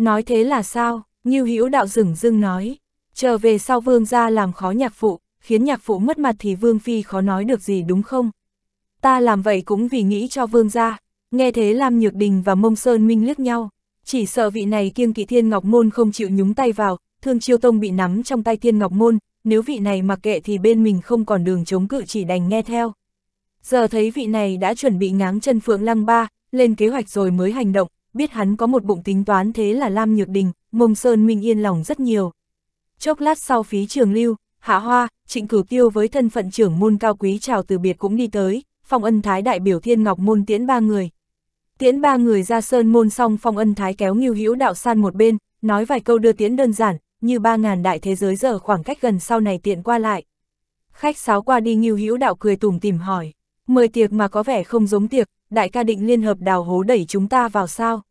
Nói thế là sao? Như Hữu đạo dừng dưng nói. Trở về sau vương ra làm khó nhạc phụ, khiến nhạc phụ mất mặt thì vương phi khó nói được gì đúng không? Ta làm vậy cũng vì nghĩ cho vương ra. Nghe thế Lam Nhược Đình và Mông Sơn Minh liếc nhau. Chỉ sợ vị này kiêng kỵ thiên ngọc môn không chịu nhúng tay vào, thương chiêu tông bị nắm trong tay thiên ngọc môn, nếu vị này mặc kệ thì bên mình không còn đường chống cự chỉ đành nghe theo. Giờ thấy vị này đã chuẩn bị ngáng chân Phượng Lăng Ba, lên kế hoạch rồi mới hành động, biết hắn có một bụng tính toán thế là Lam Nhược Đình, Mông Sơn Minh yên lòng rất nhiều. Chốc lát sau phí trường lưu, hạ hoa, trịnh cửu tiêu với thân phận trưởng môn cao quý chào từ biệt cũng đi tới, phong ân thái đại biểu thiên ngọc môn tiễn ba người. Tiễn ba người ra sơn môn xong phong ân thái kéo nghiêu hữu đạo san một bên, nói vài câu đưa tiễn đơn giản, như ba ngàn đại thế giới giờ khoảng cách gần sau này tiện qua lại. Khách sáo qua đi nghiêu hữu đạo cười tủm tìm hỏi, mời tiệc mà có vẻ không giống tiệc, đại ca định liên hợp đào hố đẩy chúng ta vào sao?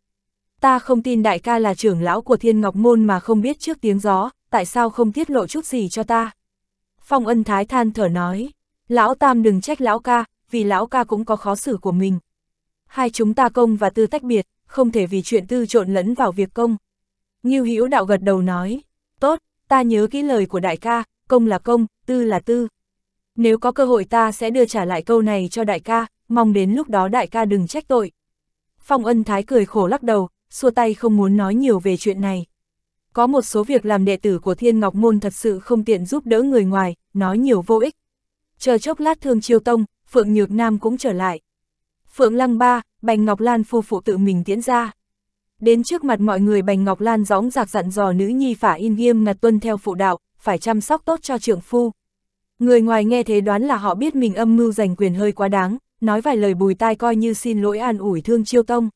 Ta không tin đại ca là trưởng lão của thiên ngọc môn mà không biết trước tiếng gió, tại sao không tiết lộ chút gì cho ta? Phong ân thái than thở nói, lão tam đừng trách lão ca, vì lão ca cũng có khó xử của mình. Hai chúng ta công và tư tách biệt, không thể vì chuyện tư trộn lẫn vào việc công. Ngưu Hữu đạo gật đầu nói, tốt, ta nhớ kỹ lời của đại ca, công là công, tư là tư. Nếu có cơ hội ta sẽ đưa trả lại câu này cho đại ca, mong đến lúc đó đại ca đừng trách tội. Phong ân thái cười khổ lắc đầu, xua tay không muốn nói nhiều về chuyện này. Có một số việc làm đệ tử của Thiên Ngọc Môn thật sự không tiện giúp đỡ người ngoài, nói nhiều vô ích. Chờ chốc lát thương chiêu tông, Phượng Nhược Nam cũng trở lại. Phượng Lăng Ba, Bành Ngọc Lan phu phụ tự mình tiễn ra. Đến trước mặt mọi người Bành Ngọc Lan gióng giạc dặn dò nữ nhi phả in nghiêm ngặt tuân theo phụ đạo, phải chăm sóc tốt cho trưởng phu. Người ngoài nghe thế đoán là họ biết mình âm mưu giành quyền hơi quá đáng, nói vài lời bùi tai coi như xin lỗi an ủi thương chiêu tông.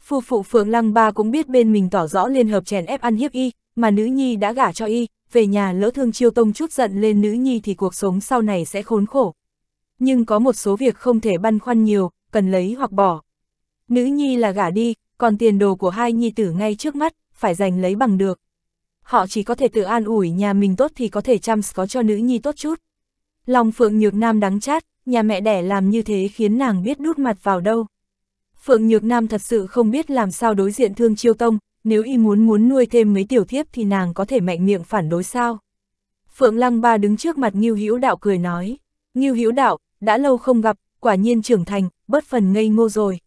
Phu phụ Phượng Lăng Ba cũng biết bên mình tỏ rõ liên hợp chèn ép ăn hiếp y, mà nữ nhi đã gả cho y, về nhà lỡ thương chiêu tông chút giận lên nữ nhi thì cuộc sống sau này sẽ khốn khổ. Nhưng có một số việc không thể băn khoăn nhiều, cần lấy hoặc bỏ. Nữ nhi là gả đi, còn tiền đồ của hai nhi tử ngay trước mắt, phải giành lấy bằng được. Họ chỉ có thể tự an ủi nhà mình tốt thì có thể chăm có cho nữ nhi tốt chút. Lòng Phượng Nhược Nam đắng chát, nhà mẹ đẻ làm như thế khiến nàng biết đút mặt vào đâu. Phượng Nhược Nam thật sự không biết làm sao đối diện Thương Chiêu Tông, nếu y muốn muốn nuôi thêm mấy tiểu thiếp thì nàng có thể mạnh miệng phản đối sao. Phượng Lăng Ba đứng trước mặt Ngưu Hữu Đạo cười nói, Ngưu Hữu Đạo, đã lâu không gặp, quả nhiên trưởng thành, bất phần ngây ngô rồi.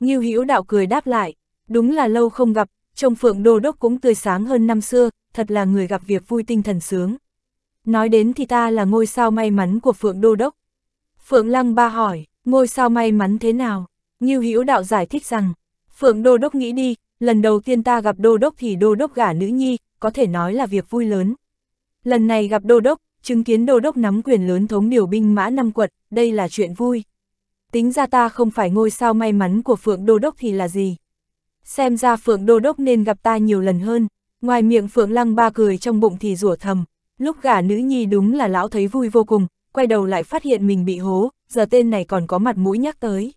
Ngưu Hữu Đạo cười đáp lại, đúng là lâu không gặp, trông Phượng Đô Đốc cũng tươi sáng hơn năm xưa, thật là người gặp việc vui tinh thần sướng. Nói đến thì ta là ngôi sao may mắn của Phượng Đô Đốc, Phượng Lăng Ba hỏi, ngôi sao may mắn thế nào? Như Hữu Đạo giải thích rằng, Phượng Đô Đốc nghĩ đi, lần đầu tiên ta gặp Đô Đốc thì Đô Đốc gả nữ nhi, có thể nói là việc vui lớn. Lần này gặp Đô Đốc, chứng kiến Đô Đốc nắm quyền lớn thống điều binh mã năm quật, đây là chuyện vui. Tính ra ta không phải ngôi sao may mắn của Phượng Đô Đốc thì là gì? Xem ra Phượng Đô Đốc nên gặp ta nhiều lần hơn, ngoài miệng Phượng Lăng Ba cười trong bụng thì rủa thầm, lúc gả nữ nhi đúng là lão thấy vui vô cùng, quay đầu lại phát hiện mình bị hố, giờ tên này còn có mặt mũi nhắc tới.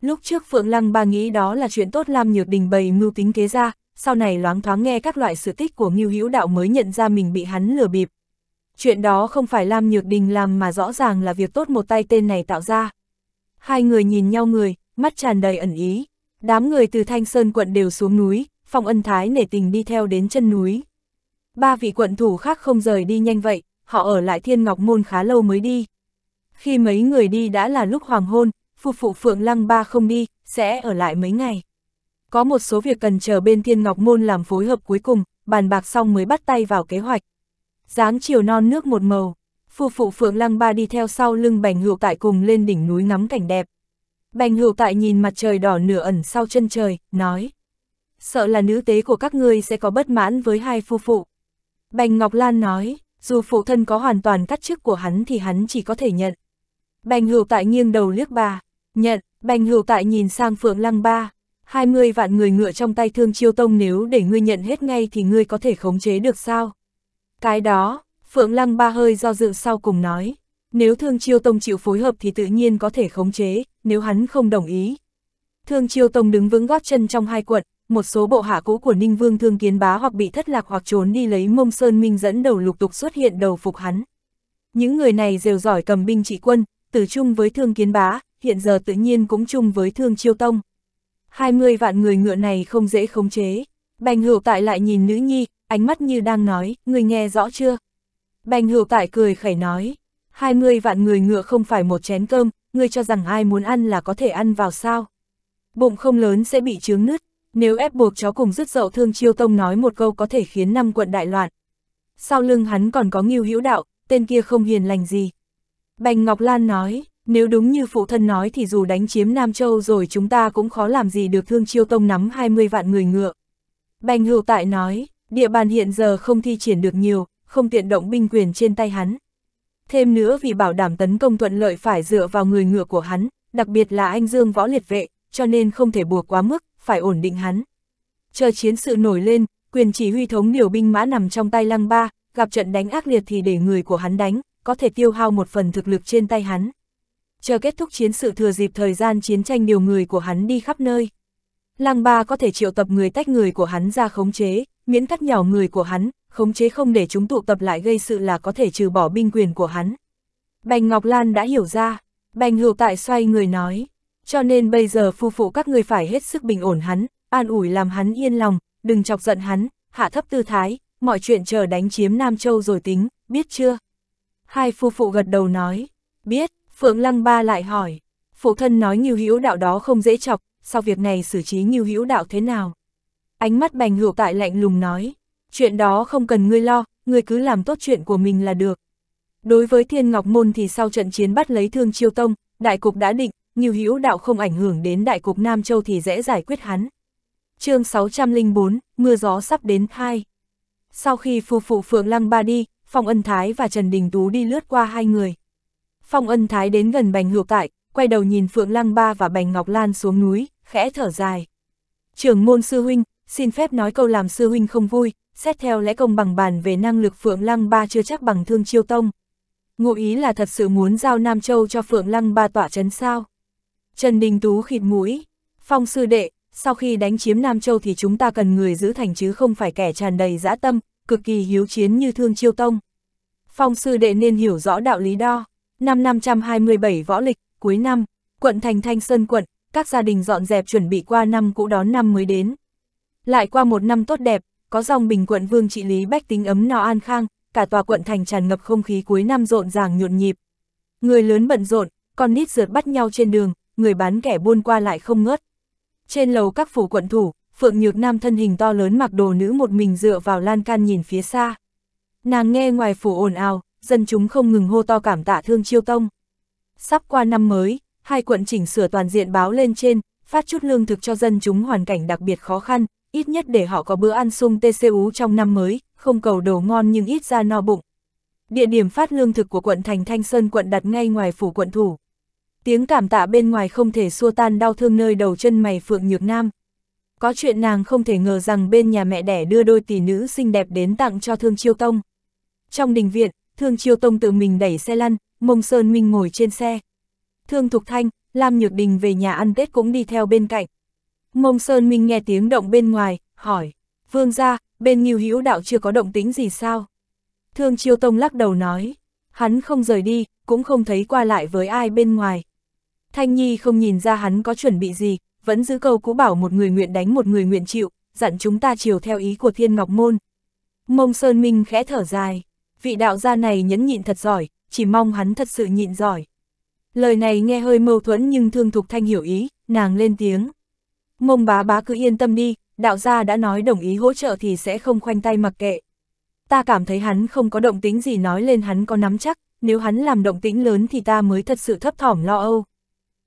Lúc trước Phượng Lăng ba nghĩ đó là chuyện tốt Lam Nhược Đình bày mưu tính kế ra, sau này loáng thoáng nghe các loại sự tích của Ngưu Hữu Đạo mới nhận ra mình bị hắn lừa bịp. Chuyện đó không phải Lam Nhược Đình làm mà rõ ràng là việc tốt một tay tên này tạo ra. Hai người nhìn nhau người, mắt tràn đầy ẩn ý. Đám người từ Thanh Sơn quận đều xuống núi, Phong Ân Thái nể tình đi theo đến chân núi. Ba vị quận thủ khác không rời đi nhanh vậy, họ ở lại thiên ngọc môn khá lâu mới đi. Khi mấy người đi đã là lúc hoàng hôn, phụ phụ Phượng Lăng Ba không đi, sẽ ở lại mấy ngày. Có một số việc cần chờ bên thiên ngọc môn làm phối hợp cuối cùng, bàn bạc xong mới bắt tay vào kế hoạch. Giáng chiều non nước một màu, phụ phụ Phượng Lăng Ba đi theo sau lưng bành hữu tại cùng lên đỉnh núi ngắm cảnh đẹp. Bành hữu tại nhìn mặt trời đỏ nửa ẩn sau chân trời, nói. Sợ là nữ tế của các ngươi sẽ có bất mãn với hai phu phụ. Bành Ngọc Lan nói, dù phụ thân có hoàn toàn cắt chức của hắn thì hắn chỉ có thể nhận. Bành hữu tại nghiêng đầu liếc bà, nhận, bành hữu tại nhìn sang phượng lăng ba, 20 vạn người ngựa trong tay thương chiêu tông nếu để ngươi nhận hết ngay thì ngươi có thể khống chế được sao? Cái đó, phượng lăng ba hơi do dự sau cùng nói, nếu thương chiêu tông chịu phối hợp thì tự nhiên có thể khống chế, nếu hắn không đồng ý. Thương chiêu tông đứng vững gót chân trong hai quận, một số bộ hạ cũ của Ninh Vương Thương Kiến Bá hoặc bị thất lạc hoặc trốn đi lấy mông sơn minh dẫn đầu lục tục xuất hiện đầu phục hắn. Những người này đều giỏi cầm binh trị quân, từ chung với Thương Kiến Bá, hiện giờ tự nhiên cũng chung với Thương Chiêu Tông. 20 vạn người ngựa này không dễ khống chế. Bành hữu tại lại nhìn nữ nhi, ánh mắt như đang nói, người nghe rõ chưa? Bành hữu tại cười khẩy nói, 20 vạn người ngựa không phải một chén cơm, người cho rằng ai muốn ăn là có thể ăn vào sao? Bụng không lớn sẽ bị chướng nứt, nếu ép buộc chó cùng dứt dậu thương chiêu tông nói một câu có thể khiến năm quận đại loạn. Sau lưng hắn còn có nghiêu hữu đạo, tên kia không hiền lành gì. Bành Ngọc Lan nói, nếu đúng như phụ thân nói thì dù đánh chiếm Nam Châu rồi chúng ta cũng khó làm gì được thương chiêu tông nắm 20 vạn người ngựa. Bành Hữu Tại nói, địa bàn hiện giờ không thi triển được nhiều, không tiện động binh quyền trên tay hắn. Thêm nữa vì bảo đảm tấn công thuận lợi phải dựa vào người ngựa của hắn, đặc biệt là anh Dương Võ Liệt Vệ, cho nên không thể buộc quá mức, phải ổn định hắn. Chờ chiến sự nổi lên, quyền chỉ huy thống điều binh mã nằm trong tay lăng ba, gặp trận đánh ác liệt thì để người của hắn đánh, có thể tiêu hao một phần thực lực trên tay hắn. Chờ kết thúc chiến sự thừa dịp thời gian chiến tranh điều người của hắn đi khắp nơi. Lăng ba có thể triệu tập người tách người của hắn ra khống chế, miễn cắt nhỏ người của hắn, khống chế không để chúng tụ tập lại gây sự là có thể trừ bỏ binh quyền của hắn. Bành Ngọc Lan đã hiểu ra, Bành Hữu Tại xoay người nói, cho nên bây giờ phu phụ các ngươi phải hết sức bình ổn hắn, an ủi làm hắn yên lòng, đừng chọc giận hắn, hạ thấp tư thái, mọi chuyện chờ đánh chiếm Nam Châu rồi tính, biết chưa? Hai phu phụ gật đầu nói, biết, Phượng Lăng Ba lại hỏi, phụ thân nói nghiêu hữu đạo đó không dễ chọc, sau việc này xử trí nghiêu hữu đạo thế nào? Ánh mắt bành hữu tại lạnh lùng nói, chuyện đó không cần ngươi lo, ngươi cứ làm tốt chuyện của mình là được. Đối với Thiên Ngọc Môn thì sau trận chiến bắt lấy thương Chiêu Tông, đại cục đã định, nhiều hữu đạo không ảnh hưởng đến đại cục Nam Châu thì dễ giải quyết hắn. chương 604, mưa gió sắp đến hai. Sau khi phù phụ Phượng Lăng Ba đi, Phong Ân Thái và Trần Đình Tú đi lướt qua hai người. Phong Ân Thái đến gần Bành Hữu Tại, quay đầu nhìn Phượng Lăng Ba và Bành Ngọc Lan xuống núi, khẽ thở dài. Trưởng môn sư huynh, xin phép nói câu làm sư huynh không vui, xét theo lẽ công bằng bàn về năng lực Phượng Lăng Ba chưa chắc bằng Thương Chiêu Tông. Ngụ ý là thật sự muốn giao Nam Châu cho Phượng Lăng Ba tỏa chấn sao? Trần Đình Tú khịt mũi. Phong sư đệ, sau khi đánh chiếm Nam Châu thì chúng ta cần người giữ thành chứ không phải kẻ tràn đầy dã tâm, cực kỳ hiếu chiến như Thương Chiêu Tông. Phong sư đệ nên hiểu rõ đạo lý đo. Năm 527 võ lịch, cuối năm, quận thành Thanh Sơn quận, các gia đình dọn dẹp chuẩn bị qua năm cũ đón năm mới đến. Lại qua một năm tốt đẹp, có dòng bình quận vương trị lý bách tính ấm no an khang, cả tòa quận thành tràn ngập không khí cuối năm rộn ràng nhộn nhịp. Người lớn bận rộn, con nít rượt bắt nhau trên đường, người bán kẻ buôn qua lại không ngớt. Trên lầu các phủ quận thủ, Phượng Nhược Nam thân hình to lớn mặc đồ nữ một mình dựa vào lan can nhìn phía xa. Nàng nghe ngoài phủ ồn ào, dân chúng không ngừng hô to cảm tạ thương chiêu tông. Sắp qua năm mới, hai quận chỉnh sửa toàn diện báo lên trên, phát chút lương thực cho dân chúng hoàn cảnh đặc biệt khó khăn, ít nhất để họ có bữa ăn sung TCU trong năm mới, không cầu đồ ngon nhưng ít ra no bụng. Địa điểm phát lương thực của quận thành Thanh Sơn quận đặt ngay ngoài phủ quận thủ. Tiếng cảm tạ bên ngoài không thể xua tan đau thương nơi đầu chân mày Phượng Nhược Nam. Có chuyện nàng không thể ngờ rằng bên nhà mẹ đẻ đưa đôi tỷ nữ xinh đẹp đến tặng cho Thương Chiêu Tông. Trong đình viện, Thương Chiêu Tông tự mình đẩy xe lăn, Mông Sơn Minh ngồi trên xe. Thương Thục Thanh, Lam Nhược Đình về nhà ăn Tết cũng đi theo bên cạnh. Mông Sơn Minh nghe tiếng động bên ngoài, hỏi, Vương ra, bên Nhiêu Hữu Đạo chưa có động tính gì sao? Thương Chiêu Tông lắc đầu nói, hắn không rời đi, cũng không thấy qua lại với ai bên ngoài. Thanh Nhi không nhìn ra hắn có chuẩn bị gì, vẫn giữ câu cũ bảo một người nguyện đánh một người nguyện chịu, dặn chúng ta chiều theo ý của Thiên Ngọc Môn. Mông Sơn Minh khẽ thở dài, vị đạo gia này nhẫn nhịn thật giỏi, chỉ mong hắn thật sự nhịn giỏi. Lời này nghe hơi mâu thuẫn nhưng Thương Thục Thanh hiểu ý, nàng lên tiếng. Mông bá bá cứ yên tâm đi, đạo gia đã nói đồng ý hỗ trợ thì sẽ không khoanh tay mặc kệ. Ta cảm thấy hắn không có động tính gì nói lên hắn có nắm chắc, nếu hắn làm động tĩnh lớn thì ta mới thật sự thấp thỏm lo âu.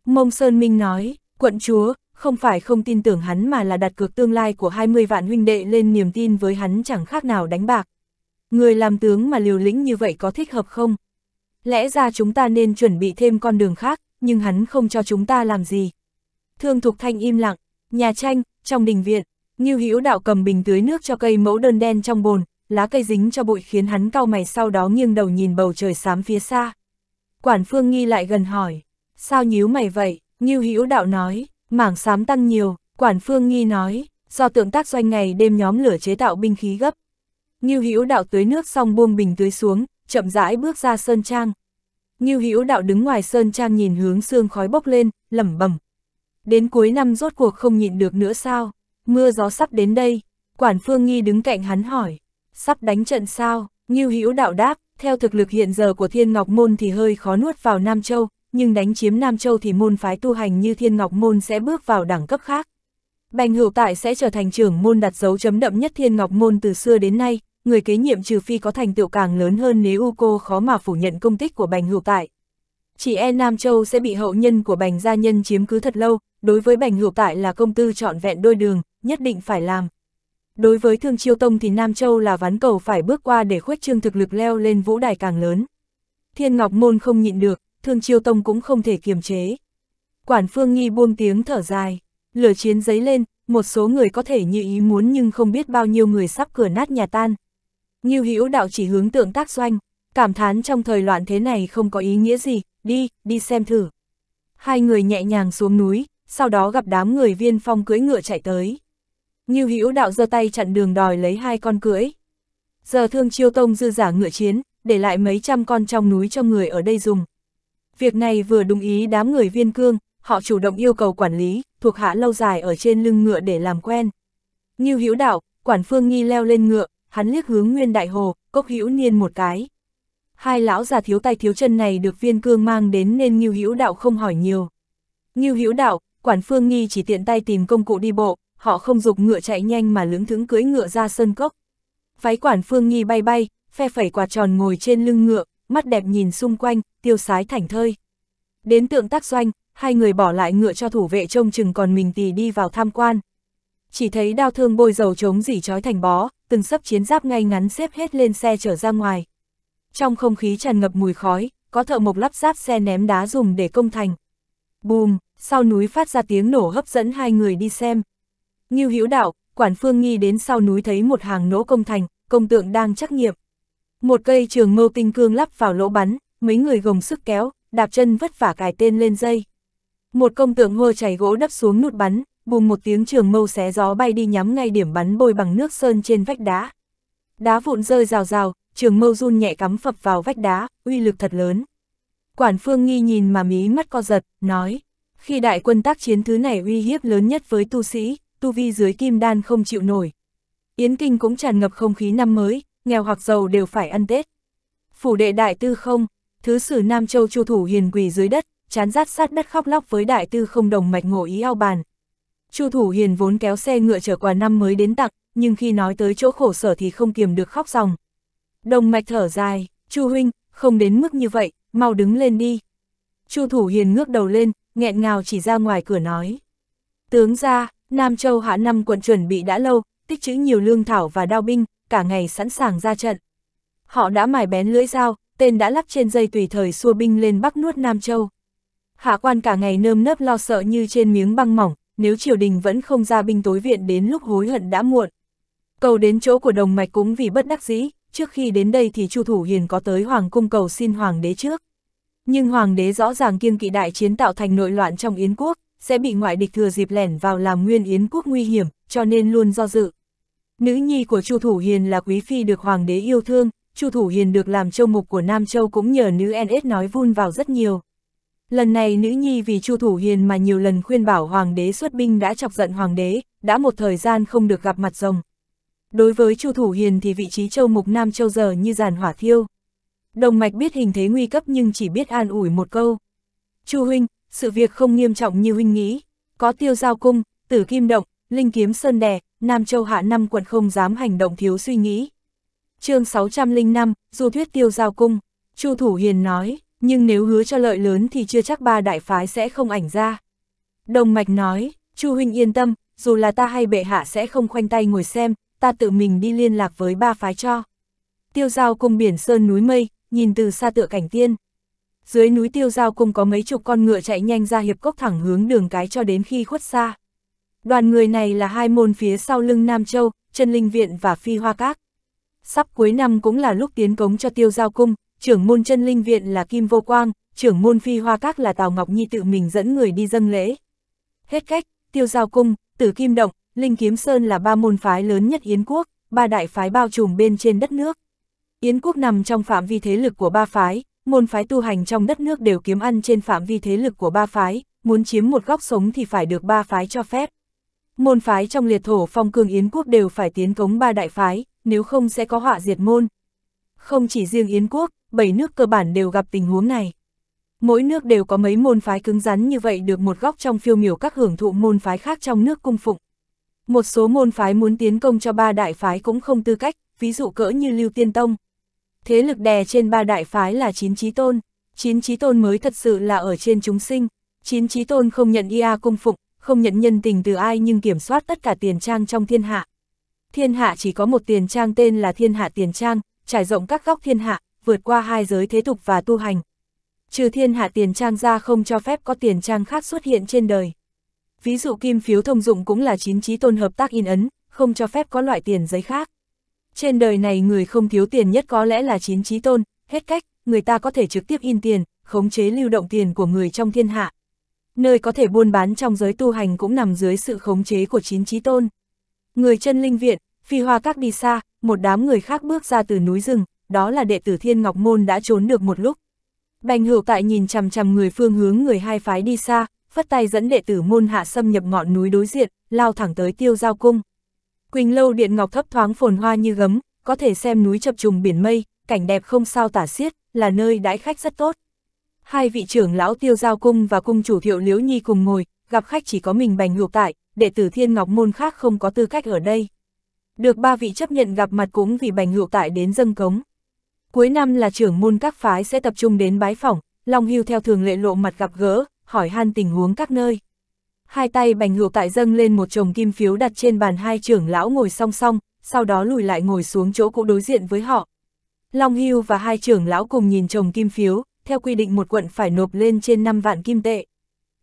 Mông Sơn Minh nói, quận chúa, không phải không tin tưởng hắn mà là đặt cược tương lai của 20 vạn huynh đệ lên niềm tin với hắn chẳng khác nào đánh bạc. Người làm tướng mà liều lĩnh như vậy có thích hợp không? Lẽ ra chúng ta nên chuẩn bị thêm con đường khác, nhưng hắn không cho chúng ta làm gì. Thương Thục Thanh im lặng, nhà tranh, trong đình viện, Ngưu Hữu Đạo cầm bình tưới nước cho cây mẫu đơn đen trong bồn, lá cây dính cho bụi khiến hắn cau mày sau đó nghiêng đầu nhìn bầu trời xám phía xa. Quản Phương Nghi lại gần hỏi, Sao nhíu mày vậy? như Hữu Đạo nói, mảng xám tăng nhiều, Quản Phương Nghi nói, do tượng tác doanh ngày đêm nhóm lửa chế tạo binh khí gấp. như Hữu Đạo tưới nước xong buông bình tưới xuống, chậm rãi bước ra sơn trang. như Hữu Đạo đứng ngoài sơn trang nhìn hướng sương khói bốc lên, lẩm bẩm. Đến cuối năm rốt cuộc không nhịn được nữa sao? Mưa gió sắp đến đây, Quản Phương Nghi đứng cạnh hắn hỏi, sắp đánh trận sao? như Hữu Đạo đáp, theo thực lực hiện giờ của Thiên Ngọc môn thì hơi khó nuốt vào Nam Châu, nhưng đánh chiếm Nam Châu thì môn phái tu hành như Thiên Ngọc Môn sẽ bước vào đẳng cấp khác. Bành Hữu Tại sẽ trở thành trưởng môn đặt dấu chấm đậm nhất Thiên Ngọc Môn từ xưa đến nay, người kế nhiệm trừ phi có thành tựu càng lớn hơn nếu U Cô khó mà phủ nhận công tích của Bành Hữu Tại. Chỉ e Nam Châu sẽ bị hậu nhân của Bành gia nhân chiếm cứ thật lâu, đối với Bành Hữu Tại là công tư trọn vẹn đôi đường, nhất định phải làm. Đối với Thương Chiêu Tông thì Nam Châu là ván cầu phải bước qua để khuếch trương thực lực leo lên vũ đài càng lớn. Thiên Ngọc Môn không nhịn được, Thương Chiêu Tông cũng không thể kiềm chế. Quản Phương Nghi buông tiếng thở dài, lửa chiến giấy lên, một số người có thể như ý muốn nhưng không biết bao nhiêu người sắp cửa nát nhà tan. Ngưu Hữu đạo chỉ hướng tượng tác doanh, cảm thán trong thời loạn thế này không có ý nghĩa gì, đi, đi xem thử. Hai người nhẹ nhàng xuống núi, sau đó gặp đám người viên phong cưỡi ngựa chạy tới. Ngưu Hữu đạo giơ tay chặn đường đòi lấy hai con cưỡi. Giờ thương chiêu tông dư giả ngựa chiến, để lại mấy trăm con trong núi cho người ở đây dùng, Việc này vừa đúng ý đám người viên cương, họ chủ động yêu cầu quản lý, thuộc hạ lâu dài ở trên lưng ngựa để làm quen. Như hữu đạo, quản phương nghi leo lên ngựa, hắn liếc hướng nguyên đại hồ, cốc hữu niên một cái. Hai lão già thiếu tay thiếu chân này được viên cương mang đến nên như hữu đạo không hỏi nhiều. như hữu đạo, quản phương nghi chỉ tiện tay tìm công cụ đi bộ, họ không dục ngựa chạy nhanh mà lưỡng thững cưỡi ngựa ra sân cốc. Váy quản phương nghi bay bay, phe phẩy quạt tròn ngồi trên lưng ngựa, mắt đẹp nhìn xung quanh, tiêu sái thảnh thơi. Đến tượng tác doanh, hai người bỏ lại ngựa cho thủ vệ trông chừng còn mình thì đi vào tham quan. Chỉ thấy đao thương bôi dầu chống dỉ trói thành bó, từng sấp chiến giáp ngay ngắn xếp hết lên xe trở ra ngoài. Trong không khí tràn ngập mùi khói, có thợ mộc lắp ráp xe ném đá dùng để công thành. Bùm, sau núi phát ra tiếng nổ hấp dẫn hai người đi xem. Như hữu đạo, quản phương nghi đến sau núi thấy một hàng nỗ công thành, công tượng đang trắc nghiệm. Một cây trường mâu tinh cương lắp vào lỗ bắn, mấy người gồng sức kéo, đạp chân vất vả cài tên lên dây. Một công tượng hô chảy gỗ đắp xuống nút bắn, bùng một tiếng trường mâu xé gió bay đi nhắm ngay điểm bắn bôi bằng nước sơn trên vách đá. Đá vụn rơi rào rào, trường mâu run nhẹ cắm phập vào vách đá, uy lực thật lớn. Quản phương nghi nhìn mà mí mắt co giật, nói, khi đại quân tác chiến thứ này uy hiếp lớn nhất với tu sĩ, tu vi dưới kim đan không chịu nổi. Yến Kinh cũng tràn ngập không khí năm mới, nghèo hoặc giàu đều phải ăn Tết. Phủ đệ đại tư không, thứ sử Nam Châu chu thủ hiền quỳ dưới đất, chán rát sát đất khóc lóc với đại tư không đồng mạch ngộ ý ao bàn. Chu thủ hiền vốn kéo xe ngựa trở quà năm mới đến tặng, nhưng khi nói tới chỗ khổ sở thì không kiềm được khóc ròng. Đồng mạch thở dài, chu huynh, không đến mức như vậy, mau đứng lên đi. Chu thủ hiền ngước đầu lên, nghẹn ngào chỉ ra ngoài cửa nói. Tướng ra, Nam Châu hạ năm quận chuẩn bị đã lâu, tích trữ nhiều lương thảo và đao binh, cả ngày sẵn sàng ra trận. Họ đã mài bén lưỡi dao, tên đã lắp trên dây tùy thời xua binh lên bắc nuốt Nam Châu. Hạ quan cả ngày nơm nớp lo sợ như trên miếng băng mỏng, nếu triều đình vẫn không ra binh tối viện đến lúc hối hận đã muộn. Cầu đến chỗ của đồng mạch cũng vì bất đắc dĩ, trước khi đến đây thì Chu Thủ Hiền có tới Hoàng cung cầu xin Hoàng đế trước. Nhưng Hoàng đế rõ ràng kiêng kỵ đại chiến tạo thành nội loạn trong Yến quốc, sẽ bị ngoại địch thừa dịp lẻn vào làm nguyên Yến quốc nguy hiểm, cho nên luôn do dự. Nữ nhi của Chu Thủ Hiền là quý phi được hoàng đế yêu thương, Chu Thủ Hiền được làm châu mục của Nam Châu cũng nhờ nữ NS nói vun vào rất nhiều. Lần này nữ nhi vì Chu Thủ Hiền mà nhiều lần khuyên bảo hoàng đế xuất binh đã chọc giận hoàng đế, đã một thời gian không được gặp mặt rồng. Đối với Chu Thủ Hiền thì vị trí châu mục Nam Châu giờ như giàn hỏa thiêu. Đồng mạch biết hình thế nguy cấp nhưng chỉ biết an ủi một câu. Chu huynh, sự việc không nghiêm trọng như huynh nghĩ, có tiêu giao cung, tử kim động, Linh kiếm sơn đè, Nam Châu hạ năm quận không dám hành động thiếu suy nghĩ. chương 605, Du thuyết tiêu giao cung, Chu Thủ Hiền nói, nhưng nếu hứa cho lợi lớn thì chưa chắc ba đại phái sẽ không ảnh ra. Đồng Mạch nói, Chu Huynh yên tâm, dù là ta hay bệ hạ sẽ không khoanh tay ngồi xem, ta tự mình đi liên lạc với ba phái cho. Tiêu giao cung biển sơn núi mây, nhìn từ xa tựa cảnh tiên. Dưới núi tiêu giao cung có mấy chục con ngựa chạy nhanh ra hiệp cốc thẳng hướng đường cái cho đến khi khuất xa. Đoàn người này là hai môn phía sau lưng Nam Châu, chân linh viện và phi hoa các. Sắp cuối năm cũng là lúc tiến cống cho tiêu giao cung, trưởng môn chân linh viện là Kim Vô Quang, trưởng môn phi hoa các là Tào Ngọc Nhi tự mình dẫn người đi dâng lễ. Hết cách, tiêu giao cung, tử kim động, linh kiếm sơn là ba môn phái lớn nhất Yến quốc, ba đại phái bao trùm bên trên đất nước. Yến quốc nằm trong phạm vi thế lực của ba phái, môn phái tu hành trong đất nước đều kiếm ăn trên phạm vi thế lực của ba phái, muốn chiếm một góc sống thì phải được ba phái cho phép. Môn phái trong liệt thổ phong cường Yến quốc đều phải tiến cống ba đại phái, nếu không sẽ có họa diệt môn. Không chỉ riêng Yến quốc, bảy nước cơ bản đều gặp tình huống này. Mỗi nước đều có mấy môn phái cứng rắn như vậy được một góc trong phiêu miểu các hưởng thụ môn phái khác trong nước cung phụng. Một số môn phái muốn tiến công cho ba đại phái cũng không tư cách, ví dụ cỡ như Lưu Tiên Tông. Thế lực đè trên ba đại phái là chín trí tôn, chín trí tôn mới thật sự là ở trên chúng sinh, chín trí tôn không nhận IA cung phụng, không nhận nhân tình từ ai nhưng kiểm soát tất cả tiền trang trong thiên hạ. Thiên hạ chỉ có một tiền trang tên là thiên hạ tiền trang, trải rộng các góc thiên hạ, vượt qua hai giới thế tục và tu hành. Trừ thiên hạ tiền trang ra không cho phép có tiền trang khác xuất hiện trên đời. Ví dụ kim phiếu thông dụng cũng là chín trí tôn hợp tác in ấn, không cho phép có loại tiền giấy khác. Trên đời này người không thiếu tiền nhất có lẽ là chín trí tôn, hết cách, người ta có thể trực tiếp in tiền, khống chế lưu động tiền của người trong thiên hạ, nơi có thể buôn bán trong giới tu hành cũng nằm dưới sự khống chế của chín trí tôn. Người chân linh viện, phi hoa các đi xa, một đám người khác bước ra từ núi rừng, đó là đệ tử Thiên Ngọc Môn đã trốn được một lúc. Bành hữu tại nhìn chằm chằm người phương hướng người hai phái đi xa, phất tay dẫn đệ tử môn hạ xâm nhập ngọn núi đối diện, lao thẳng tới tiêu giao cung. Quỳnh lâu điện ngọc thấp thoáng phồn hoa như gấm, có thể xem núi chập trùng biển mây, cảnh đẹp không sao tả xiết, là nơi đãi khách rất tốt hai vị trưởng lão tiêu giao cung và cung chủ thiệu liếu nhi cùng ngồi, gặp khách chỉ có mình bành ngược tại, đệ tử thiên ngọc môn khác không có tư cách ở đây. Được ba vị chấp nhận gặp mặt cũng vì bành ngược tại đến dâng cống. Cuối năm là trưởng môn các phái sẽ tập trung đến bái phỏng, Long Hưu theo thường lệ lộ mặt gặp gỡ, hỏi han tình huống các nơi. Hai tay bành ngược tại dâng lên một chồng kim phiếu đặt trên bàn hai trưởng lão ngồi song song, sau đó lùi lại ngồi xuống chỗ cũ đối diện với họ. Long Hưu và hai trưởng lão cùng nhìn chồng kim phiếu, theo quy định một quận phải nộp lên trên 5 vạn kim tệ.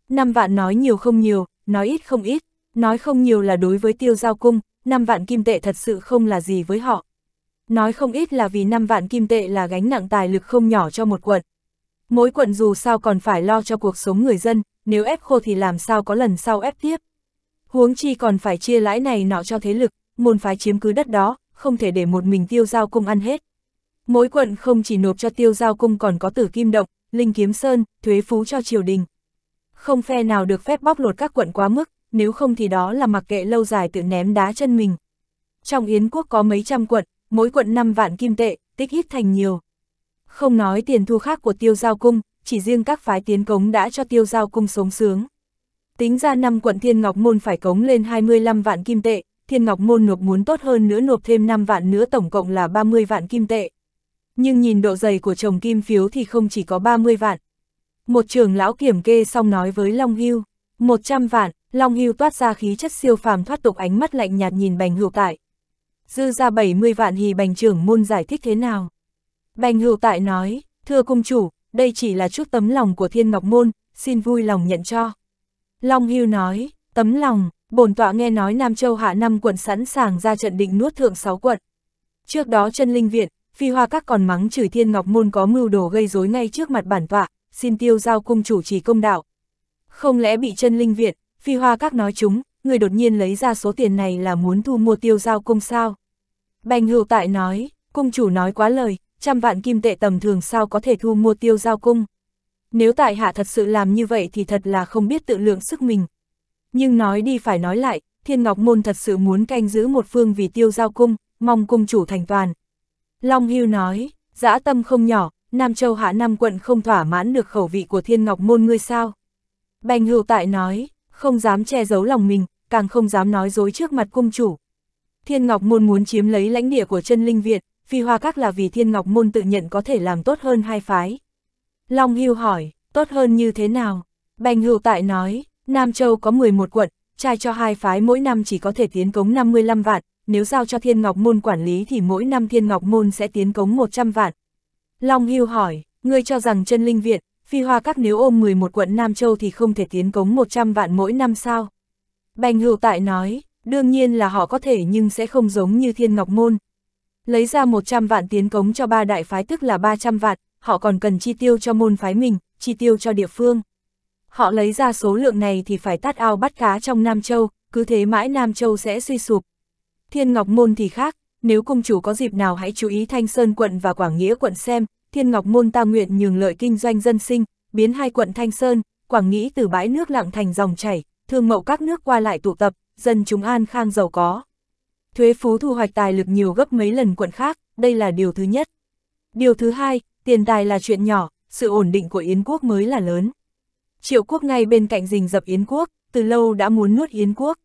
5 vạn nói nhiều không nhiều, nói ít không ít, nói không nhiều là đối với tiêu giao cung, 5 vạn kim tệ thật sự không là gì với họ. Nói không ít là vì 5 vạn kim tệ là gánh nặng tài lực không nhỏ cho một quận. Mỗi quận dù sao còn phải lo cho cuộc sống người dân, nếu ép khô thì làm sao có lần sau ép tiếp. Huống chi còn phải chia lãi này nọ cho thế lực, môn phái chiếm cứ đất đó, không thể để một mình tiêu giao cung ăn hết. Mỗi quận không chỉ nộp cho tiêu giao cung còn có tử kim động, linh kiếm sơn, thuế phú cho triều đình. Không phe nào được phép bóc lột các quận quá mức, nếu không thì đó là mặc kệ lâu dài tự ném đá chân mình. Trong Yến quốc có mấy trăm quận, mỗi quận 5 vạn kim tệ, tích ít thành nhiều. Không nói tiền thu khác của tiêu giao cung, chỉ riêng các phái tiến cống đã cho tiêu giao cung sống sướng. Tính ra năm quận Thiên Ngọc Môn phải cống lên 25 vạn kim tệ, Thiên Ngọc Môn nộp muốn tốt hơn nữa nộp thêm 5 vạn nữa tổng cộng là 30 vạn kim tệ nhưng nhìn độ dày của chồng kim phiếu thì không chỉ có 30 vạn. Một trưởng lão kiểm kê xong nói với Long Hưu, 100 vạn, Long Hưu toát ra khí chất siêu phàm thoát tục ánh mắt lạnh nhạt nhìn bành hữu tại. Dư ra 70 vạn thì bành trưởng môn giải thích thế nào? Bành hữu tại nói, thưa cung chủ, đây chỉ là chút tấm lòng của thiên ngọc môn, xin vui lòng nhận cho. Long Hưu nói, tấm lòng, bổn tọa nghe nói Nam Châu hạ năm quận sẵn sàng ra trận định nuốt thượng 6 quận. Trước đó chân linh viện, phi hoa các còn mắng chửi thiên ngọc môn có mưu đồ gây rối ngay trước mặt bản tọa, xin tiêu giao cung chủ trì công đạo. Không lẽ bị chân linh viện, phi hoa các nói chúng, người đột nhiên lấy ra số tiền này là muốn thu mua tiêu giao cung sao? Bành hữu tại nói, cung chủ nói quá lời, trăm vạn kim tệ tầm thường sao có thể thu mua tiêu giao cung. Nếu tại hạ thật sự làm như vậy thì thật là không biết tự lượng sức mình. Nhưng nói đi phải nói lại, thiên ngọc môn thật sự muốn canh giữ một phương vì tiêu giao cung, mong cung chủ thành toàn. Long Hưu nói, dã tâm không nhỏ, Nam Châu hạ năm quận không thỏa mãn được khẩu vị của thiên ngọc môn ngươi sao. Bành hưu tại nói, không dám che giấu lòng mình, càng không dám nói dối trước mặt cung chủ. Thiên ngọc môn muốn chiếm lấy lãnh địa của chân linh Việt, phi hoa các là vì thiên ngọc môn tự nhận có thể làm tốt hơn hai phái. Long Hưu hỏi, tốt hơn như thế nào? Bành hưu tại nói, Nam Châu có 11 quận, trai cho hai phái mỗi năm chỉ có thể tiến cống 55 vạn, nếu giao cho Thiên Ngọc Môn quản lý thì mỗi năm Thiên Ngọc Môn sẽ tiến cống 100 vạn. Long Hưu hỏi, ngươi cho rằng chân linh viện, phi hoa các nếu ôm 11 quận Nam Châu thì không thể tiến cống 100 vạn mỗi năm sao? Bành Hưu Tại nói, đương nhiên là họ có thể nhưng sẽ không giống như Thiên Ngọc Môn. Lấy ra 100 vạn tiến cống cho ba đại phái tức là 300 vạn, họ còn cần chi tiêu cho môn phái mình, chi tiêu cho địa phương. Họ lấy ra số lượng này thì phải tát ao bắt cá trong Nam Châu, cứ thế mãi Nam Châu sẽ suy sụp. Thiên Ngọc Môn thì khác, nếu công chủ có dịp nào hãy chú ý Thanh Sơn quận và Quảng Nghĩa quận xem, Thiên Ngọc Môn ta nguyện nhường lợi kinh doanh dân sinh, biến hai quận Thanh Sơn, Quảng Nghĩa từ bãi nước lặng thành dòng chảy, thương mậu các nước qua lại tụ tập, dân chúng an khang giàu có. Thuế phú thu hoạch tài lực nhiều gấp mấy lần quận khác, đây là điều thứ nhất. Điều thứ hai, tiền tài là chuyện nhỏ, sự ổn định của Yến quốc mới là lớn. Triệu quốc ngay bên cạnh rình dập Yến quốc, từ lâu đã muốn nuốt Yến quốc.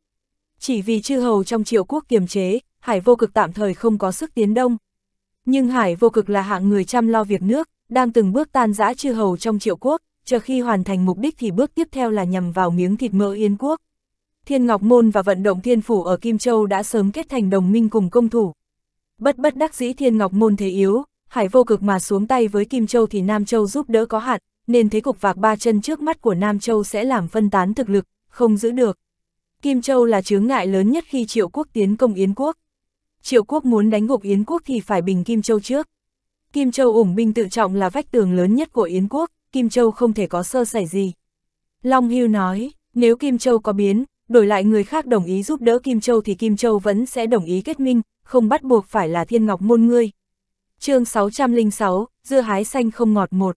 Chỉ vì chư hầu trong triệu quốc kiềm chế, hải vô cực tạm thời không có sức tiến đông. Nhưng hải vô cực là hạng người chăm lo việc nước, đang từng bước tan giã chư hầu trong triệu quốc, chờ khi hoàn thành mục đích thì bước tiếp theo là nhằm vào miếng thịt mỡ yên quốc. Thiên Ngọc Môn và vận động thiên phủ ở Kim Châu đã sớm kết thành đồng minh cùng công thủ. Bất bất đắc dĩ Thiên Ngọc Môn thế yếu, hải vô cực mà xuống tay với Kim Châu thì Nam Châu giúp đỡ có hạn, nên thế cục vạc ba chân trước mắt của Nam Châu sẽ làm phân tán thực lực, không giữ được. Kim Châu là chướng ngại lớn nhất khi Triệu Quốc tiến công Yến Quốc. Triệu Quốc muốn đánh gục Yến Quốc thì phải bình Kim Châu trước. Kim Châu ủng binh tự trọng là vách tường lớn nhất của Yến Quốc, Kim Châu không thể có sơ sẩy gì. Long Hưu nói, nếu Kim Châu có biến, đổi lại người khác đồng ý giúp đỡ Kim Châu thì Kim Châu vẫn sẽ đồng ý kết minh, không bắt buộc phải là thiên ngọc môn ngươi. chương 606, dưa hái xanh không ngọt một.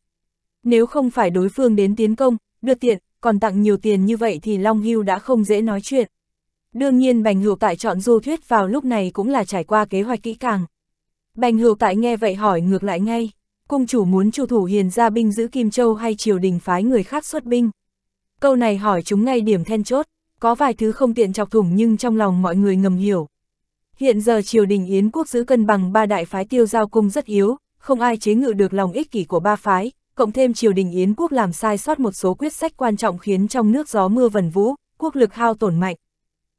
Nếu không phải đối phương đến tiến công, đưa tiện, còn tặng nhiều tiền như vậy thì Long Hưu đã không dễ nói chuyện. Đương nhiên Bành Hữu Tại chọn du thuyết vào lúc này cũng là trải qua kế hoạch kỹ càng. Bành Hữu Tại nghe vậy hỏi ngược lại ngay, cung chủ muốn chủ thủ hiền ra binh giữ Kim Châu hay triều đình phái người khác xuất binh? Câu này hỏi chúng ngay điểm then chốt, có vài thứ không tiện chọc thủng nhưng trong lòng mọi người ngầm hiểu. Hiện giờ triều đình Yến quốc giữ cân bằng ba đại phái tiêu giao cung rất yếu, không ai chế ngự được lòng ích kỷ của ba phái, cộng thêm triều đình Yến quốc làm sai sót một số quyết sách quan trọng khiến trong nước gió mưa vần vũ, quốc lực hao tổn mạnh.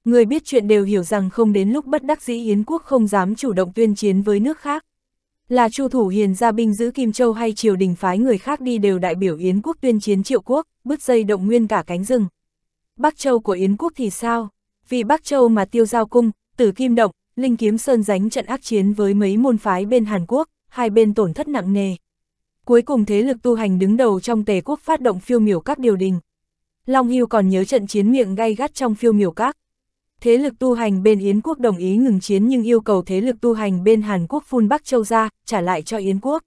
Người biết chuyện đều hiểu rằng không đến lúc bất đắc dĩ Yến quốc không dám chủ động tuyên chiến với nước khác. Là Chu Thủ Hiền ra binh giữ Kim Châu hay triều đình phái người khác đi đều đại biểu Yến quốc tuyên chiến triệu quốc, bứt dây động nguyên cả cánh rừng. Bắc Châu của Yến quốc thì sao? Vì Bắc Châu mà tiêu giao cung, tử kim động, linh kiếm sơn dánh trận ác chiến với mấy môn phái bên Hàn Quốc, hai bên tổn thất nặng nề cuối cùng thế lực tu hành đứng đầu trong tề quốc phát động phiêu miểu các điều đình. Long Hưu còn nhớ trận chiến miệng gay gắt trong phiêu miểu các. Thế lực tu hành bên Yến quốc đồng ý ngừng chiến nhưng yêu cầu thế lực tu hành bên Hàn Quốc phun Bắc Châu ra, trả lại cho Yến quốc.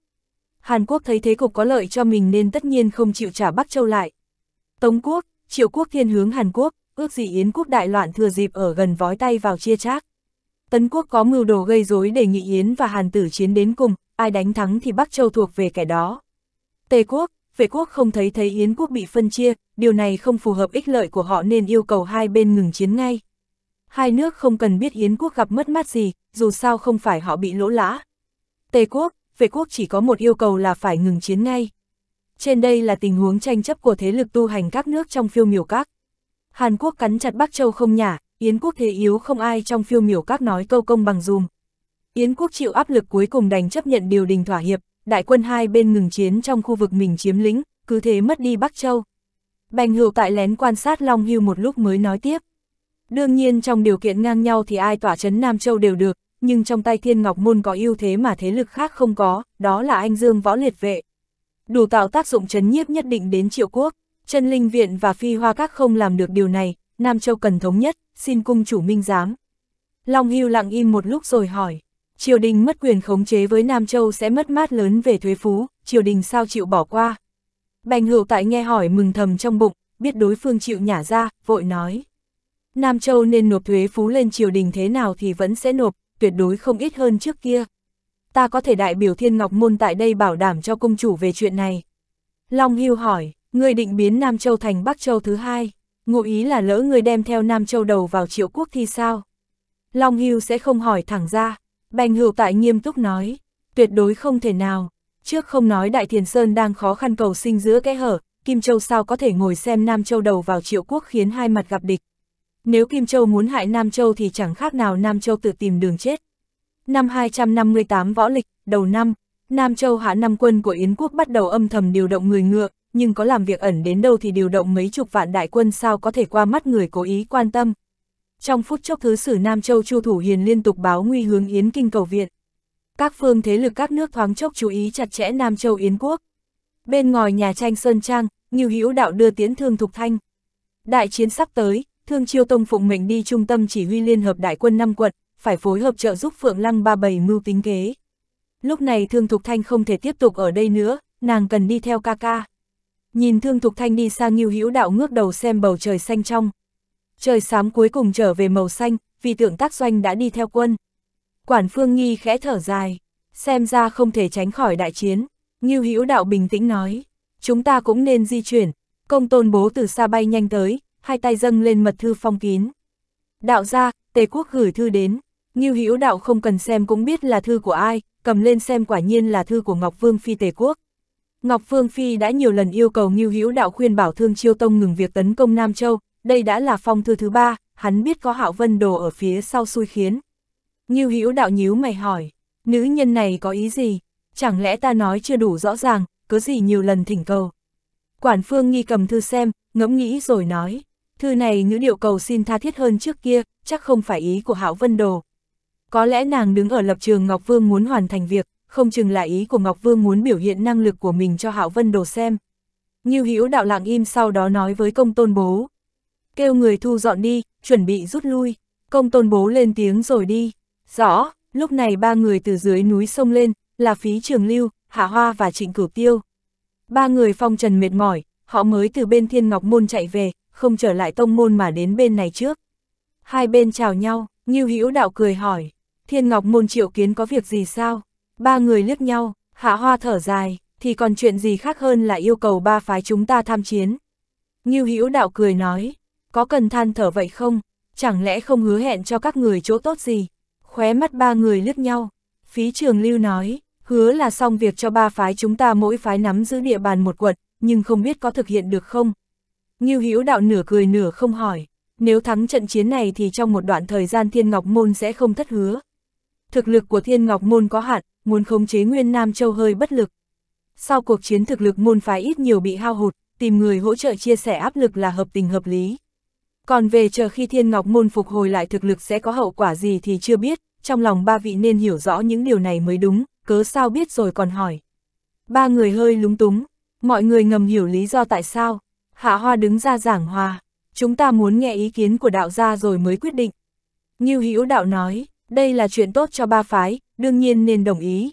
Hàn Quốc thấy thế cục có lợi cho mình nên tất nhiên không chịu trả Bắc Châu lại. Tống quốc, triệu quốc thiên hướng Hàn Quốc, ước gì Yến quốc đại loạn thừa dịp ở gần vói tay vào chia chác. Tấn quốc có mưu đồ gây rối đề nghị Yến và Hàn tử chiến đến cùng, ai đánh thắng thì Bắc Châu thuộc về kẻ đó. Tề quốc, vệ quốc không thấy thấy Yến quốc bị phân chia, điều này không phù hợp ích lợi của họ nên yêu cầu hai bên ngừng chiến ngay. Hai nước không cần biết Yến quốc gặp mất mát gì, dù sao không phải họ bị lỗ lã. Tề quốc, vệ quốc chỉ có một yêu cầu là phải ngừng chiến ngay. Trên đây là tình huống tranh chấp của thế lực tu hành các nước trong phiêu miểu các. Hàn Quốc cắn chặt Bắc Châu không nhả, Yến quốc thế yếu không ai trong phiêu miểu các nói câu công bằng dùm, Yến quốc chịu áp lực cuối cùng đành chấp nhận điều đình thỏa hiệp, đại quân hai bên ngừng chiến trong khu vực mình chiếm lĩnh, cứ thế mất đi Bắc Châu. Bành hữu tại lén quan sát Long Hưu một lúc mới nói tiếp. Đương nhiên trong điều kiện ngang nhau thì ai tỏa chấn Nam Châu đều được, nhưng trong tay Thiên Ngọc Môn có ưu thế mà thế lực khác không có, đó là anh Dương võ liệt vệ. Đủ tạo tác dụng chấn nhiếp nhất định đến triệu quốc, chân linh viện và phi hoa các không làm được điều này, Nam Châu cần thống nhất, xin cung chủ minh giám. Long Hưu lặng im một lúc rồi hỏi triều đình mất quyền khống chế với Nam Châu sẽ mất mát lớn về thuế phú, triều đình sao chịu bỏ qua. Bành hữu tại nghe hỏi mừng thầm trong bụng, biết đối phương chịu nhả ra, vội nói. Nam Châu nên nộp thuế phú lên triều đình thế nào thì vẫn sẽ nộp, tuyệt đối không ít hơn trước kia. Ta có thể đại biểu Thiên Ngọc Môn tại đây bảo đảm cho công chủ về chuyện này. Long Hưu hỏi, Ngươi định biến Nam Châu thành Bắc Châu thứ hai, ngụ ý là lỡ ngươi đem theo Nam Châu đầu vào triệu quốc thì sao? Long Hưu sẽ không hỏi thẳng ra, Bành hữu tại nghiêm túc nói, tuyệt đối không thể nào. Trước không nói Đại Thiền Sơn đang khó khăn cầu sinh giữa kẽ hở, Kim Châu sao có thể ngồi xem Nam Châu đầu vào triệu quốc khiến hai mặt gặp địch. Nếu Kim Châu muốn hại Nam Châu thì chẳng khác nào Nam Châu tự tìm đường chết. Năm 258 võ lịch, đầu năm, Nam Châu hạ năm quân của Yến quốc bắt đầu âm thầm điều động người ngựa, nhưng có làm việc ẩn đến đâu thì điều động mấy chục vạn đại quân sao có thể qua mắt người cố ý quan tâm, trong phút chốc thứ sử Nam Châu Chu Thủ Hiền liên tục báo nguy hướng Yến Kinh cầu viện. Các phương thế lực các nước thoáng chốc chú ý chặt chẽ Nam Châu Yến Quốc. Bên ngòi nhà tranh Sơn Trang, Nghiêu Hữu Đạo đưa tiến thương Thục Thanh. Đại chiến sắp tới, Thương Chiêu Tông phụng mệnh đi trung tâm chỉ huy Liên Hợp Đại quân năm quận, phải phối hợp trợ giúp Phượng Lăng ba bảy mưu tính kế. Lúc này Thương Thục Thanh không thể tiếp tục ở đây nữa, nàng cần đi theo ca ca. Nhìn Thương Thục Thanh đi sang Nghiêu Hữu Đạo ngước đầu xem bầu trời xanh trong trời xám cuối cùng trở về màu xanh, vì tượng tác doanh đã đi theo quân. Quản Phương Nghi khẽ thở dài, xem ra không thể tránh khỏi đại chiến, Ngưu Hữu Đạo bình tĩnh nói, chúng ta cũng nên di chuyển, công tôn bố từ xa bay nhanh tới, hai tay dâng lên mật thư phong kín. Đạo ra, Tề Quốc gửi thư đến, Ngưu Hữu Đạo không cần xem cũng biết là thư của ai, cầm lên xem quả nhiên là thư của Ngọc Vương Phi Tề Quốc. Ngọc Vương Phi đã nhiều lần yêu cầu Ngưu Hữu Đạo khuyên bảo Thương Chiêu Tông ngừng việc tấn công Nam Châu, đây đã là phong thư thứ ba, hắn biết có Hạo Vân Đồ ở phía sau xui khiến. Nghiêu Hữu đạo nhíu mày hỏi, nữ nhân này có ý gì? Chẳng lẽ ta nói chưa đủ rõ ràng, cứ gì nhiều lần thỉnh cầu. Quản Phương nghi cầm thư xem, ngẫm nghĩ rồi nói, thư này ngữ điệu cầu xin tha thiết hơn trước kia, chắc không phải ý của Hạo Vân Đồ. Có lẽ nàng đứng ở lập trường Ngọc Vương muốn hoàn thành việc, không chừng là ý của Ngọc Vương muốn biểu hiện năng lực của mình cho Hạo Vân Đồ xem. Nghiêu Hữu đạo lặng im sau đó nói với công tôn bố, kêu người thu dọn đi, chuẩn bị rút lui. Công tôn bố lên tiếng rồi đi. Rõ, lúc này ba người từ dưới núi sông lên, là phí trường lưu, hạ hoa và trịnh cửu tiêu. Ba người phong trần mệt mỏi, họ mới từ bên thiên ngọc môn chạy về, không trở lại tông môn mà đến bên này trước. Hai bên chào nhau, Ngưu Hữu Đạo cười hỏi, Thiên Ngọc Môn Triệu Kiến có việc gì sao? Ba người liếc nhau, Hạ Hoa thở dài, thì còn chuyện gì khác hơn là yêu cầu ba phái chúng ta tham chiến. Ngưu Hữu Đạo cười nói, có cần than thở vậy không? Chẳng lẽ không hứa hẹn cho các người chỗ tốt gì? Khóe mắt ba người liếc nhau, phí trường lưu nói, hứa là xong việc cho ba phái chúng ta mỗi phái nắm giữ địa bàn một quận, nhưng không biết có thực hiện được không? Ngưu Hữu đạo nửa cười nửa không hỏi, nếu thắng trận chiến này thì trong một đoạn thời gian Thiên Ngọc Môn sẽ không thất hứa. Thực lực của Thiên Ngọc Môn có hạn, muốn khống chế Nguyên Nam Châu hơi bất lực. Sau cuộc chiến thực lực môn phái ít nhiều bị hao hụt, tìm người hỗ trợ chia sẻ áp lực là hợp tình hợp lý. Còn về chờ khi Thiên Ngọc Môn phục hồi lại thực lực sẽ có hậu quả gì thì chưa biết, trong lòng ba vị nên hiểu rõ những điều này mới đúng, cớ sao biết rồi còn hỏi. Ba người hơi lúng túng, mọi người ngầm hiểu lý do tại sao. Hạ Hoa đứng ra giảng hòa, chúng ta muốn nghe ý kiến của đạo gia rồi mới quyết định. như Hữu đạo nói, đây là chuyện tốt cho ba phái, đương nhiên nên đồng ý.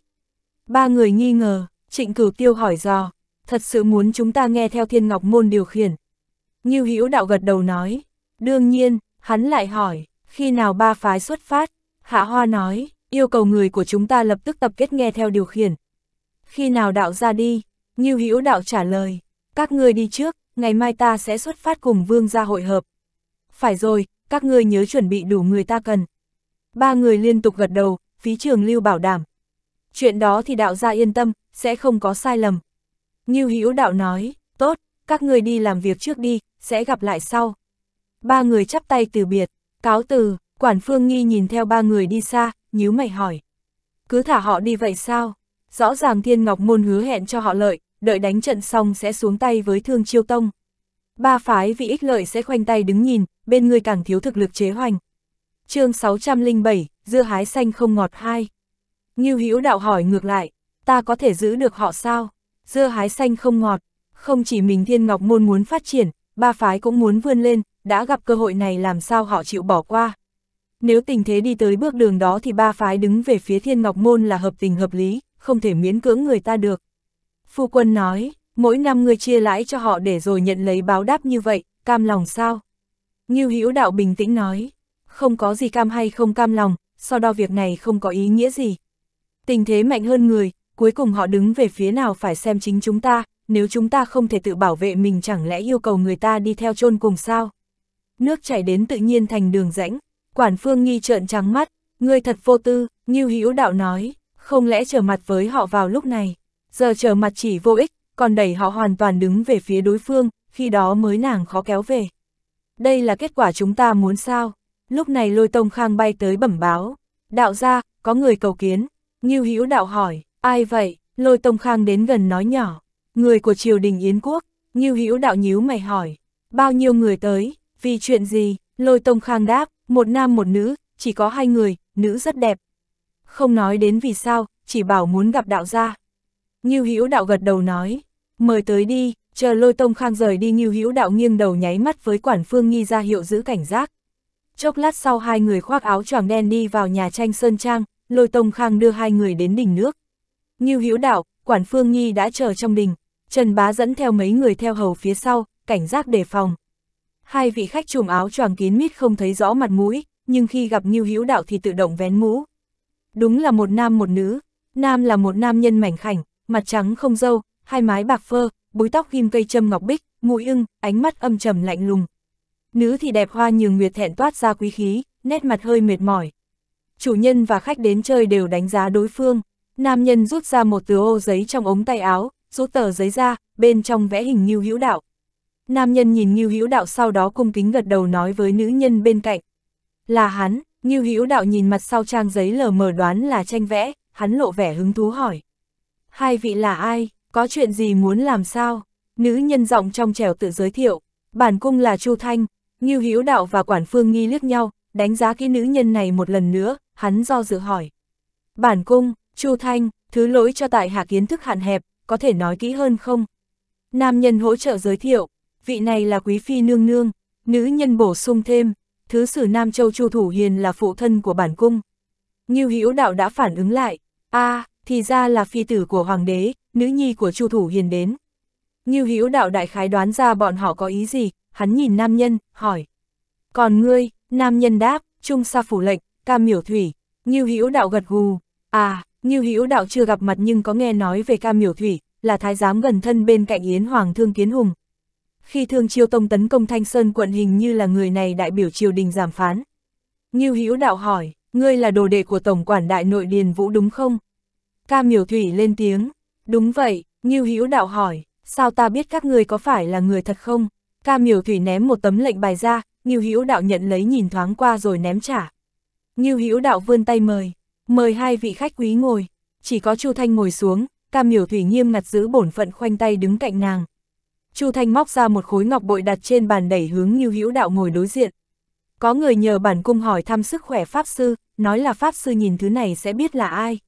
Ba người nghi ngờ, Trịnh Cửu Tiêu hỏi dò, thật sự muốn chúng ta nghe theo Thiên Ngọc môn điều khiển. như Hữu đạo gật đầu nói, Đương nhiên, hắn lại hỏi, khi nào ba phái xuất phát? Hạ Hoa nói, yêu cầu người của chúng ta lập tức tập kết nghe theo điều khiển. Khi nào đạo ra đi? như Hữu đạo trả lời, các ngươi đi trước, ngày mai ta sẽ xuất phát cùng vương gia hội hợp. Phải rồi, các ngươi nhớ chuẩn bị đủ người ta cần. Ba người liên tục gật đầu, phí trường lưu bảo đảm. Chuyện đó thì đạo gia yên tâm, sẽ không có sai lầm. như Hữu đạo nói, tốt, các ngươi đi làm việc trước đi, sẽ gặp lại sau ba người chắp tay từ biệt, cáo từ, quản phương nghi nhìn theo ba người đi xa, nhíu mày hỏi. Cứ thả họ đi vậy sao? Rõ ràng Thiên Ngọc Môn hứa hẹn cho họ lợi, đợi đánh trận xong sẽ xuống tay với Thương Chiêu Tông. Ba phái vì ích lợi sẽ khoanh tay đứng nhìn, bên người càng thiếu thực lực chế hoành. chương 607, dưa hái xanh không ngọt hai. Ngưu Hữu đạo hỏi ngược lại, ta có thể giữ được họ sao? Dưa hái xanh không ngọt, không chỉ mình Thiên Ngọc Môn muốn phát triển, ba phái cũng muốn vươn lên, đã gặp cơ hội này làm sao họ chịu bỏ qua. Nếu tình thế đi tới bước đường đó thì ba phái đứng về phía Thiên Ngọc Môn là hợp tình hợp lý, không thể miễn cưỡng người ta được. Phu quân nói, mỗi năm người chia lãi cho họ để rồi nhận lấy báo đáp như vậy, cam lòng sao? Ngưu Hữu Đạo bình tĩnh nói, không có gì cam hay không cam lòng, so đo việc này không có ý nghĩa gì. Tình thế mạnh hơn người, cuối cùng họ đứng về phía nào phải xem chính chúng ta, nếu chúng ta không thể tự bảo vệ mình chẳng lẽ yêu cầu người ta đi theo chôn cùng sao? nước chảy đến tự nhiên thành đường rãnh. Quản phương nghi trợn trắng mắt, ngươi thật vô tư, Ngưu Hữu Đạo nói, không lẽ trở mặt với họ vào lúc này, giờ trở mặt chỉ vô ích, còn đẩy họ hoàn toàn đứng về phía đối phương, khi đó mới nàng khó kéo về. Đây là kết quả chúng ta muốn sao? Lúc này lôi tông khang bay tới bẩm báo, đạo ra, có người cầu kiến, Ngưu Hữu Đạo hỏi, ai vậy? Lôi tông khang đến gần nói nhỏ, người của triều đình Yến Quốc, Ngưu Hữu Đạo nhíu mày hỏi, bao nhiêu người tới? Vì chuyện gì? Lôi Tông Khang đáp, một nam một nữ, chỉ có hai người, nữ rất đẹp. Không nói đến vì sao, chỉ bảo muốn gặp đạo gia. Nghiêu Hữu đạo gật đầu nói, mời tới đi, chờ lôi tông khang rời đi Nghiêu Hữu đạo nghiêng đầu nháy mắt với quản phương nghi ra hiệu giữ cảnh giác. Chốc lát sau hai người khoác áo choàng đen đi vào nhà tranh Sơn Trang, lôi tông khang đưa hai người đến đỉnh nước. Nghiêu Hữu đạo, quản phương nghi đã chờ trong đình, Trần Bá dẫn theo mấy người theo hầu phía sau, cảnh giác đề phòng hai vị khách trùm áo choàng kín mít không thấy rõ mặt mũi, nhưng khi gặp Ngưu Hữu Đạo thì tự động vén mũ. Đúng là một nam một nữ, nam là một nam nhân mảnh khảnh, mặt trắng không dâu, hai mái bạc phơ, búi tóc ghim cây châm ngọc bích, mũi ưng, ánh mắt âm trầm lạnh lùng. Nữ thì đẹp hoa nhường nguyệt thẹn toát ra quý khí, nét mặt hơi mệt mỏi. Chủ nhân và khách đến chơi đều đánh giá đối phương. Nam nhân rút ra một tờ ô giấy trong ống tay áo, rút tờ giấy ra, bên trong vẽ hình Ngưu Hữu Đạo. Nam nhân nhìn Ngưu Hữu Đạo sau đó cung kính gật đầu nói với nữ nhân bên cạnh. Là hắn, Ngưu Hữu Đạo nhìn mặt sau trang giấy lờ mờ đoán là tranh vẽ, hắn lộ vẻ hứng thú hỏi. Hai vị là ai, có chuyện gì muốn làm sao? Nữ nhân giọng trong trèo tự giới thiệu, bản cung là Chu Thanh, Ngưu Hữu Đạo và Quản Phương nghi liếc nhau, đánh giá kỹ nữ nhân này một lần nữa, hắn do dự hỏi. Bản cung, Chu Thanh, thứ lỗi cho tại hạ kiến thức hạn hẹp, có thể nói kỹ hơn không? Nam nhân hỗ trợ giới thiệu, vị này là quý phi nương nương, nữ nhân bổ sung thêm, thứ sử Nam Châu Chu Thủ Hiền là phụ thân của bản cung. Ngưu Hữu Đạo đã phản ứng lại, a à, thì ra là phi tử của hoàng đế, nữ nhi của Chu Thủ Hiền đến. Ngưu Hữu Đạo đại khái đoán ra bọn họ có ý gì, hắn nhìn nam nhân, hỏi. Còn ngươi, nam nhân đáp, trung sa phủ lệnh, cam miểu thủy, Ngưu Hữu Đạo gật gù, à, Ngưu Hữu Đạo chưa gặp mặt nhưng có nghe nói về cam miểu thủy, là thái giám gần thân bên cạnh Yến Hoàng Thương Kiến Hùng, khi Thương Chiêu Tông tấn công Thanh Sơn quận hình như là người này đại biểu triều đình giảm phán. Ngưu Hữu Đạo hỏi, ngươi là đồ đệ của Tổng quản Đại Nội Điền Vũ đúng không? Ca Miểu Thủy lên tiếng, đúng vậy, Ngưu Hữu Đạo hỏi, sao ta biết các ngươi có phải là người thật không? Ca Miểu Thủy ném một tấm lệnh bài ra, Ngưu Hữu Đạo nhận lấy nhìn thoáng qua rồi ném trả. Ngưu Hữu Đạo vươn tay mời, mời hai vị khách quý ngồi, chỉ có Chu Thanh ngồi xuống, Ca Miểu Thủy nghiêm ngặt giữ bổn phận khoanh tay đứng cạnh nàng. Chu Thanh móc ra một khối ngọc bội đặt trên bàn đẩy hướng Như Hữu Đạo ngồi đối diện. Có người nhờ bản cung hỏi thăm sức khỏe pháp sư, nói là pháp sư nhìn thứ này sẽ biết là ai.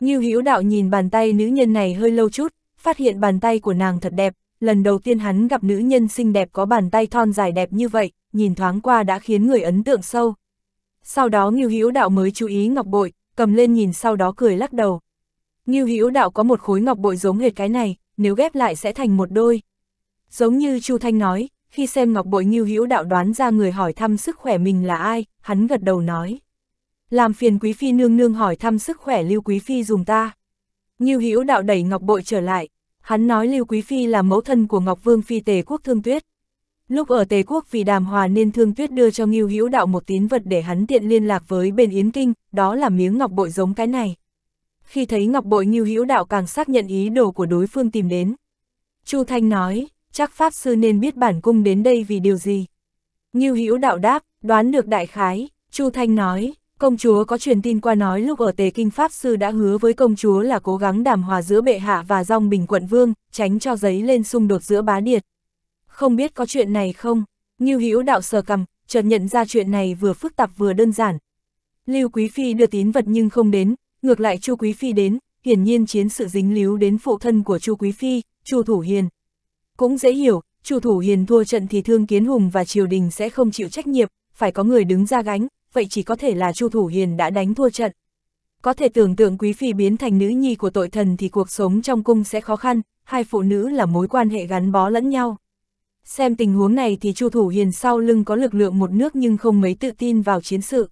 Như Hữu Đạo nhìn bàn tay nữ nhân này hơi lâu chút, phát hiện bàn tay của nàng thật đẹp, lần đầu tiên hắn gặp nữ nhân xinh đẹp có bàn tay thon dài đẹp như vậy, nhìn thoáng qua đã khiến người ấn tượng sâu. Sau đó Như Hữu Đạo mới chú ý ngọc bội, cầm lên nhìn sau đó cười lắc đầu. Như Hữu Đạo có một khối ngọc bội giống hệt cái này, nếu ghép lại sẽ thành một đôi. Giống như Chu Thanh nói, khi xem ngọc bội nghiêu hữu đạo đoán ra người hỏi thăm sức khỏe mình là ai, hắn gật đầu nói. Làm phiền quý phi nương nương hỏi thăm sức khỏe lưu quý phi dùng ta. Nghiêu hữu đạo đẩy ngọc bội trở lại, hắn nói lưu quý phi là mẫu thân của ngọc vương phi tề quốc thương tuyết. Lúc ở Tề Quốc vì đàm hòa nên Thương Tuyết đưa cho Ngưu Hữu Đạo một tín vật để hắn tiện liên lạc với bên Yến Kinh, đó là miếng ngọc bội giống cái này. Khi thấy ngọc bội Ngưu Hữu Đạo càng xác nhận ý đồ của đối phương tìm đến. Chu Thanh nói, chắc Pháp Sư nên biết bản cung đến đây vì điều gì. như Hữu đạo đáp, đoán được đại khái, Chu Thanh nói, công chúa có truyền tin qua nói lúc ở Tề Kinh Pháp Sư đã hứa với công chúa là cố gắng đàm hòa giữa bệ hạ và rong bình quận vương, tránh cho giấy lên xung đột giữa bá điệt. Không biết có chuyện này không? như Hữu đạo sờ cầm, chợt nhận ra chuyện này vừa phức tạp vừa đơn giản. Lưu Quý Phi đưa tín vật nhưng không đến, ngược lại Chu Quý Phi đến, hiển nhiên chiến sự dính líu đến phụ thân của Chu Quý Phi, Chu Thủ Hiền, cũng dễ hiểu, chủ thủ hiền thua trận thì Thương Kiến Hùng và triều đình sẽ không chịu trách nhiệm, phải có người đứng ra gánh, vậy chỉ có thể là chu thủ hiền đã đánh thua trận. Có thể tưởng tượng quý phi biến thành nữ nhi của tội thần thì cuộc sống trong cung sẽ khó khăn, hai phụ nữ là mối quan hệ gắn bó lẫn nhau. Xem tình huống này thì chu thủ hiền sau lưng có lực lượng một nước nhưng không mấy tự tin vào chiến sự.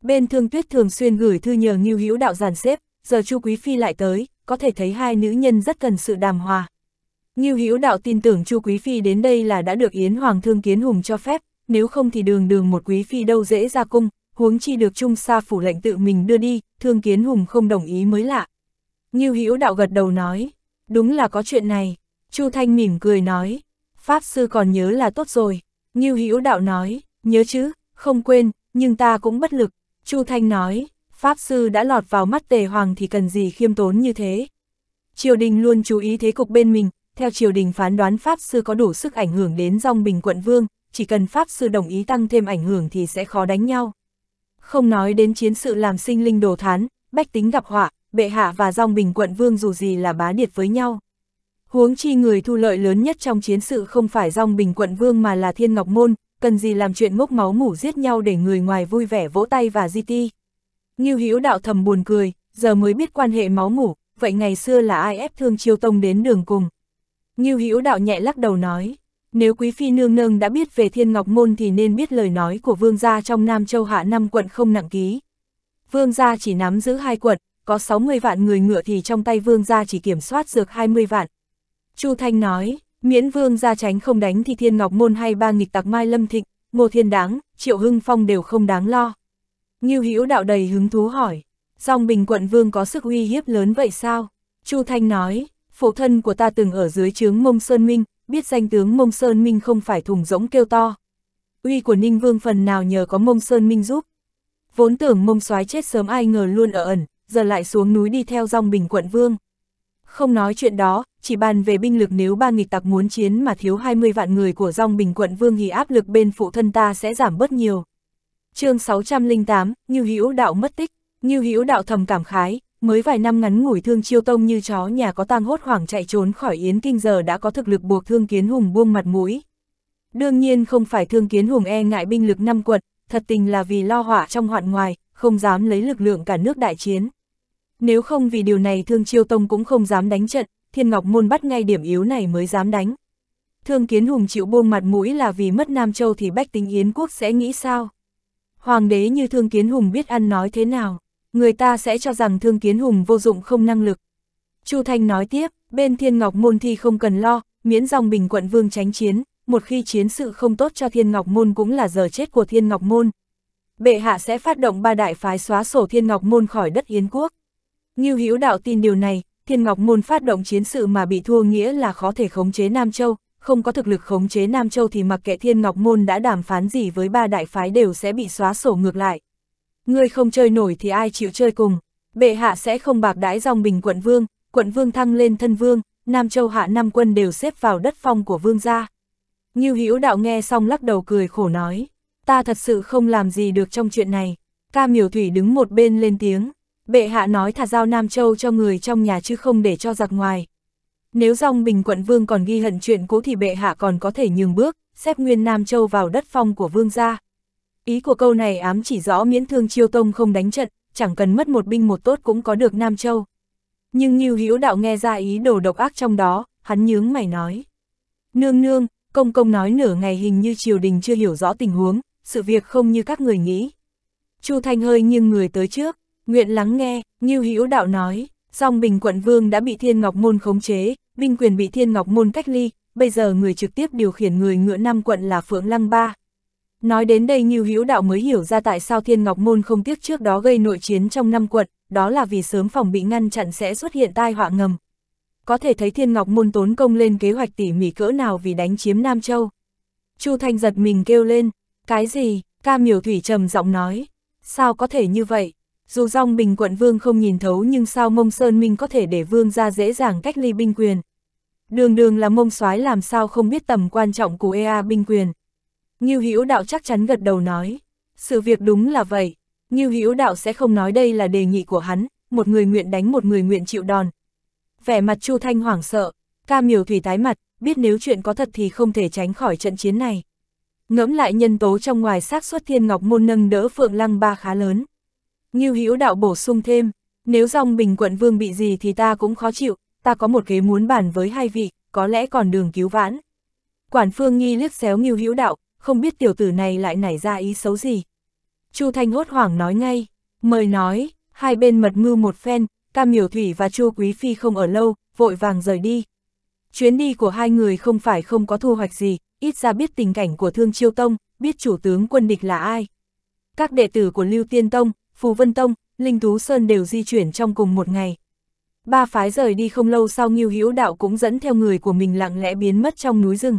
Bên thương tuyết thường xuyên gửi thư nhờ nghiêu hữu đạo giàn xếp, giờ chu quý phi lại tới, có thể thấy hai nữ nhân rất cần sự đàm hòa. Ngưu Hữu Đạo tin tưởng Chu Quý Phi đến đây là đã được Yến Hoàng Thương Kiến Hùng cho phép, nếu không thì đường đường một Quý Phi đâu dễ ra cung, huống chi được Trung Sa phủ lệnh tự mình đưa đi, Thương Kiến Hùng không đồng ý mới lạ. Ngưu Hữu Đạo gật đầu nói, đúng là có chuyện này. Chu Thanh mỉm cười nói, Pháp Sư còn nhớ là tốt rồi. Ngưu Hữu Đạo nói, nhớ chứ, không quên, nhưng ta cũng bất lực. Chu Thanh nói, Pháp Sư đã lọt vào mắt tề hoàng thì cần gì khiêm tốn như thế. Triều đình luôn chú ý thế cục bên mình, theo triều đình phán đoán Pháp Sư có đủ sức ảnh hưởng đến dòng bình quận vương, chỉ cần Pháp Sư đồng ý tăng thêm ảnh hưởng thì sẽ khó đánh nhau. Không nói đến chiến sự làm sinh linh đồ thán, bách tính gặp họa, bệ hạ và dòng bình quận vương dù gì là bá điệt với nhau. Huống chi người thu lợi lớn nhất trong chiến sự không phải dòng bình quận vương mà là thiên ngọc môn, cần gì làm chuyện ngốc máu mủ giết nhau để người ngoài vui vẻ vỗ tay và di ti. Nghiêu Hữu đạo thầm buồn cười, giờ mới biết quan hệ máu mủ, vậy ngày xưa là ai ép thương chiêu tông đến đường cùng, Ngưu Hữu đạo nhẹ lắc đầu nói, nếu quý phi nương nương đã biết về Thiên Ngọc Môn thì nên biết lời nói của vương gia trong Nam Châu Hạ năm quận không nặng ký. Vương gia chỉ nắm giữ hai quận, có 60 vạn người ngựa thì trong tay vương gia chỉ kiểm soát dược 20 vạn. Chu Thanh nói, miễn vương gia tránh không đánh thì Thiên Ngọc Môn hay ba nghịch tặc Mai Lâm Thịnh, Ngô Thiên Đáng, Triệu Hưng Phong đều không đáng lo. Ngưu Hữu đạo đầy hứng thú hỏi, Dòng Bình quận vương có sức uy hiếp lớn vậy sao? Chu Thanh nói, phụ thân của ta từng ở dưới chướng mông Sơn Minh, biết danh tướng mông Sơn Minh không phải thùng rỗng kêu to. Uy của Ninh Vương phần nào nhờ có mông Sơn Minh giúp. Vốn tưởng mông soái chết sớm ai ngờ luôn ở ẩn, giờ lại xuống núi đi theo dòng bình quận Vương. Không nói chuyện đó, chỉ bàn về binh lực nếu ba nghịch tặc muốn chiến mà thiếu 20 vạn người của dòng bình quận Vương thì áp lực bên phụ thân ta sẽ giảm bớt nhiều. chương 608, Như Hữu Đạo mất tích, Như Hữu Đạo thầm cảm khái, mới vài năm ngắn ngủi thương chiêu tông như chó nhà có tang hốt hoảng chạy trốn khỏi Yến Kinh giờ đã có thực lực buộc thương kiến hùng buông mặt mũi. Đương nhiên không phải thương kiến hùng e ngại binh lực năm quận, thật tình là vì lo họa trong hoạn ngoài, không dám lấy lực lượng cả nước đại chiến. Nếu không vì điều này thương chiêu tông cũng không dám đánh trận, thiên ngọc môn bắt ngay điểm yếu này mới dám đánh. Thương kiến hùng chịu buông mặt mũi là vì mất Nam Châu thì bách tính Yến quốc sẽ nghĩ sao? Hoàng đế như thương kiến hùng biết ăn nói thế nào? người ta sẽ cho rằng Thương Kiến Hùng vô dụng không năng lực. Chu Thanh nói tiếp, bên Thiên Ngọc Môn thì không cần lo, miễn dòng bình quận vương tránh chiến, một khi chiến sự không tốt cho Thiên Ngọc Môn cũng là giờ chết của Thiên Ngọc Môn. Bệ hạ sẽ phát động ba đại phái xóa sổ Thiên Ngọc Môn khỏi đất Yến quốc. Ngưu Hữu Đạo tin điều này, Thiên Ngọc Môn phát động chiến sự mà bị thua nghĩa là khó thể khống chế Nam Châu, không có thực lực khống chế Nam Châu thì mặc kệ Thiên Ngọc Môn đã đàm phán gì với ba đại phái đều sẽ bị xóa sổ ngược lại ngươi không chơi nổi thì ai chịu chơi cùng, bệ hạ sẽ không bạc đãi dòng bình quận vương, quận vương thăng lên thân vương, Nam Châu hạ năm quân đều xếp vào đất phong của vương gia. Như Hữu đạo nghe xong lắc đầu cười khổ nói, ta thật sự không làm gì được trong chuyện này. Ca Miểu Thủy đứng một bên lên tiếng, bệ hạ nói thả giao Nam Châu cho người trong nhà chứ không để cho giặc ngoài. Nếu dòng bình quận vương còn ghi hận chuyện cũ thì bệ hạ còn có thể nhường bước, xếp nguyên Nam Châu vào đất phong của vương gia. Ý của câu này ám chỉ rõ miễn thương chiêu tông không đánh trận, chẳng cần mất một binh một tốt cũng có được Nam Châu. Nhưng Ngưu Hữu Đạo nghe ra ý đồ độc ác trong đó, hắn nhướng mày nói. Nương nương, công công nói nửa ngày hình như triều đình chưa hiểu rõ tình huống, sự việc không như các người nghĩ. Chu Thanh hơi nghiêng người tới trước, nguyện lắng nghe, Ngưu Hữu Đạo nói, song Bình quận vương đã bị Thiên Ngọc Môn khống chế, binh quyền bị Thiên Ngọc Môn cách ly, bây giờ người trực tiếp điều khiển người ngựa năm quận là Phượng Lăng Ba, Nói đến đây Ngưu Hữu Đạo mới hiểu ra tại sao Thiên Ngọc Môn không tiếc trước đó gây nội chiến trong năm quận, đó là vì sớm phòng bị ngăn chặn sẽ xuất hiện tai họa ngầm. Có thể thấy Thiên Ngọc Môn tốn công lên kế hoạch tỉ mỉ cỡ nào vì đánh chiếm Nam Châu. Chu Thanh giật mình kêu lên, cái gì, ca miểu thủy trầm giọng nói, sao có thể như vậy, dù dòng bình quận vương không nhìn thấu nhưng sao mông sơn minh có thể để vương ra dễ dàng cách ly binh quyền. Đường đường là mông soái làm sao không biết tầm quan trọng của EA binh quyền. Ngưu Hữu Đạo chắc chắn gật đầu nói, sự việc đúng là vậy, Ngưu Hữu Đạo sẽ không nói đây là đề nghị của hắn, một người nguyện đánh một người nguyện chịu đòn. Vẻ mặt Chu Thanh hoảng sợ, ca miều thủy tái mặt, biết nếu chuyện có thật thì không thể tránh khỏi trận chiến này. Ngẫm lại nhân tố trong ngoài xác suất Thiên Ngọc môn nâng đỡ Phượng Lăng ba khá lớn. Ngưu Hữu Đạo bổ sung thêm, nếu dòng Bình quận vương bị gì thì ta cũng khó chịu, ta có một kế muốn bàn với hai vị, có lẽ còn đường cứu vãn. Quản Phương Nghi liếc xéo Ngưu Hữu Đạo, không biết tiểu tử này lại nảy ra ý xấu gì. Chu Thanh hốt hoảng nói ngay, mời nói, hai bên mật mưu một phen, Cam Miểu Thủy và Chu Quý Phi không ở lâu, vội vàng rời đi. Chuyến đi của hai người không phải không có thu hoạch gì, ít ra biết tình cảnh của Thương Chiêu Tông, biết chủ tướng quân địch là ai. Các đệ tử của Lưu Tiên Tông, Phù Vân Tông, Linh Tú Sơn đều di chuyển trong cùng một ngày. Ba phái rời đi không lâu sau Ngưu Hữu Đạo cũng dẫn theo người của mình lặng lẽ biến mất trong núi rừng.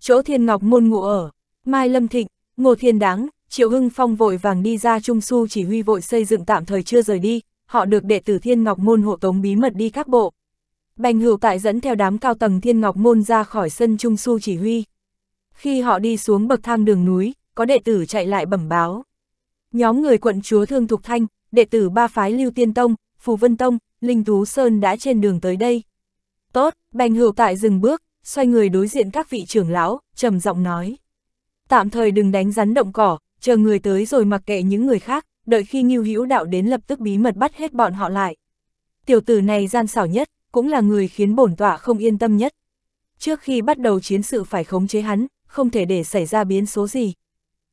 Chỗ Thiên Ngọc Môn ngụ ở, Mai Lâm Thịnh, Ngô Thiên Đáng, Triệu Hưng Phong vội vàng đi ra Trung Su chỉ huy vội xây dựng tạm thời chưa rời đi, họ được đệ tử Thiên Ngọc Môn hộ tống bí mật đi các bộ. Bành hữu tại dẫn theo đám cao tầng Thiên Ngọc Môn ra khỏi sân Trung Su chỉ huy. Khi họ đi xuống bậc thang đường núi, có đệ tử chạy lại bẩm báo. Nhóm người quận chúa Thương Thục Thanh, đệ tử ba phái Lưu Tiên Tông, Phù Vân Tông, Linh Tú Sơn đã trên đường tới đây. Tốt, bành hữu tại dừng bước, xoay người đối diện các vị trưởng lão, trầm giọng nói tạm thời đừng đánh rắn động cỏ, chờ người tới rồi mặc kệ những người khác, đợi khi Ngưu Hữu Đạo đến lập tức bí mật bắt hết bọn họ lại. Tiểu tử này gian xảo nhất, cũng là người khiến bổn tọa không yên tâm nhất. Trước khi bắt đầu chiến sự phải khống chế hắn, không thể để xảy ra biến số gì.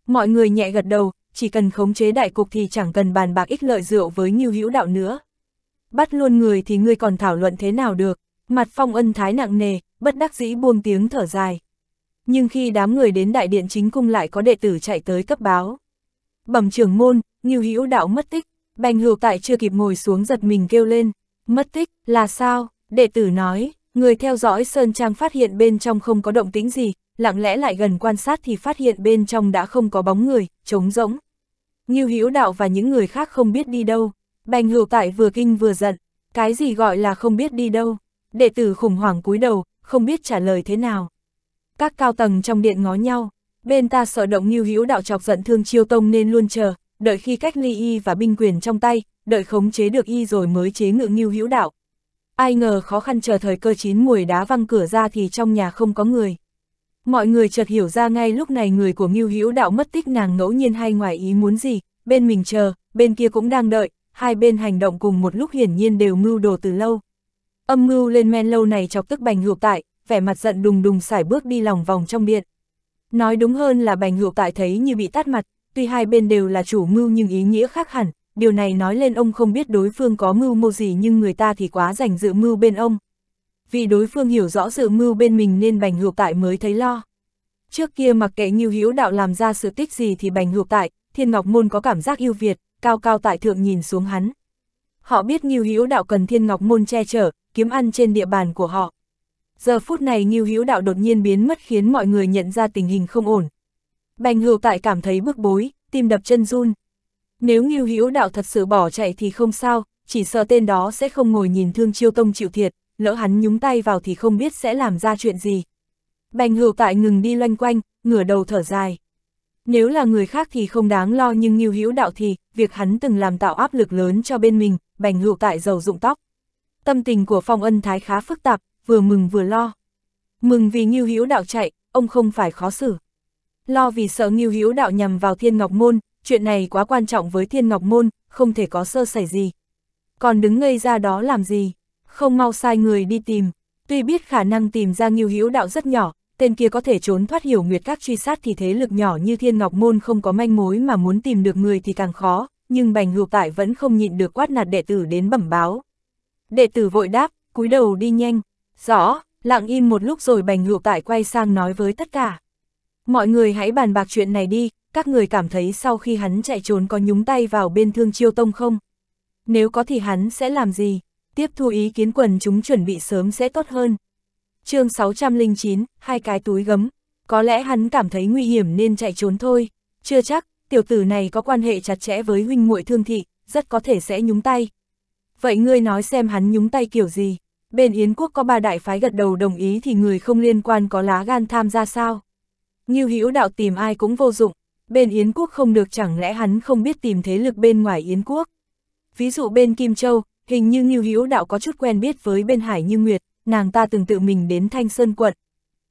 Mọi người nhẹ gật đầu, chỉ cần khống chế đại cục thì chẳng cần bàn bạc ích lợi rượu với Ngưu Hữu Đạo nữa. Bắt luôn người thì ngươi còn thảo luận thế nào được, mặt phong ân thái nặng nề, bất đắc dĩ buông tiếng thở dài nhưng khi đám người đến đại điện chính cung lại có đệ tử chạy tới cấp báo. Bẩm trưởng môn, Ngưu Hữu đạo mất tích, Bành Hữu tại chưa kịp ngồi xuống giật mình kêu lên, mất tích, là sao? Đệ tử nói, người theo dõi sơn trang phát hiện bên trong không có động tĩnh gì, lặng lẽ lại gần quan sát thì phát hiện bên trong đã không có bóng người, trống rỗng. Ngưu Hữu đạo và những người khác không biết đi đâu. Bành Hữu tại vừa kinh vừa giận, cái gì gọi là không biết đi đâu? Đệ tử khủng hoảng cúi đầu, không biết trả lời thế nào. Các cao tầng trong điện ngó nhau, bên ta sợ động như hữu đạo chọc giận thương chiêu tông nên luôn chờ, đợi khi cách ly y và binh quyền trong tay, đợi khống chế được y rồi mới chế ngự như hữu đạo. Ai ngờ khó khăn chờ thời cơ chín mùi đá văng cửa ra thì trong nhà không có người. Mọi người chợt hiểu ra ngay lúc này người của Ngưu Hữu Đạo mất tích nàng ngẫu nhiên hay ngoài ý muốn gì, bên mình chờ, bên kia cũng đang đợi, hai bên hành động cùng một lúc hiển nhiên đều mưu đồ từ lâu. Âm mưu lên men lâu này chọc tức bành hược tại, vẻ mặt giận đùng đùng xài bước đi lòng vòng trong điện. Nói đúng hơn là bành hữu tại thấy như bị tát mặt, tuy hai bên đều là chủ mưu nhưng ý nghĩa khác hẳn, điều này nói lên ông không biết đối phương có mưu mô gì nhưng người ta thì quá dành dự mưu bên ông. Vì đối phương hiểu rõ sự mưu bên mình nên bành hữu tại mới thấy lo. Trước kia mặc kệ Ngưu Hữu Đạo làm ra sự tích gì thì Bành Hữu Tại, Thiên Ngọc Môn có cảm giác yêu việt, cao cao tại thượng nhìn xuống hắn. Họ biết Ngưu Hữu Đạo cần Thiên Ngọc Môn che chở, kiếm ăn trên địa bàn của họ. Giờ phút này Ngưu Hữu Đạo đột nhiên biến mất khiến mọi người nhận ra tình hình không ổn. Bành Hữu Tại cảm thấy bức bối, tim đập chân run. Nếu Ngưu Hữu Đạo thật sự bỏ chạy thì không sao, chỉ sợ tên đó sẽ không ngồi nhìn Thương Chiêu Tông chịu thiệt, lỡ hắn nhúng tay vào thì không biết sẽ làm ra chuyện gì. Bành Hữu Tại ngừng đi loanh quanh, ngửa đầu thở dài. Nếu là người khác thì không đáng lo nhưng Ngưu Hữu Đạo thì, việc hắn từng làm tạo áp lực lớn cho bên mình, Bành Hữu Tại giàu dụng tóc. Tâm tình của Phong Ân Thái khá phức tạp, vừa mừng vừa lo. Mừng vì nghiêu Hữu Đạo chạy, ông không phải khó xử. Lo vì sợ nghiêu Hữu Đạo nhằm vào Thiên Ngọc Môn, chuyện này quá quan trọng với Thiên Ngọc Môn, không thể có sơ sẩy gì. Còn đứng ngây ra đó làm gì, không mau sai người đi tìm. Tuy biết khả năng tìm ra nghiêu Hữu Đạo rất nhỏ, tên kia có thể trốn thoát hiểu nguyệt các truy sát thì thế lực nhỏ như Thiên Ngọc Môn không có manh mối mà muốn tìm được người thì càng khó, nhưng Bành Hữu Tại vẫn không nhịn được quát nạt đệ tử đến bẩm báo. Đệ tử vội đáp, cúi đầu đi nhanh, Rõ, lặng im một lúc rồi bành hữu tại quay sang nói với tất cả. Mọi người hãy bàn bạc chuyện này đi, các người cảm thấy sau khi hắn chạy trốn có nhúng tay vào bên thương chiêu tông không? Nếu có thì hắn sẽ làm gì? Tiếp thu ý kiến quần chúng chuẩn bị sớm sẽ tốt hơn. chương 609, hai cái túi gấm. Có lẽ hắn cảm thấy nguy hiểm nên chạy trốn thôi. Chưa chắc, tiểu tử này có quan hệ chặt chẽ với huynh muội thương thị, rất có thể sẽ nhúng tay. Vậy ngươi nói xem hắn nhúng tay kiểu gì? bên Yến quốc có ba đại phái gật đầu đồng ý thì người không liên quan có lá gan tham gia sao. Như hữu đạo tìm ai cũng vô dụng, bên Yến quốc không được chẳng lẽ hắn không biết tìm thế lực bên ngoài Yến quốc. Ví dụ bên Kim Châu, hình như Như hữu đạo có chút quen biết với bên Hải Như Nguyệt, nàng ta từng tự mình đến Thanh Sơn quận.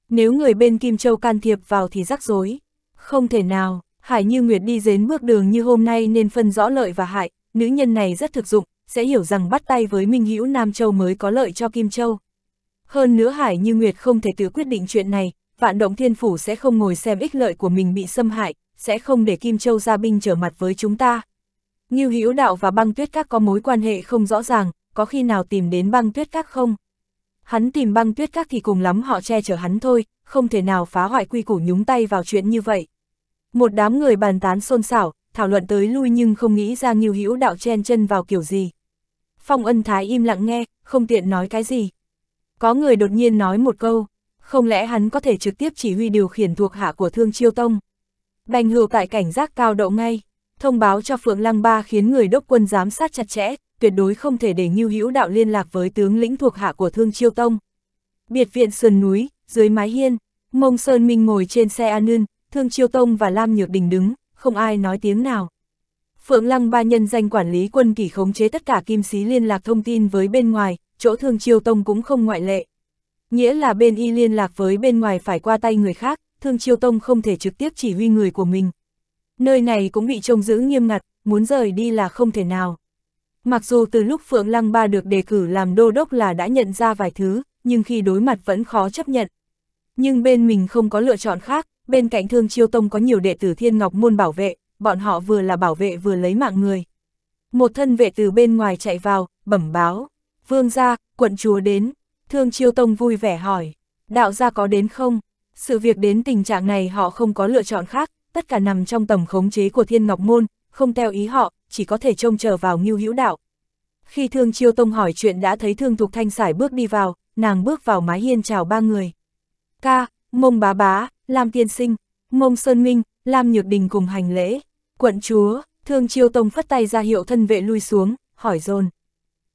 Nếu người bên Kim Châu can thiệp vào thì rắc rối. Không thể nào, Hải Như Nguyệt đi dến bước đường như hôm nay nên phân rõ lợi và hại, nữ nhân này rất thực dụng, sẽ hiểu rằng bắt tay với Minh Hữu Nam Châu mới có lợi cho Kim Châu. Hơn nữa Hải Như Nguyệt không thể tự quyết định chuyện này, vạn động thiên phủ sẽ không ngồi xem ích lợi của mình bị xâm hại, sẽ không để Kim Châu ra binh trở mặt với chúng ta. Ngưu Hữu Đạo và băng tuyết các có mối quan hệ không rõ ràng, có khi nào tìm đến băng tuyết các không? Hắn tìm băng tuyết các thì cùng lắm họ che chở hắn thôi, không thể nào phá hoại quy củ nhúng tay vào chuyện như vậy. Một đám người bàn tán xôn xảo, thảo luận tới lui nhưng không nghĩ ra Ngưu Hữu Đạo chen chân vào kiểu gì. Phong ân thái im lặng nghe, không tiện nói cái gì. Có người đột nhiên nói một câu, không lẽ hắn có thể trực tiếp chỉ huy điều khiển thuộc hạ của thương chiêu tông. Bành hưu tại cảnh giác cao độ ngay, thông báo cho Phượng Lăng Ba khiến người đốc quân giám sát chặt chẽ, tuyệt đối không thể để Ngưu Hữu Đạo liên lạc với tướng lĩnh thuộc hạ của Thương Chiêu Tông. Biệt viện sườn núi, dưới mái hiên, Mông Sơn Minh ngồi trên xe An Nương, Thương Chiêu Tông và Lam Nhược Đình đứng, không ai nói tiếng nào. Phượng Lăng Ba nhân danh quản lý quân kỳ khống chế tất cả kim sĩ liên lạc thông tin với bên ngoài, chỗ thương triều tông cũng không ngoại lệ. Nghĩa là bên y liên lạc với bên ngoài phải qua tay người khác, thương triều tông không thể trực tiếp chỉ huy người của mình. Nơi này cũng bị trông giữ nghiêm ngặt, muốn rời đi là không thể nào. Mặc dù từ lúc Phượng Lăng Ba được đề cử làm đô đốc là đã nhận ra vài thứ, nhưng khi đối mặt vẫn khó chấp nhận. Nhưng bên mình không có lựa chọn khác, bên cạnh Thương Chiêu Tông có nhiều đệ tử Thiên Ngọc Môn bảo vệ, bọn họ vừa là bảo vệ vừa lấy mạng người. Một thân vệ từ bên ngoài chạy vào, bẩm báo, vương gia, quận chúa đến, thương chiêu tông vui vẻ hỏi, đạo gia có đến không? Sự việc đến tình trạng này họ không có lựa chọn khác, tất cả nằm trong tầm khống chế của thiên ngọc môn, không theo ý họ, chỉ có thể trông chờ vào ngưu hữu đạo. Khi thương chiêu tông hỏi chuyện đã thấy thương thục thanh sải bước đi vào, nàng bước vào mái hiên chào ba người. Ca, mông bá bá, Lam tiên sinh, mông sơn minh, Lam nhược đình cùng hành lễ. Quận chúa, thương chiêu tông phất tay ra hiệu thân vệ lui xuống, hỏi dồn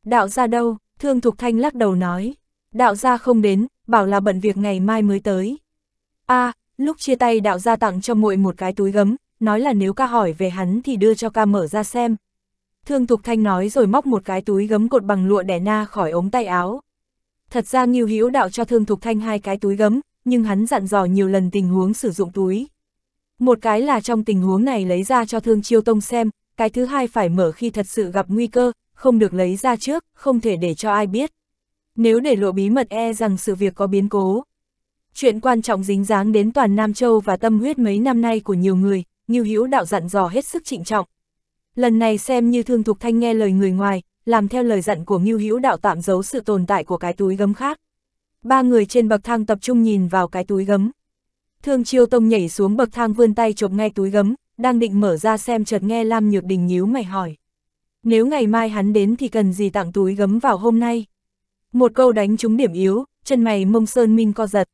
Đạo gia đâu, thương thục thanh lắc đầu nói. Đạo gia không đến, bảo là bận việc ngày mai mới tới. a à, lúc chia tay đạo gia tặng cho muội một cái túi gấm, nói là nếu ca hỏi về hắn thì đưa cho ca mở ra xem. Thương Thục Thanh nói rồi móc một cái túi gấm cột bằng lụa đẻ na khỏi ống tay áo. Thật ra Nghiêu Hữu đạo cho Thương Thục Thanh hai cái túi gấm, nhưng hắn dặn dò nhiều lần tình huống sử dụng túi, một cái là trong tình huống này lấy ra cho Thương Chiêu Tông xem, cái thứ hai phải mở khi thật sự gặp nguy cơ, không được lấy ra trước, không thể để cho ai biết. Nếu để lộ bí mật e rằng sự việc có biến cố. Chuyện quan trọng dính dáng đến toàn Nam Châu và tâm huyết mấy năm nay của nhiều người, Ngưu Hữu đạo dặn dò hết sức trịnh trọng. Lần này xem như Thương Thục Thanh nghe lời người ngoài, làm theo lời dặn của Ngưu Hữu đạo tạm giấu sự tồn tại của cái túi gấm khác. Ba người trên bậc thang tập trung nhìn vào cái túi gấm. Thương Chiêu Tông nhảy xuống bậc thang vươn tay chộp ngay túi gấm, đang định mở ra xem chợt nghe Lam Nhược Đình nhíu mày hỏi. Nếu ngày mai hắn đến thì cần gì tặng túi gấm vào hôm nay? Một câu đánh trúng điểm yếu, chân mày mông sơn minh co giật.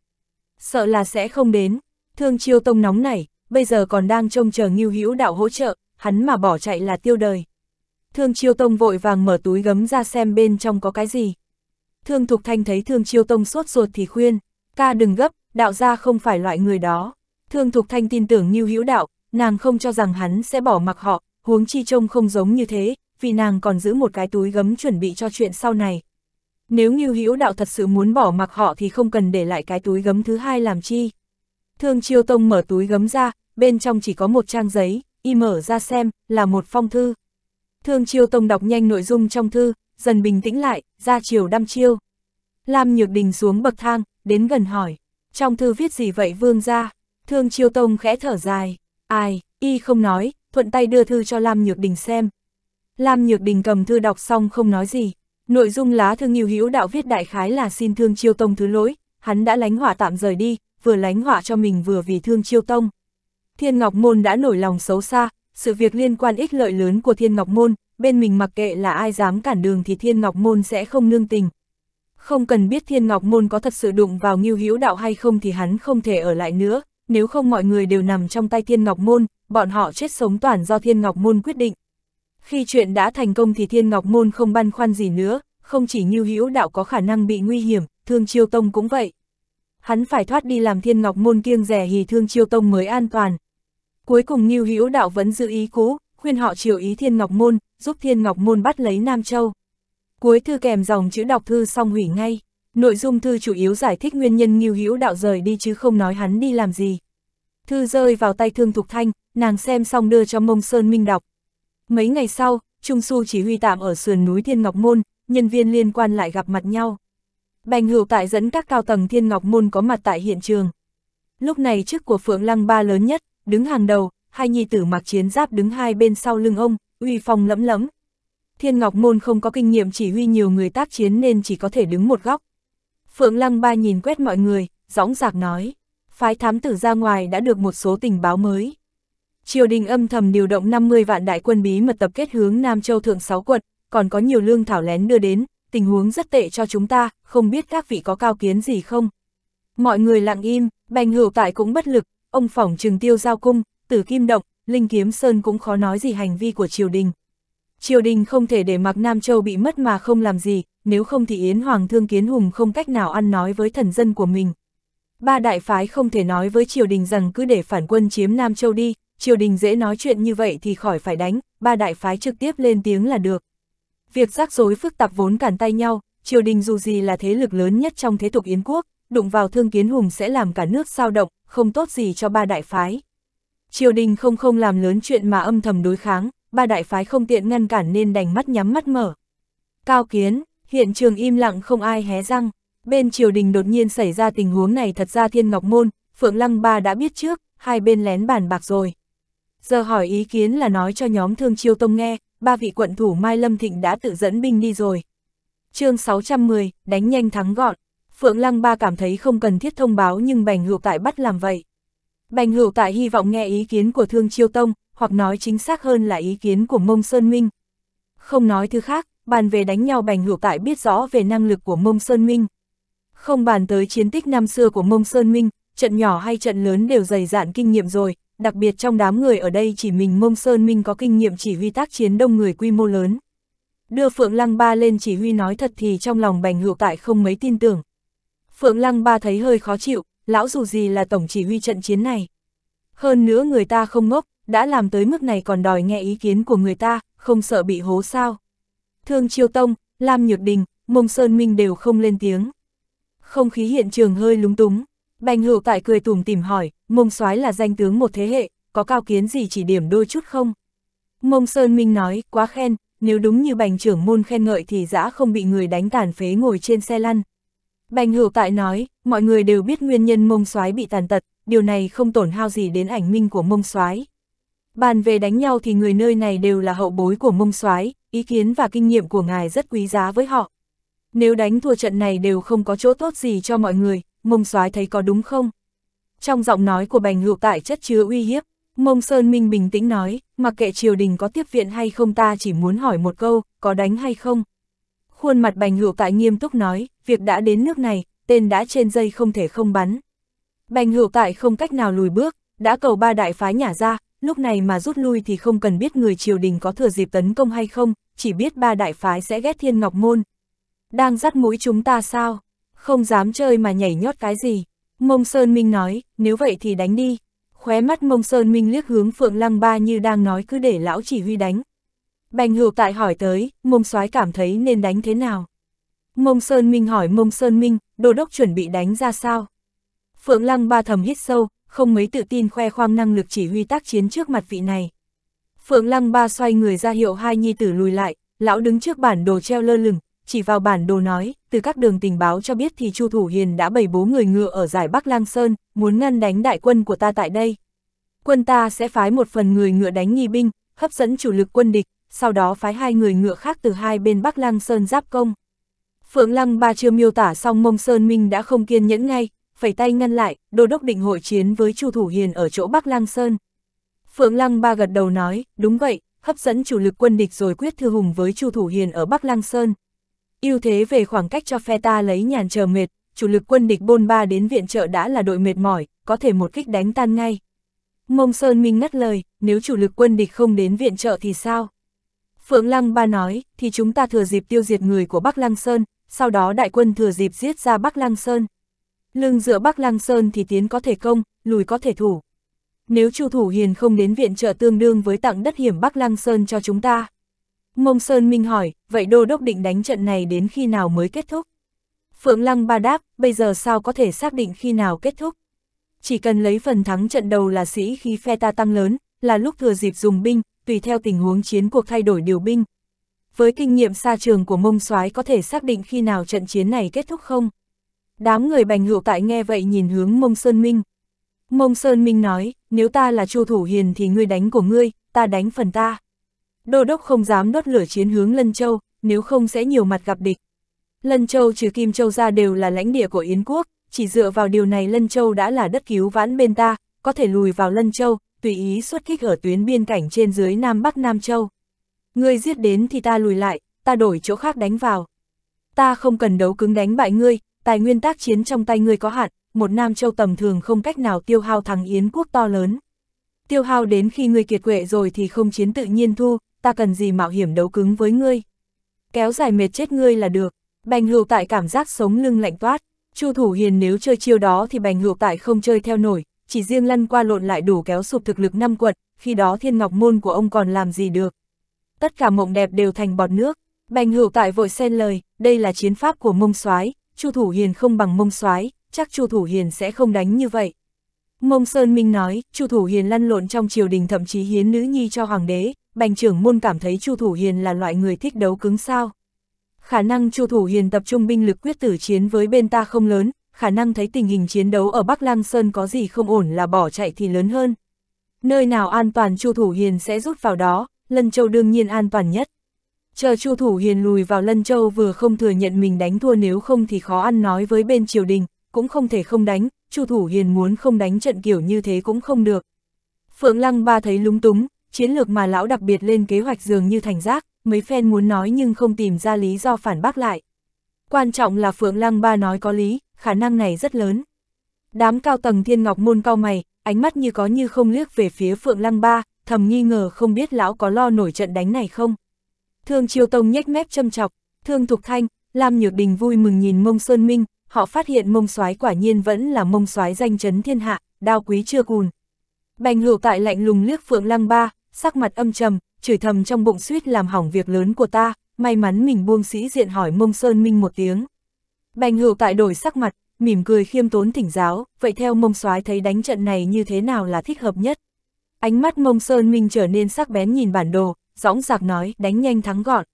Sợ là sẽ không đến, Thương Chiêu Tông nóng này, bây giờ còn đang trông chờ Ngưu Hữu đạo hỗ trợ, hắn mà bỏ chạy là tiêu đời. Thương Chiêu Tông vội vàng mở túi gấm ra xem bên trong có cái gì. Thương Thục Thanh thấy Thương Chiêu Tông sốt ruột thì khuyên, ca đừng gấp, đạo gia không phải loại người đó. Thương Thục Thanh tin tưởng Nhiêu Hữu Đạo, nàng không cho rằng hắn sẽ bỏ mặc họ, huống chi trông không giống như thế, vì nàng còn giữ một cái túi gấm chuẩn bị cho chuyện sau này. Nếu Nhiêu Hữu Đạo thật sự muốn bỏ mặc họ thì không cần để lại cái túi gấm thứ hai làm chi. Thương Chiêu Tông mở túi gấm ra, bên trong chỉ có một trang giấy, y mở ra xem, là một phong thư. Thương Chiêu Tông đọc nhanh nội dung trong thư, dần bình tĩnh lại, ra chiều đăm chiêu. Lam Nhược Đình xuống bậc thang, đến gần hỏi trong thư viết gì vậy vương ra? Thương Chiêu Tông khẽ thở dài, ai, y không nói, thuận tay đưa thư cho Lam Nhược Đình xem. Lam Nhược Đình cầm thư đọc xong không nói gì, nội dung lá thư nghiêu hữu đạo viết đại khái là xin Thương Chiêu Tông thứ lỗi, hắn đã lánh hỏa tạm rời đi, vừa lánh hỏa cho mình vừa vì Thương Chiêu Tông. Thiên Ngọc Môn đã nổi lòng xấu xa, sự việc liên quan ích lợi lớn của Thiên Ngọc Môn, bên mình mặc kệ là ai dám cản đường thì Thiên Ngọc Môn sẽ không nương tình, không cần biết thiên ngọc môn có thật sự đụng vào nghiêu hữu đạo hay không thì hắn không thể ở lại nữa, nếu không mọi người đều nằm trong tay thiên ngọc môn, bọn họ chết sống toàn do thiên ngọc môn quyết định. Khi chuyện đã thành công thì thiên ngọc môn không băn khoăn gì nữa, không chỉ nghiêu hữu đạo có khả năng bị nguy hiểm, thương chiêu tông cũng vậy. Hắn phải thoát đi làm thiên ngọc môn kiêng rẻ hì thương chiêu tông mới an toàn. Cuối cùng nghiêu hữu đạo vẫn giữ ý cũ, khuyên họ chiều ý thiên ngọc môn, giúp thiên ngọc môn bắt lấy Nam Châu. Cuối thư kèm dòng chữ đọc thư xong hủy ngay. Nội dung thư chủ yếu giải thích nguyên nhân Ngưu Hữu Đạo rời đi chứ không nói hắn đi làm gì. Thư rơi vào tay Thương Thục Thanh, nàng xem xong đưa cho Mông Sơn Minh đọc. Mấy ngày sau, Trung Su chỉ huy tạm ở sườn núi Thiên Ngọc Môn, nhân viên liên quan lại gặp mặt nhau. Bành Hữu Tại dẫn các cao tầng Thiên Ngọc Môn có mặt tại hiện trường. Lúc này chức của Phượng Lăng Ba lớn nhất, đứng hàng đầu, hai nhi tử mặc chiến giáp đứng hai bên sau lưng ông, uy phong lẫm lẫm, Thiên Ngọc Môn không có kinh nghiệm chỉ huy nhiều người tác chiến nên chỉ có thể đứng một góc. Phượng Lăng Ba nhìn quét mọi người, dõng dạc nói, phái thám tử ra ngoài đã được một số tình báo mới. Triều đình âm thầm điều động 50 vạn đại quân bí mật tập kết hướng Nam Châu Thượng 6 quận, còn có nhiều lương thảo lén đưa đến, tình huống rất tệ cho chúng ta, không biết các vị có cao kiến gì không. Mọi người lặng im, bành hữu tại cũng bất lực, ông phỏng trừng tiêu giao cung, tử kim động, linh kiếm sơn cũng khó nói gì hành vi của triều đình, triều đình không thể để Mặc Nam Châu bị mất mà không làm gì, nếu không thì Yến Hoàng Thương Kiến Hùng không cách nào ăn nói với thần dân của mình. Ba đại phái không thể nói với triều đình rằng cứ để phản quân chiếm Nam Châu đi, triều đình dễ nói chuyện như vậy thì khỏi phải đánh, ba đại phái trực tiếp lên tiếng là được. Việc rắc rối phức tạp vốn cản tay nhau, triều đình dù gì là thế lực lớn nhất trong thế tục Yến quốc, đụng vào Thương Kiến Hùng sẽ làm cả nước sao động, không tốt gì cho ba đại phái. Triều đình không không làm lớn chuyện mà âm thầm đối kháng, ba đại phái không tiện ngăn cản nên đành mắt nhắm mắt mở. Cao kiến, hiện trường im lặng không ai hé răng, bên triều đình đột nhiên xảy ra tình huống này thật ra Thiên Ngọc Môn, Phượng Lăng Ba đã biết trước, hai bên lén bàn bạc rồi. Giờ hỏi ý kiến là nói cho nhóm thương chiêu tông nghe, ba vị quận thủ Mai Lâm Thịnh đã tự dẫn binh đi rồi. chương 610, đánh nhanh thắng gọn, Phượng Lăng Ba cảm thấy không cần thiết thông báo nhưng Bành Hữu Tại bắt làm vậy. Bành Hữu Tại hy vọng nghe ý kiến của Thương Chiêu Tông, hoặc nói chính xác hơn là ý kiến của Mông Sơn Minh. Không nói thứ khác, bàn về đánh nhau bành hữu tại biết rõ về năng lực của Mông Sơn Minh. Không bàn tới chiến tích năm xưa của Mông Sơn Minh, trận nhỏ hay trận lớn đều dày dạn kinh nghiệm rồi, đặc biệt trong đám người ở đây chỉ mình Mông Sơn Minh có kinh nghiệm chỉ huy tác chiến đông người quy mô lớn. Đưa Phượng Lăng Ba lên chỉ huy nói thật thì trong lòng bành hữu tại không mấy tin tưởng. Phượng Lăng Ba thấy hơi khó chịu, lão dù gì là tổng chỉ huy trận chiến này. Hơn nữa người ta không ngốc, đã làm tới mức này còn đòi nghe ý kiến của người ta, không sợ bị hố sao. Thương Chiêu Tông, Lam Nhược Đình, Mông Sơn Minh đều không lên tiếng. Không khí hiện trường hơi lúng túng, Bành Hữu Tại cười tủm tìm hỏi, Mông Soái là danh tướng một thế hệ, có cao kiến gì chỉ điểm đôi chút không? Mông Sơn Minh nói, quá khen, nếu đúng như Bành trưởng môn khen ngợi thì dã không bị người đánh tàn phế ngồi trên xe lăn. Bành Hữu Tại nói, mọi người đều biết nguyên nhân Mông Soái bị tàn tật, điều này không tổn hao gì đến ảnh minh của Mông Soái. Bàn về đánh nhau thì người nơi này đều là hậu bối của mông soái ý kiến và kinh nghiệm của ngài rất quý giá với họ. Nếu đánh thua trận này đều không có chỗ tốt gì cho mọi người, mông soái thấy có đúng không? Trong giọng nói của bành hữu tại chất chứa uy hiếp, mông Sơn Minh bình tĩnh nói, mặc kệ triều đình có tiếp viện hay không ta chỉ muốn hỏi một câu, có đánh hay không? Khuôn mặt bành hữu tại nghiêm túc nói, việc đã đến nước này, tên đã trên dây không thể không bắn. Bành hữu tại không cách nào lùi bước, đã cầu ba đại phái nhả ra, lúc này mà rút lui thì không cần biết người triều đình có thừa dịp tấn công hay không, chỉ biết ba đại phái sẽ ghét thiên ngọc môn. Đang dắt mũi chúng ta sao? Không dám chơi mà nhảy nhót cái gì? Mông Sơn Minh nói, nếu vậy thì đánh đi. Khóe mắt Mông Sơn Minh liếc hướng Phượng Lăng Ba như đang nói cứ để lão chỉ huy đánh. Bành hược tại hỏi tới, mông soái cảm thấy nên đánh thế nào? Mông Sơn Minh hỏi Mông Sơn Minh, đồ đốc chuẩn bị đánh ra sao? Phượng Lăng Ba thầm hít sâu, không mấy tự tin khoe khoang năng lực chỉ huy tác chiến trước mặt vị này. Phượng Lăng Ba xoay người ra hiệu hai nhi tử lùi lại, lão đứng trước bản đồ treo lơ lửng, chỉ vào bản đồ nói, từ các đường tình báo cho biết thì Chu Thủ Hiền đã bày bố người ngựa ở giải Bắc Lang Sơn, muốn ngăn đánh đại quân của ta tại đây. Quân ta sẽ phái một phần người ngựa đánh nghi binh, hấp dẫn chủ lực quân địch, sau đó phái hai người ngựa khác từ hai bên Bắc Lang Sơn giáp công. Phượng Lăng Ba chưa miêu tả xong Mông Sơn Minh đã không kiên nhẫn ngay, phẩy tay ngăn lại, đô đốc định hội chiến với Chu Thủ Hiền ở chỗ Bắc Lang Sơn. Phượng Lăng Ba gật đầu nói, đúng vậy, hấp dẫn chủ lực quân địch rồi quyết thư hùng với Chu Thủ Hiền ở Bắc Lang Sơn. ưu thế về khoảng cách cho phe ta lấy nhàn chờ mệt, chủ lực quân địch bôn ba đến viện trợ đã là đội mệt mỏi, có thể một kích đánh tan ngay. Mông Sơn Minh ngắt lời, nếu chủ lực quân địch không đến viện trợ thì sao? Phượng Lăng Ba nói, thì chúng ta thừa dịp tiêu diệt người của Bắc Lăng Sơn, sau đó đại quân thừa dịp giết ra Bắc Lăng Sơn. Lưng dựa Bắc Lăng Sơn thì tiến có thể công, lùi có thể thủ. Nếu Chu Thủ Hiền không đến viện trợ tương đương với tặng đất hiểm Bắc Lăng Sơn cho chúng ta. Mông Sơn Minh hỏi, vậy Đô Đốc định đánh trận này đến khi nào mới kết thúc? Phượng Lăng ba đáp, bây giờ sao có thể xác định khi nào kết thúc? Chỉ cần lấy phần thắng trận đầu là sĩ khi phe ta tăng lớn, là lúc thừa dịp dùng binh, tùy theo tình huống chiến cuộc thay đổi điều binh. Với kinh nghiệm xa trường của mông soái có thể xác định khi nào trận chiến này kết thúc không? Đám người bành hữu tại nghe vậy nhìn hướng mông Sơn Minh. Mông Sơn Minh nói, nếu ta là chu thủ hiền thì ngươi đánh của ngươi, ta đánh phần ta. Đô đốc không dám đốt lửa chiến hướng Lân Châu, nếu không sẽ nhiều mặt gặp địch. Lân Châu trừ Kim Châu ra đều là lãnh địa của Yến Quốc, chỉ dựa vào điều này Lân Châu đã là đất cứu vãn bên ta, có thể lùi vào Lân Châu, tùy ý xuất kích ở tuyến biên cảnh trên dưới Nam Bắc Nam Châu. Ngươi giết đến thì ta lùi lại, ta đổi chỗ khác đánh vào. Ta không cần đấu cứng đánh bại ngươi, tài nguyên tác chiến trong tay ngươi có hạn, một Nam Châu tầm thường không cách nào tiêu hao thằng Yến quốc to lớn. Tiêu hao đến khi ngươi kiệt quệ rồi thì không chiến tự nhiên thu, ta cần gì mạo hiểm đấu cứng với ngươi. Kéo dài mệt chết ngươi là được, bành hữu tại cảm giác sống lưng lạnh toát, Chu Thủ Hiền nếu chơi chiêu đó thì bành hữu tại không chơi theo nổi, chỉ riêng lăn qua lộn lại đủ kéo sụp thực lực năm quật, khi đó thiên ngọc môn của ông còn làm gì được. Tất cả mộng đẹp đều thành bọt nước, bành hữu tại vội xen lời, đây là chiến pháp của mông soái Chu Thủ Hiền không bằng mông soái chắc Chu Thủ Hiền sẽ không đánh như vậy. Mông Sơn Minh nói, Chu Thủ Hiền lăn lộn trong triều đình thậm chí hiến nữ nhi cho hoàng đế, bành trưởng môn cảm thấy Chu Thủ Hiền là loại người thích đấu cứng sao. Khả năng Chu Thủ Hiền tập trung binh lực quyết tử chiến với bên ta không lớn, khả năng thấy tình hình chiến đấu ở Bắc Lăng Sơn có gì không ổn là bỏ chạy thì lớn hơn. Nơi nào an toàn Chu Thủ Hiền sẽ rút vào đó, Lân Châu đương nhiên an toàn nhất. Chờ Chu Thủ Hiền lùi vào Lân Châu vừa không thừa nhận mình đánh thua nếu không thì khó ăn nói với bên triều đình, cũng không thể không đánh, Chu Thủ Hiền muốn không đánh trận kiểu như thế cũng không được. Phượng Lăng Ba thấy lúng túng, chiến lược mà lão đặc biệt lên kế hoạch dường như thành giác, mấy phen muốn nói nhưng không tìm ra lý do phản bác lại. Quan trọng là Phượng Lăng Ba nói có lý, khả năng này rất lớn. Đám cao tầng thiên ngọc môn cao mày, ánh mắt như có như không liếc về phía Phượng Lăng Ba, thầm nghi ngờ không biết lão có lo nổi trận đánh này không. Thương Chiêu Tông nhếch mép châm chọc, Thương Thục Thanh, Lam Nhược Đình vui mừng nhìn Mông Sơn Minh, họ phát hiện Mông Soái quả nhiên vẫn là Mông Soái danh chấn thiên hạ, đao quý chưa cùn. Bành Hữu tại lạnh lùng liếc Phượng Lăng Ba, sắc mặt âm trầm, chửi thầm trong bụng suýt làm hỏng việc lớn của ta, may mắn mình buông sĩ diện hỏi Mông Sơn Minh một tiếng. Bành Hữu tại đổi sắc mặt, mỉm cười khiêm tốn thỉnh giáo, vậy theo Mông Soái thấy đánh trận này như thế nào là thích hợp nhất? Ánh mắt Mông Sơn Minh trở nên sắc bén nhìn bản đồ, dõng dạc nói, đánh nhanh thắng gọn.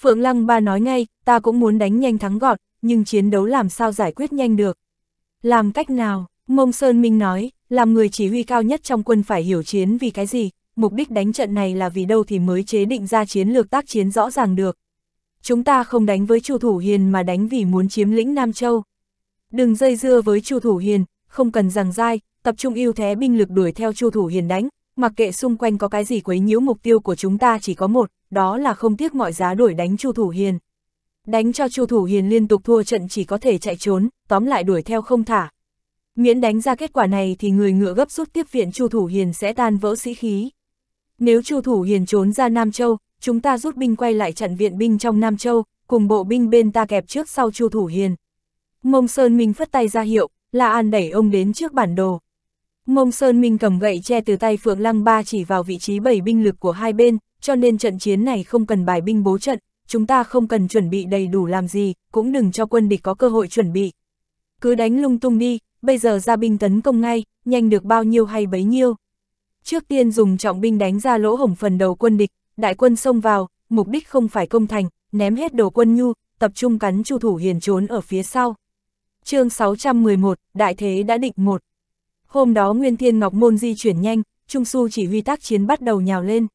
Phượng Lăng ba nói ngay, ta cũng muốn đánh nhanh thắng gọn, nhưng chiến đấu làm sao giải quyết nhanh được. Làm cách nào, Mông Sơn Minh nói, làm người chỉ huy cao nhất trong quân phải hiểu chiến vì cái gì, mục đích đánh trận này là vì đâu thì mới chế định ra chiến lược tác chiến rõ ràng được. Chúng ta không đánh với Chu Thủ Hiền mà đánh vì muốn chiếm lĩnh Nam Châu. Đừng dây dưa với Chu Thủ Hiền, không cần rằng dai, tập trung ưu thế binh lực đuổi theo Chu Thủ Hiền đánh, mặc kệ xung quanh có cái gì quấy nhiễu mục tiêu của chúng ta chỉ có một, đó là không tiếc mọi giá đuổi đánh Chu Thủ Hiền. Đánh cho Chu Thủ Hiền liên tục thua trận chỉ có thể chạy trốn, tóm lại đuổi theo không thả. Miễn đánh ra kết quả này thì người ngựa gấp rút tiếp viện Chu Thủ Hiền sẽ tan vỡ sĩ khí. Nếu Chu Thủ Hiền trốn ra Nam Châu, chúng ta rút binh quay lại chặn viện binh trong Nam Châu, cùng bộ binh bên ta kẹp trước sau Chu Thủ Hiền. Mông Sơn Minh phất tay ra hiệu, là An đẩy ông đến trước bản đồ, Mông Sơn Minh cầm gậy che từ tay Phượng Lăng Ba chỉ vào vị trí bảy binh lực của hai bên, cho nên trận chiến này không cần bài binh bố trận, chúng ta không cần chuẩn bị đầy đủ làm gì, cũng đừng cho quân địch có cơ hội chuẩn bị. Cứ đánh lung tung đi, bây giờ ra binh tấn công ngay, nhanh được bao nhiêu hay bấy nhiêu. Trước tiên dùng trọng binh đánh ra lỗ hổng phần đầu quân địch, đại quân xông vào, mục đích không phải công thành, ném hết đồ quân nhu, tập trung cắn chu thủ hiền trốn ở phía sau. chương 611, Đại thế đã định một Hôm đó Nguyên Thiên Ngọc Môn di chuyển nhanh, Trung Su chỉ huy tác chiến bắt đầu nhào lên.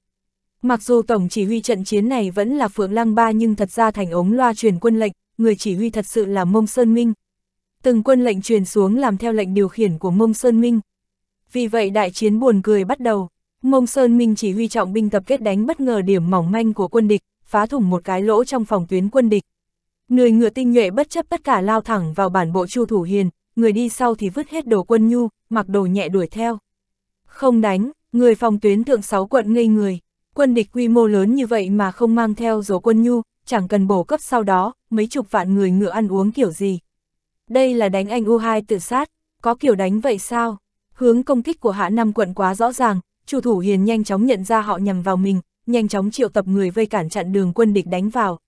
Mặc dù tổng chỉ huy trận chiến này vẫn là Phượng Lăng Ba nhưng thật ra thành ống loa truyền quân lệnh, người chỉ huy thật sự là Mông Sơn Minh. Từng quân lệnh truyền xuống làm theo lệnh điều khiển của Mông Sơn Minh. Vì vậy đại chiến buồn cười bắt đầu, Mông Sơn Minh chỉ huy trọng binh tập kết đánh bất ngờ điểm mỏng manh của quân địch, phá thủng một cái lỗ trong phòng tuyến quân địch. Người ngựa tinh nhuệ bất chấp tất cả lao thẳng vào bản bộ Chu Thủ Hiền, người đi sau thì vứt hết đồ quân nhu, mặc đồ nhẹ đuổi theo. Không đánh, người phòng tuyến thượng 6 quận ngây người, quân địch quy mô lớn như vậy mà không mang theo dồ quân nhu, chẳng cần bổ cấp sau đó, mấy chục vạn người ngựa ăn uống kiểu gì. Đây là đánh anh U2 tự sát, có kiểu đánh vậy sao? Hướng công kích của hạ năm quận quá rõ ràng, chủ thủ hiền nhanh chóng nhận ra họ nhằm vào mình, nhanh chóng triệu tập người vây cản chặn đường quân địch đánh vào.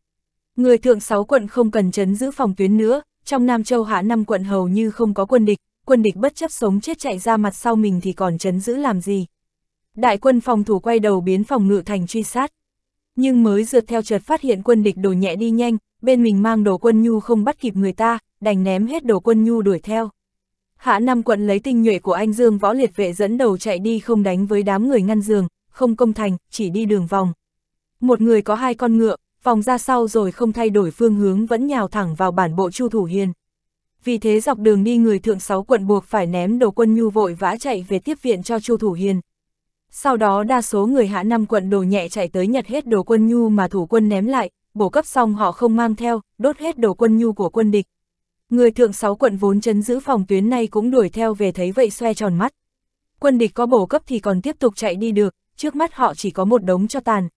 Người thượng 6 quận không cần chấn giữ phòng tuyến nữa, trong Nam Châu hạ năm quận hầu như không có quân địch, quân địch bất chấp sống chết chạy ra mặt sau mình thì còn chấn giữ làm gì. Đại quân phòng thủ quay đầu biến phòng ngự thành truy sát. Nhưng mới dượt theo chợt phát hiện quân địch đổ nhẹ đi nhanh, bên mình mang đồ quân nhu không bắt kịp người ta, đành ném hết đồ quân nhu đuổi theo. Hạ năm quận lấy tinh nhuệ của anh Dương võ liệt vệ dẫn đầu chạy đi không đánh với đám người ngăn giường, không công thành, chỉ đi đường vòng. Một người có hai con ngựa, vòng ra sau rồi không thay đổi phương hướng vẫn nhào thẳng vào bản bộ Chu Thủ Hiền. Vì thế dọc đường đi người thượng sáu quận buộc phải ném đồ quân nhu vội vã chạy về tiếp viện cho Chu Thủ Hiền. Sau đó đa số người hạ năm quận đồ nhẹ chạy tới nhặt hết đồ quân nhu mà thủ quân ném lại, bổ cấp xong họ không mang theo, đốt hết đồ quân nhu của quân địch. Người thượng sáu quận vốn chấn giữ phòng tuyến này cũng đuổi theo về thấy vậy xoe tròn mắt. Quân địch có bổ cấp thì còn tiếp tục chạy đi được, trước mắt họ chỉ có một đống cho tàn.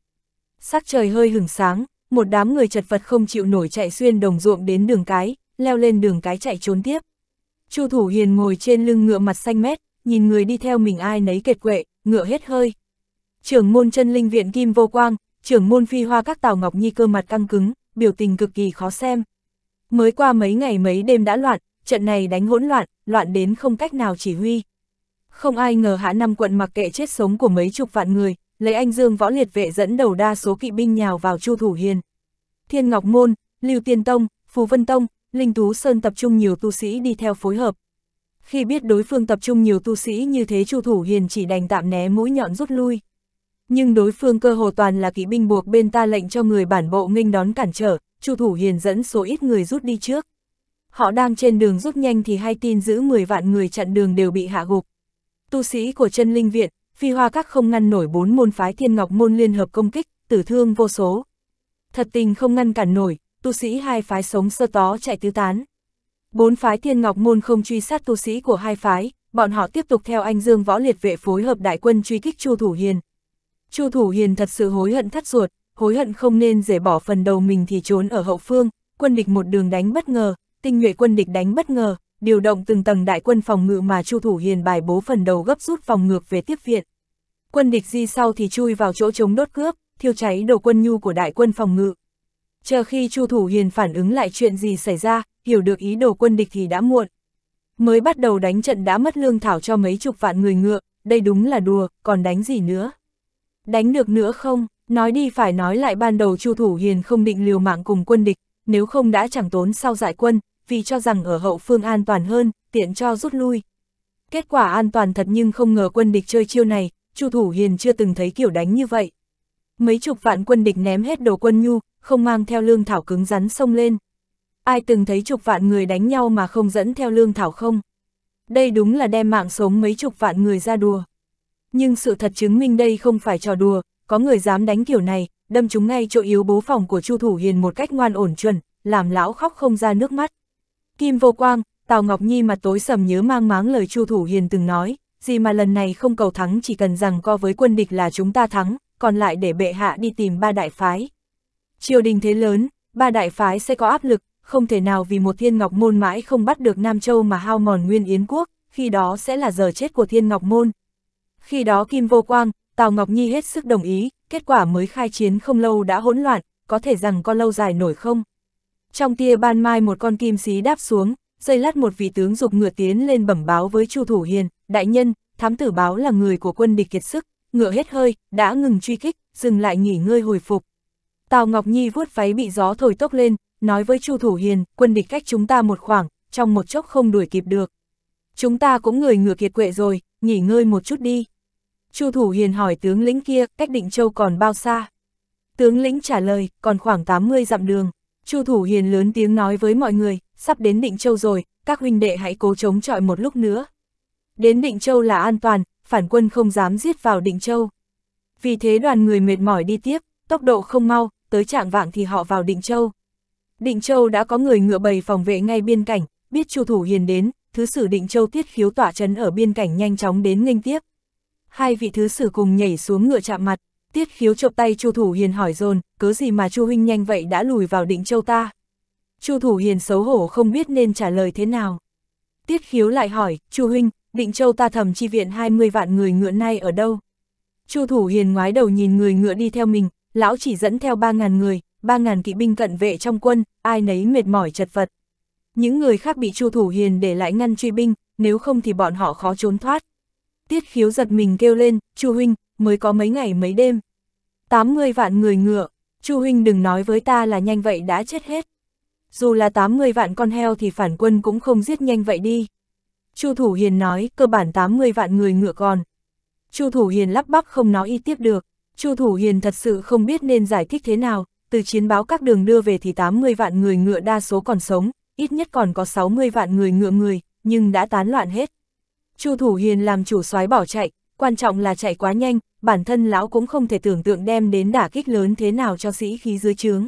Sắc trời hơi hừng sáng, một đám người chật vật không chịu nổi chạy xuyên đồng ruộng đến đường cái, leo lên đường cái chạy trốn tiếp. Chu Thủ Hiền ngồi trên lưng ngựa mặt xanh mét, nhìn người đi theo mình ai nấy kệt quệ, ngựa hết hơi. Trưởng môn chân linh viện Kim Vô Quang, trưởng môn phi hoa các Tào Ngọc Nhi cơ mặt căng cứng, biểu tình cực kỳ khó xem. Mới qua mấy ngày mấy đêm đã loạn, trận này đánh hỗn loạn, loạn đến không cách nào chỉ huy. Không ai ngờ hạ năm quận mặc kệ chết sống của mấy chục vạn người, lấy anh Dương võ liệt vệ dẫn đầu đa số kỵ binh nhào vào Chu Thủ Hiền. Thiên Ngọc Môn, Lưu Tiên Tông, Phù Vân Tông, Linh Tú Sơn tập trung nhiều tu sĩ đi theo phối hợp. Khi biết đối phương tập trung nhiều tu sĩ như thế Chu Thủ Hiền chỉ đành tạm né mũi nhọn rút lui. Nhưng đối phương cơ hồ toàn là kỵ binh buộc bên ta lệnh cho người bản bộ nghênh đón cản trở, Chu Thủ Hiền dẫn số ít người rút đi trước. Họ đang trên đường rút nhanh thì hai tin giữ 10 vạn người chặn đường đều bị hạ gục. Tu sĩ của chân linh viện, phi hoa các không ngăn nổi bốn môn phái thiên ngọc môn liên hợp công kích, tử thương vô số. Thật tình không ngăn cản nổi, tu sĩ hai phái sống sơ tó chạy tứ tán. Bốn phái thiên ngọc môn không truy sát tu sĩ của hai phái, bọn họ tiếp tục theo anh Dương Võ Liệt vệ phối hợp đại quân truy kích Chu Thủ Hiền. Chu Thủ Hiền thật sự hối hận thắt ruột, hối hận không nên rể bỏ phần đầu mình thì trốn ở hậu phương, quân địch một đường đánh bất ngờ, tinh nhuệ quân địch đánh bất ngờ, điều động từng tầng đại quân phòng ngự mà Chu Thủ Hiền bài bố phần đầu gấp rút phòng ngược về tiếp viện quân địch di sau thì chui vào chỗ chống đốt cướp, thiêu cháy đồ quân nhu của đại quân phòng ngự. Chờ khi Chu Thủ Hiền phản ứng lại chuyện gì xảy ra, hiểu được ý đồ quân địch thì đã muộn. Mới bắt đầu đánh trận đã mất lương thảo cho mấy chục vạn người ngựa, đây đúng là đùa, còn đánh gì nữa. Đánh được nữa không, nói đi phải nói lại ban đầu Chu Thủ Hiền không định liều mạng cùng quân địch, nếu không đã chẳng tốn sau giải quân, vì cho rằng ở hậu phương an toàn hơn, tiện cho rút lui. Kết quả an toàn thật nhưng không ngờ quân địch chơi chiêu này, Chu Thủ Hiền chưa từng thấy kiểu đánh như vậy. Mấy chục vạn quân địch ném hết đồ quân nhu, không mang theo lương thảo cứng rắn xông lên. Ai từng thấy chục vạn người đánh nhau mà không dẫn theo lương thảo không? Đây đúng là đem mạng sống mấy chục vạn người ra đùa. Nhưng sự thật chứng minh đây không phải trò đùa, có người dám đánh kiểu này, đâm chúng ngay chỗ yếu bố phòng của Chu Thủ Hiền một cách ngoan ổn chuẩn, làm lão khóc không ra nước mắt. Kim Vô Quang, Tào Ngọc Nhi mặt tối sầm nhớ mang máng lời Chu Thủ Hiền từng nói, gì mà lần này không cầu thắng chỉ cần rằng co với quân địch là chúng ta thắng, còn lại để bệ hạ đi tìm ba đại phái. Triều đình thế lớn, ba đại phái sẽ có áp lực, không thể nào vì một thiên ngọc môn mãi không bắt được Nam Châu mà hao mòn nguyên Yến quốc, khi đó sẽ là giờ chết của thiên ngọc môn. Khi đó Kim Vô Quang, Tào Ngọc Nhi hết sức đồng ý, kết quả mới khai chiến không lâu đã hỗn loạn, có thể rằng có lâu dài nổi không. Trong tia ban mai một con kim xí đáp xuống, giây lát một vị tướng dục ngựa tiến lên bẩm báo với Chu Thủ Hiền, đại nhân, thám tử báo là người của quân địch kiệt sức, ngựa hết hơi, đã ngừng truy kích, dừng lại nghỉ ngơi hồi phục. Tào Ngọc Nhi vuốt váy bị gió thổi tốc lên, nói với Chu Thủ Hiền, quân địch cách chúng ta một khoảng, trong một chốc không đuổi kịp được. Chúng ta cũng người ngựa kiệt quệ rồi, nghỉ ngơi một chút đi. Chu Thủ Hiền hỏi tướng lĩnh kia, cách Định Châu còn bao xa? Tướng lĩnh trả lời, còn khoảng 80 dặm đường. Chu Thủ Hiền lớn tiếng nói với mọi người, sắp đến Định Châu rồi, các huynh đệ hãy cố chống chọi một lúc nữa. Đến Định Châu là an toàn, phản quân không dám giết vào Định Châu. Vì thế đoàn người mệt mỏi đi tiếp, tốc độ không mau, tới trạng vạng thì họ vào Định Châu. Định Châu đã có người ngựa bầy phòng vệ ngay biên cảnh, biết Chu Thủ Hiền đến, thứ sử Định Châu tiết khiếu tỏa trấn ở biên cảnh nhanh chóng đến nghênh tiếp. Hai vị thứ sử cùng nhảy xuống ngựa chạm mặt, tiết khiếu chộp tay Chu Thủ Hiền hỏi dồn, cớ gì mà Chu huynh nhanh vậy đã lùi vào Định Châu ta? Chu Thủ Hiền xấu hổ không biết nên trả lời thế nào. Tiết khiếu lại hỏi, Chu Huynh, định châu ta thầm chi viện 20 vạn người ngựa nay ở đâu? Chu Thủ Hiền ngoái đầu nhìn người ngựa đi theo mình, lão chỉ dẫn theo 3.000 người, 3.000 kỵ binh cận vệ trong quân, ai nấy mệt mỏi chật vật. Những người khác bị Chu Thủ Hiền để lại ngăn truy binh, nếu không thì bọn họ khó trốn thoát. Tiết khiếu giật mình kêu lên, Chu Huynh, mới có mấy ngày mấy đêm. 80 vạn người ngựa, Chu Huynh đừng nói với ta là nhanh vậy đã chết hết dù là 80 vạn con heo thì phản quân cũng không giết nhanh vậy đi. Chu Thủ Hiền nói, cơ bản 80 vạn người ngựa còn. Chu Thủ Hiền lắp bắp không nói y tiếp được, Chu Thủ Hiền thật sự không biết nên giải thích thế nào, từ chiến báo các đường đưa về thì 80 vạn người ngựa đa số còn sống, ít nhất còn có 60 vạn người ngựa người, nhưng đã tán loạn hết. Chu Thủ Hiền làm chủ soái bỏ chạy, quan trọng là chạy quá nhanh, bản thân lão cũng không thể tưởng tượng đem đến đả kích lớn thế nào cho sĩ khí dưới trướng.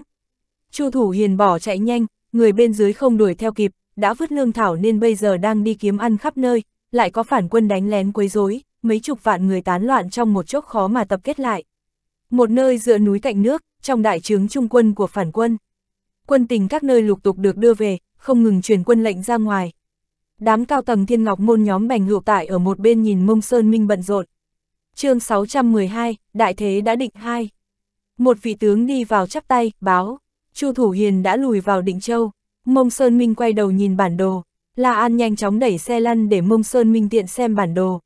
Chu Thủ Hiền bỏ chạy nhanh, người bên dưới không đuổi theo kịp, đã vứt lương thảo nên bây giờ đang đi kiếm ăn khắp nơi, lại có phản quân đánh lén quấy rối, mấy chục vạn người tán loạn trong một chốc khó mà tập kết lại. Một nơi dựa núi cạnh nước, trong đại trướng trung quân của phản quân. Quân tình các nơi lục tục được đưa về, không ngừng truyền quân lệnh ra ngoài. Đám cao tầng thiên ngọc môn nhóm bành hữu tại ở một bên nhìn mông sơn minh bận rộn. chương 612, Đại Thế đã định hai Một vị tướng đi vào chắp tay, báo. Chu Thủ Hiền đã lùi vào Định Châu, Mông Sơn Minh quay đầu nhìn bản đồ, La An nhanh chóng đẩy xe lăn để Mông Sơn Minh tiện xem bản đồ.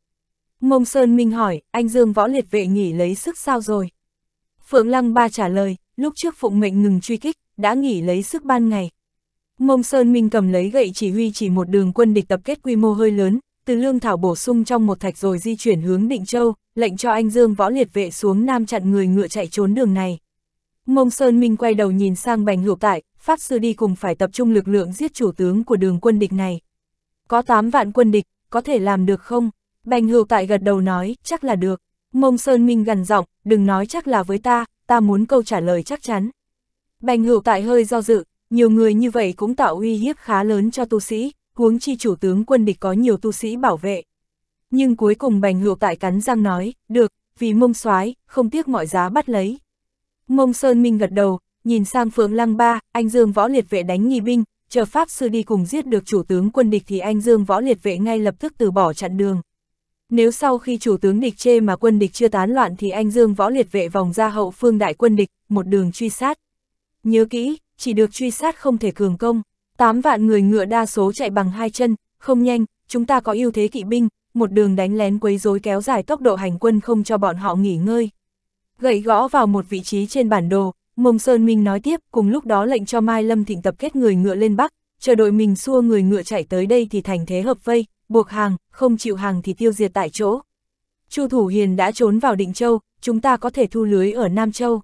Mông Sơn Minh hỏi, anh Dương Võ Liệt Vệ nghỉ lấy sức sao rồi? Phượng Lăng Ba trả lời, lúc trước Phụng Mệnh ngừng truy kích, đã nghỉ lấy sức ban ngày. Mông Sơn Minh cầm lấy gậy chỉ huy chỉ một đường quân địch tập kết quy mô hơi lớn, từ lương thảo bổ sung trong một thạch rồi di chuyển hướng Định Châu, lệnh cho anh Dương Võ Liệt Vệ xuống Nam chặn người ngựa chạy trốn đường này. Mông Sơn Minh quay đầu nhìn sang bành lụp tại, Pháp Sư đi cùng phải tập trung lực lượng giết chủ tướng của đường quân địch này. Có 8 vạn quân địch, có thể làm được không? Bành lụp tại gật đầu nói, chắc là được. Mông Sơn Minh gần giọng, đừng nói chắc là với ta, ta muốn câu trả lời chắc chắn. Bành lụp tại hơi do dự, nhiều người như vậy cũng tạo uy hiếp khá lớn cho tu sĩ, huống chi chủ tướng quân địch có nhiều tu sĩ bảo vệ. Nhưng cuối cùng bành lụp tại cắn răng nói, được, vì mông soái không tiếc mọi giá bắt lấy, Mông Sơn Minh gật đầu, nhìn sang Phượng Lăng Ba, anh Dương võ liệt vệ đánh nghi binh, chờ Pháp sư đi cùng giết được chủ tướng quân địch thì anh Dương võ liệt vệ ngay lập tức từ bỏ chặn đường. Nếu sau khi chủ tướng địch chê mà quân địch chưa tán loạn thì anh Dương võ liệt vệ vòng ra hậu phương đại quân địch, một đường truy sát. Nhớ kỹ, chỉ được truy sát không thể cường công. Tám vạn người ngựa đa số chạy bằng hai chân, không nhanh, chúng ta có ưu thế kỵ binh, một đường đánh lén quấy rối kéo dài tốc độ hành quân không cho bọn họ nghỉ ngơi gậy gõ vào một vị trí trên bản đồ, Mông Sơn Minh nói tiếp, cùng lúc đó lệnh cho Mai Lâm Thịnh tập kết người ngựa lên Bắc, chờ đội mình xua người ngựa chạy tới đây thì thành thế hợp vây, buộc hàng, không chịu hàng thì tiêu diệt tại chỗ. Chu Thủ Hiền đã trốn vào Định Châu, chúng ta có thể thu lưới ở Nam Châu.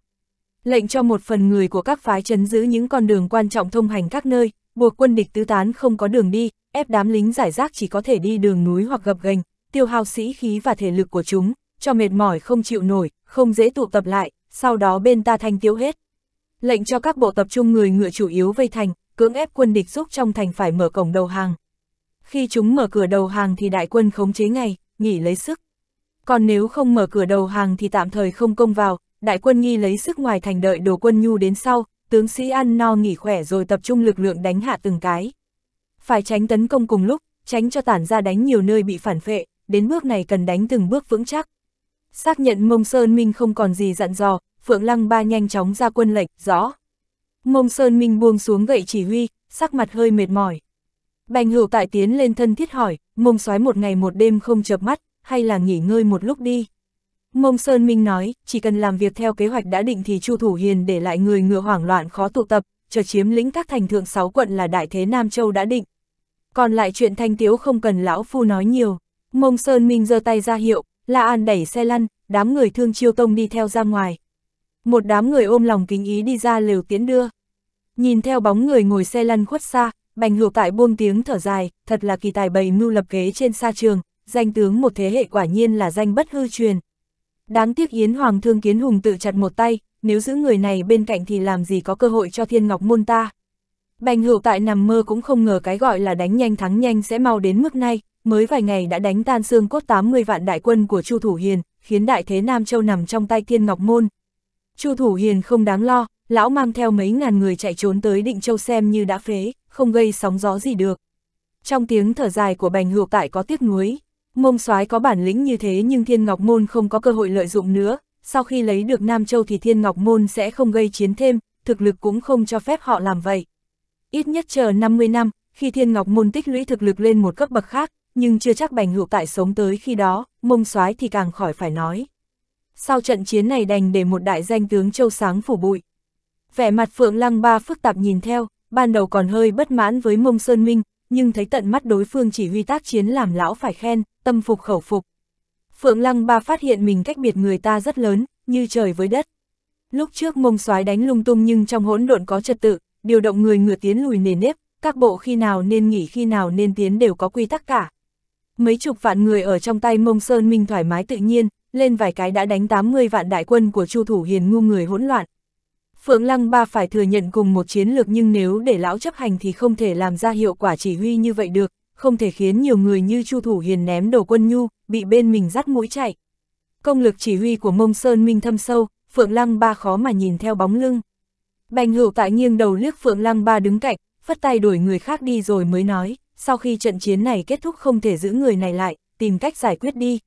Lệnh cho một phần người của các phái chấn giữ những con đường quan trọng thông hành các nơi, buộc quân địch tứ tán không có đường đi, ép đám lính giải rác chỉ có thể đi đường núi hoặc gập ghềnh, tiêu hao sĩ khí và thể lực của chúng, cho mệt mỏi không chịu nổi, không dễ tụ tập lại, sau đó bên ta thanh tiêu hết. Lệnh cho các bộ tập trung người ngựa chủ yếu vây thành, cưỡng ép quân địch giúp trong thành phải mở cổng đầu hàng. Khi chúng mở cửa đầu hàng thì đại quân khống chế ngay, nghỉ lấy sức. Còn nếu không mở cửa đầu hàng thì tạm thời không công vào, đại quân nghi lấy sức ngoài thành đợi đồ quân nhu đến sau, tướng sĩ ăn no nghỉ khỏe rồi tập trung lực lượng đánh hạ từng cái. Phải tránh tấn công cùng lúc, tránh cho tản ra đánh nhiều nơi bị phản phệ, đến bước này cần đánh từng bước vững chắc. Xác nhận Mông Sơn Minh không còn gì dặn dò, Phượng Lăng Ba nhanh chóng ra quân lệnh, rõ. Mông Sơn Minh buông xuống gậy chỉ huy, sắc mặt hơi mệt mỏi. Bành hữu tại tiến lên thân thiết hỏi, mông soái một ngày một đêm không chợp mắt, hay là nghỉ ngơi một lúc đi. Mông Sơn Minh nói, chỉ cần làm việc theo kế hoạch đã định thì Chu Thủ Hiền để lại người ngựa hoảng loạn khó tụ tập, chờ chiếm lĩnh các thành thượng sáu quận là đại thế Nam Châu đã định. Còn lại chuyện thanh tiếu không cần lão phu nói nhiều. Mông Sơn Minh giơ tay ra hiệu, La An đẩy xe lăn, đám người thương chiêu tông đi theo ra ngoài. Một đám người ôm lòng kính ý đi ra lều tiến đưa. Nhìn theo bóng người ngồi xe lăn khuất xa, bành hữu tại buông tiếng thở dài, thật là kỳ tài bầy mưu lập kế trên xa trường, danh tướng một thế hệ quả nhiên là danh bất hư truyền. Đáng tiếc Yến Hoàng Thương Kiến Hùng tự chặt một tay, nếu giữ người này bên cạnh thì làm gì có cơ hội cho Thiên Ngọc Môn ta. Bành hữu tại nằm mơ cũng không ngờ cái gọi là đánh nhanh thắng nhanh sẽ mau đến mức này, mới vài ngày đã đánh tan xương cốt 80 vạn đại quân của Chu Thủ Hiền, khiến đại thế Nam Châu nằm trong tay Thiên Ngọc Môn. Chu Thủ Hiền không đáng lo, lão mang theo mấy ngàn người chạy trốn tới Định Châu xem như đã phế, không gây sóng gió gì được. Trong tiếng thở dài của Bành Hữu Tại có tiếc nuối, mông soái có bản lĩnh như thế nhưng Thiên Ngọc Môn không có cơ hội lợi dụng nữa, sau khi lấy được Nam Châu thì Thiên Ngọc Môn sẽ không gây chiến thêm, thực lực cũng không cho phép họ làm vậy ít nhất chờ 50 năm, khi thiên ngọc môn tích lũy thực lực lên một cấp bậc khác, nhưng chưa chắc bành hữu tại sống tới khi đó, mông soái thì càng khỏi phải nói. Sau trận chiến này đành để một đại danh tướng châu sáng phủ bụi. Vẻ mặt Phượng Lăng Ba phức tạp nhìn theo, ban đầu còn hơi bất mãn với mông Sơn Minh, nhưng thấy tận mắt đối phương chỉ huy tác chiến làm lão phải khen, tâm phục khẩu phục. Phượng Lăng Ba phát hiện mình cách biệt người ta rất lớn, như trời với đất. Lúc trước mông soái đánh lung tung nhưng trong hỗn độn có trật tự, điều động người ngựa tiến lùi nề nếp, các bộ khi nào nên nghỉ khi nào nên tiến đều có quy tắc cả. Mấy chục vạn người ở trong tay mông sơn minh thoải mái tự nhiên, lên vài cái đã đánh 80 vạn đại quân của Chu Thủ Hiền ngu người hỗn loạn. Phượng Lăng Ba phải thừa nhận cùng một chiến lược nhưng nếu để lão chấp hành thì không thể làm ra hiệu quả chỉ huy như vậy được, không thể khiến nhiều người như Chu Thủ Hiền ném đổ quân nhu, bị bên mình dắt mũi chạy. Công lực chỉ huy của Mông Sơn Minh thâm sâu, Phượng Lăng Ba khó mà nhìn theo bóng lưng. Bành hữu tại nghiêng đầu liếc Phượng Lăng Ba đứng cạnh, phất tay đuổi người khác đi rồi mới nói, sau khi trận chiến này kết thúc không thể giữ người này lại, tìm cách giải quyết đi.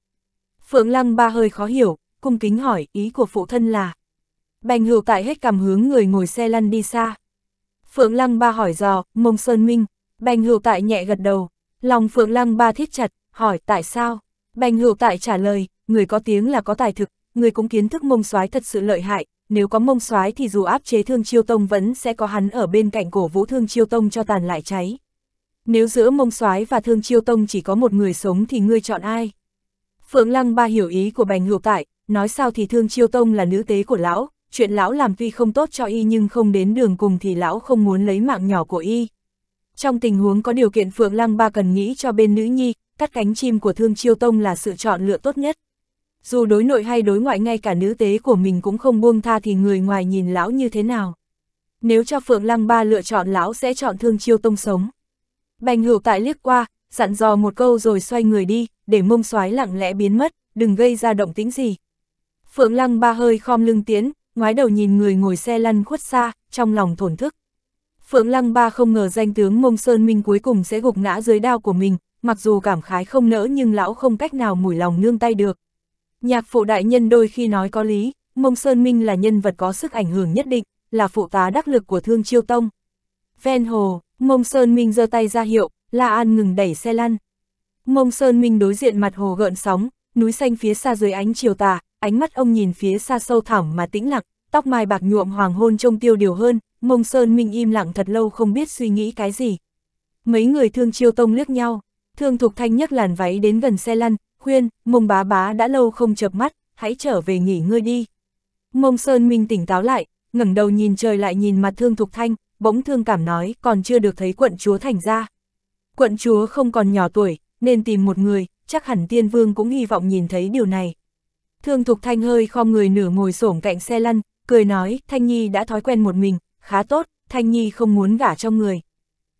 Phượng Lăng Ba hơi khó hiểu, cung kính hỏi ý của phụ thân là. Bành hữu tại hết cảm hướng người ngồi xe lăn đi xa. Phượng Lăng Ba hỏi dò, mông sơn minh, bành hữu tại nhẹ gật đầu, lòng Phượng Lăng Ba thiết chặt, hỏi tại sao. Bành hữu tại trả lời, người có tiếng là có tài thực, người cũng kiến thức mông soái thật sự lợi hại, nếu có mông soái thì dù áp chế Thương Chiêu Tông vẫn sẽ có hắn ở bên cạnh cổ vũ Thương Chiêu Tông cho tàn lại cháy. Nếu giữa mông soái và Thương Chiêu Tông chỉ có một người sống thì ngươi chọn ai? Phượng Lăng Ba hiểu ý của Bành Hữu Tại, nói sao thì Thương Chiêu Tông là nữ tế của lão, chuyện lão làm tuy không tốt cho y nhưng không đến đường cùng thì lão không muốn lấy mạng nhỏ của y. Trong tình huống có điều kiện Phượng Lăng Ba cần nghĩ cho bên nữ nhi, cắt cánh chim của Thương Chiêu Tông là sự chọn lựa tốt nhất dù đối nội hay đối ngoại ngay cả nữ tế của mình cũng không buông tha thì người ngoài nhìn lão như thế nào. Nếu cho Phượng Lăng Ba lựa chọn lão sẽ chọn Thương Chiêu Tông sống. Bành hữu tại liếc qua, dặn dò một câu rồi xoay người đi, để mông xoái lặng lẽ biến mất, đừng gây ra động tĩnh gì. Phượng Lăng Ba hơi khom lưng tiến, ngoái đầu nhìn người ngồi xe lăn khuất xa, trong lòng thổn thức. Phượng Lăng Ba không ngờ danh tướng Mông Sơn Minh cuối cùng sẽ gục ngã dưới đao của mình, mặc dù cảm khái không nỡ nhưng lão không cách nào mủi lòng nương tay được. Nhạc phụ đại nhân đôi khi nói có lý, Mông Sơn Minh là nhân vật có sức ảnh hưởng nhất định, là phụ tá đắc lực của Thương Chiêu Tông. Ven hồ, Mông Sơn Minh giơ tay ra hiệu, La An ngừng đẩy xe lăn. Mông Sơn Minh đối diện mặt hồ gợn sóng, núi xanh phía xa dưới ánh chiều tà, ánh mắt ông nhìn phía xa sâu thẳm mà tĩnh lặng, tóc mai bạc nhuộm hoàng hôn trông tiêu điều hơn, Mông Sơn Minh im lặng thật lâu không biết suy nghĩ cái gì. Mấy người Thương Chiêu Tông liếc nhau, Thương Thục Thanh nhấc làn váy đến gần xe lăn, khuyên, mông bá bá đã lâu không chợp mắt, hãy trở về nghỉ ngơi đi. Mông Sơn Minh tỉnh táo lại, ngẩng đầu nhìn trời lại nhìn mặt thương thục thanh, bỗng thương cảm nói còn chưa được thấy quận chúa thành ra. Quận chúa không còn nhỏ tuổi, nên tìm một người, chắc hẳn tiên vương cũng hy vọng nhìn thấy điều này. Thương thục thanh hơi khom người nửa ngồi xổm cạnh xe lăn, cười nói Thanh Nhi đã thói quen một mình, khá tốt, Thanh Nhi không muốn gả cho người.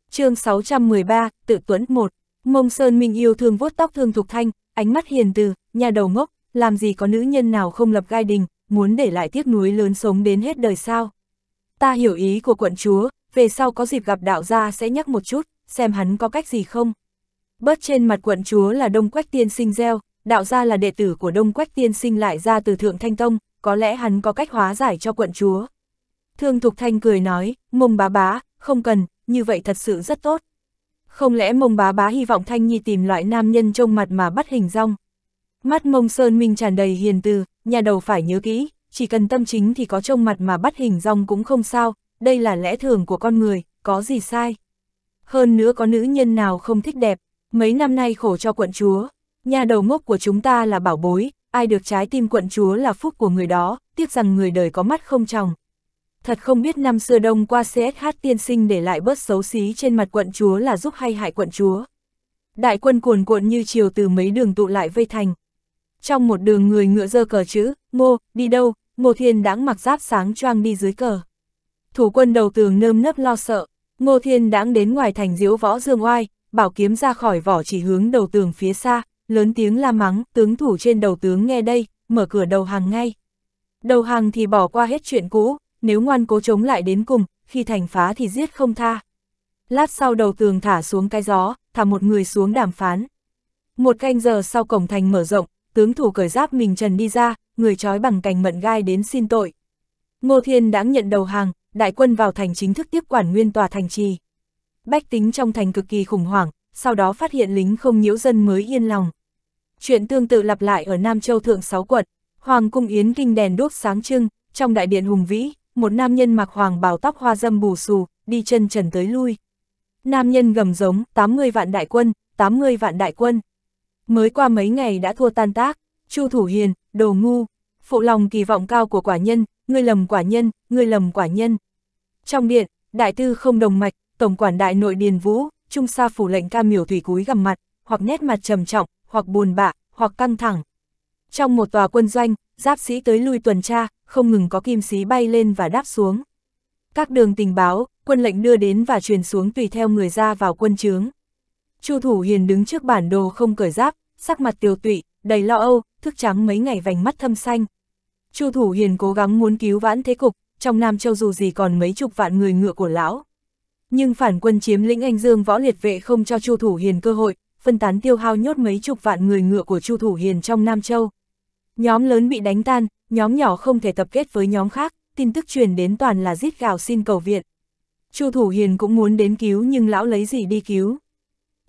chương 613, tự tuấn 1, Mông Sơn Minh yêu thương vuốt tóc thương thục thanh, ánh mắt hiền từ, nhà đầu ngốc, làm gì có nữ nhân nào không lập gai đình, muốn để lại tiếc núi lớn sống đến hết đời sao. Ta hiểu ý của quận chúa, về sau có dịp gặp đạo gia sẽ nhắc một chút, xem hắn có cách gì không. Bớt trên mặt quận chúa là Đông Quách Tiên Sinh gieo, đạo gia là đệ tử của Đông Quách Tiên Sinh lại ra từ Thượng Thanh Tông, có lẽ hắn có cách hóa giải cho quận chúa. Thương Thục Thanh cười nói, mông bá bá, không cần, như vậy thật sự rất tốt. Không lẽ mông bá bá hy vọng Thanh Nhi tìm loại nam nhân trông mặt mà bắt hình rong? Mắt mông Sơn Minh tràn đầy hiền từ, nhà đầu phải nhớ kỹ, chỉ cần tâm chính thì có trông mặt mà bắt hình rong cũng không sao, đây là lẽ thường của con người, có gì sai. Hơn nữa có nữ nhân nào không thích đẹp, mấy năm nay khổ cho quận chúa, nhà đầu ngốc của chúng ta là bảo bối, ai được trái tim quận chúa là phúc của người đó, tiếc rằng người đời có mắt không tròng, thật không biết năm xưa đông qua CSH tiên sinh để lại bớt xấu xí trên mặt quận chúa là giúp hay hại quận chúa. Đại quân cuồn cuộn như chiều từ mấy đường tụ lại vây thành. Trong một đường người ngựa dơ cờ chữ, ngô, đi đâu, ngô thiên đáng mặc giáp sáng choang đi dưới cờ. Thủ quân đầu tường nơm nấp lo sợ, ngô thiên đáng đến ngoài thành diễu võ dương oai, bảo kiếm ra khỏi vỏ chỉ hướng đầu tường phía xa, lớn tiếng la mắng, tướng thủ trên đầu tướng nghe đây, mở cửa đầu hàng ngay. Đầu hàng thì bỏ qua hết chuyện cũ, nếu ngoan cố chống lại đến cùng, khi thành phá thì giết không tha. Lát sau đầu tường thả xuống cái gió, thả một người xuống đàm phán. Một canh giờ sau cổng thành mở rộng, tướng thủ cởi giáp mình trần đi ra, người trói bằng cành mận gai đến xin tội. Ngô Thiên đã nhận đầu hàng, đại quân vào thành chính thức tiếp quản nguyên tòa thành trì. Bách tính trong thành cực kỳ khủng hoảng, sau đó phát hiện lính không nhiễu dân mới yên lòng. Chuyện tương tự lặp lại ở Nam Châu Thượng Sáu Quận, Hoàng Cung Yến Kinh đèn đuốc sáng trưng, trong đại điện hùng vĩ, một nam nhân mặc hoàng bào tóc hoa dâm bù xù, đi chân trần tới lui. Nam nhân gầm giống, 80 vạn đại quân, 80 vạn đại quân. Mới qua mấy ngày đã thua tan tác, Chu Thủ Hiền, đồ ngu, phụ lòng kỳ vọng cao của quả nhân, ngươi lầm quả nhân, ngươi lầm quả nhân. Trong điện, đại tư không đồng mạch, tổng quản đại nội điền vũ, trung sa phủ lệnh ca miểu thủy cúi gằm mặt, hoặc nét mặt trầm trọng, hoặc buồn bã, hoặc căng thẳng. Trong một tòa quân doanh, giáp sĩ tới lui tuần tra, không ngừng có kim xí bay lên và đáp xuống. Các đường tình báo, quân lệnh đưa đến và truyền xuống tùy theo người ra vào quân chướng. Chu Thủ Hiền đứng trước bản đồ không cởi giáp, sắc mặt tiêu tụy, đầy lo âu, thức trắng mấy ngày vành mắt thâm xanh. Chu Thủ Hiền cố gắng muốn cứu vãn thế cục, trong Nam Châu dù gì còn mấy chục vạn người ngựa của lão. Nhưng phản quân chiếm lĩnh Anh Dương võ liệt vệ không cho Chu Thủ Hiền cơ hội, phân tán tiêu hao nhốt mấy chục vạn người ngựa của Chu Thủ Hiền trong Nam Châu. Nhóm lớn bị đánh tan, nhóm nhỏ không thể tập kết với nhóm khác, tin tức truyền đến toàn là giết gào xin cầu viện. Chu Thủ Hiền cũng muốn đến cứu nhưng lão lấy gì đi cứu.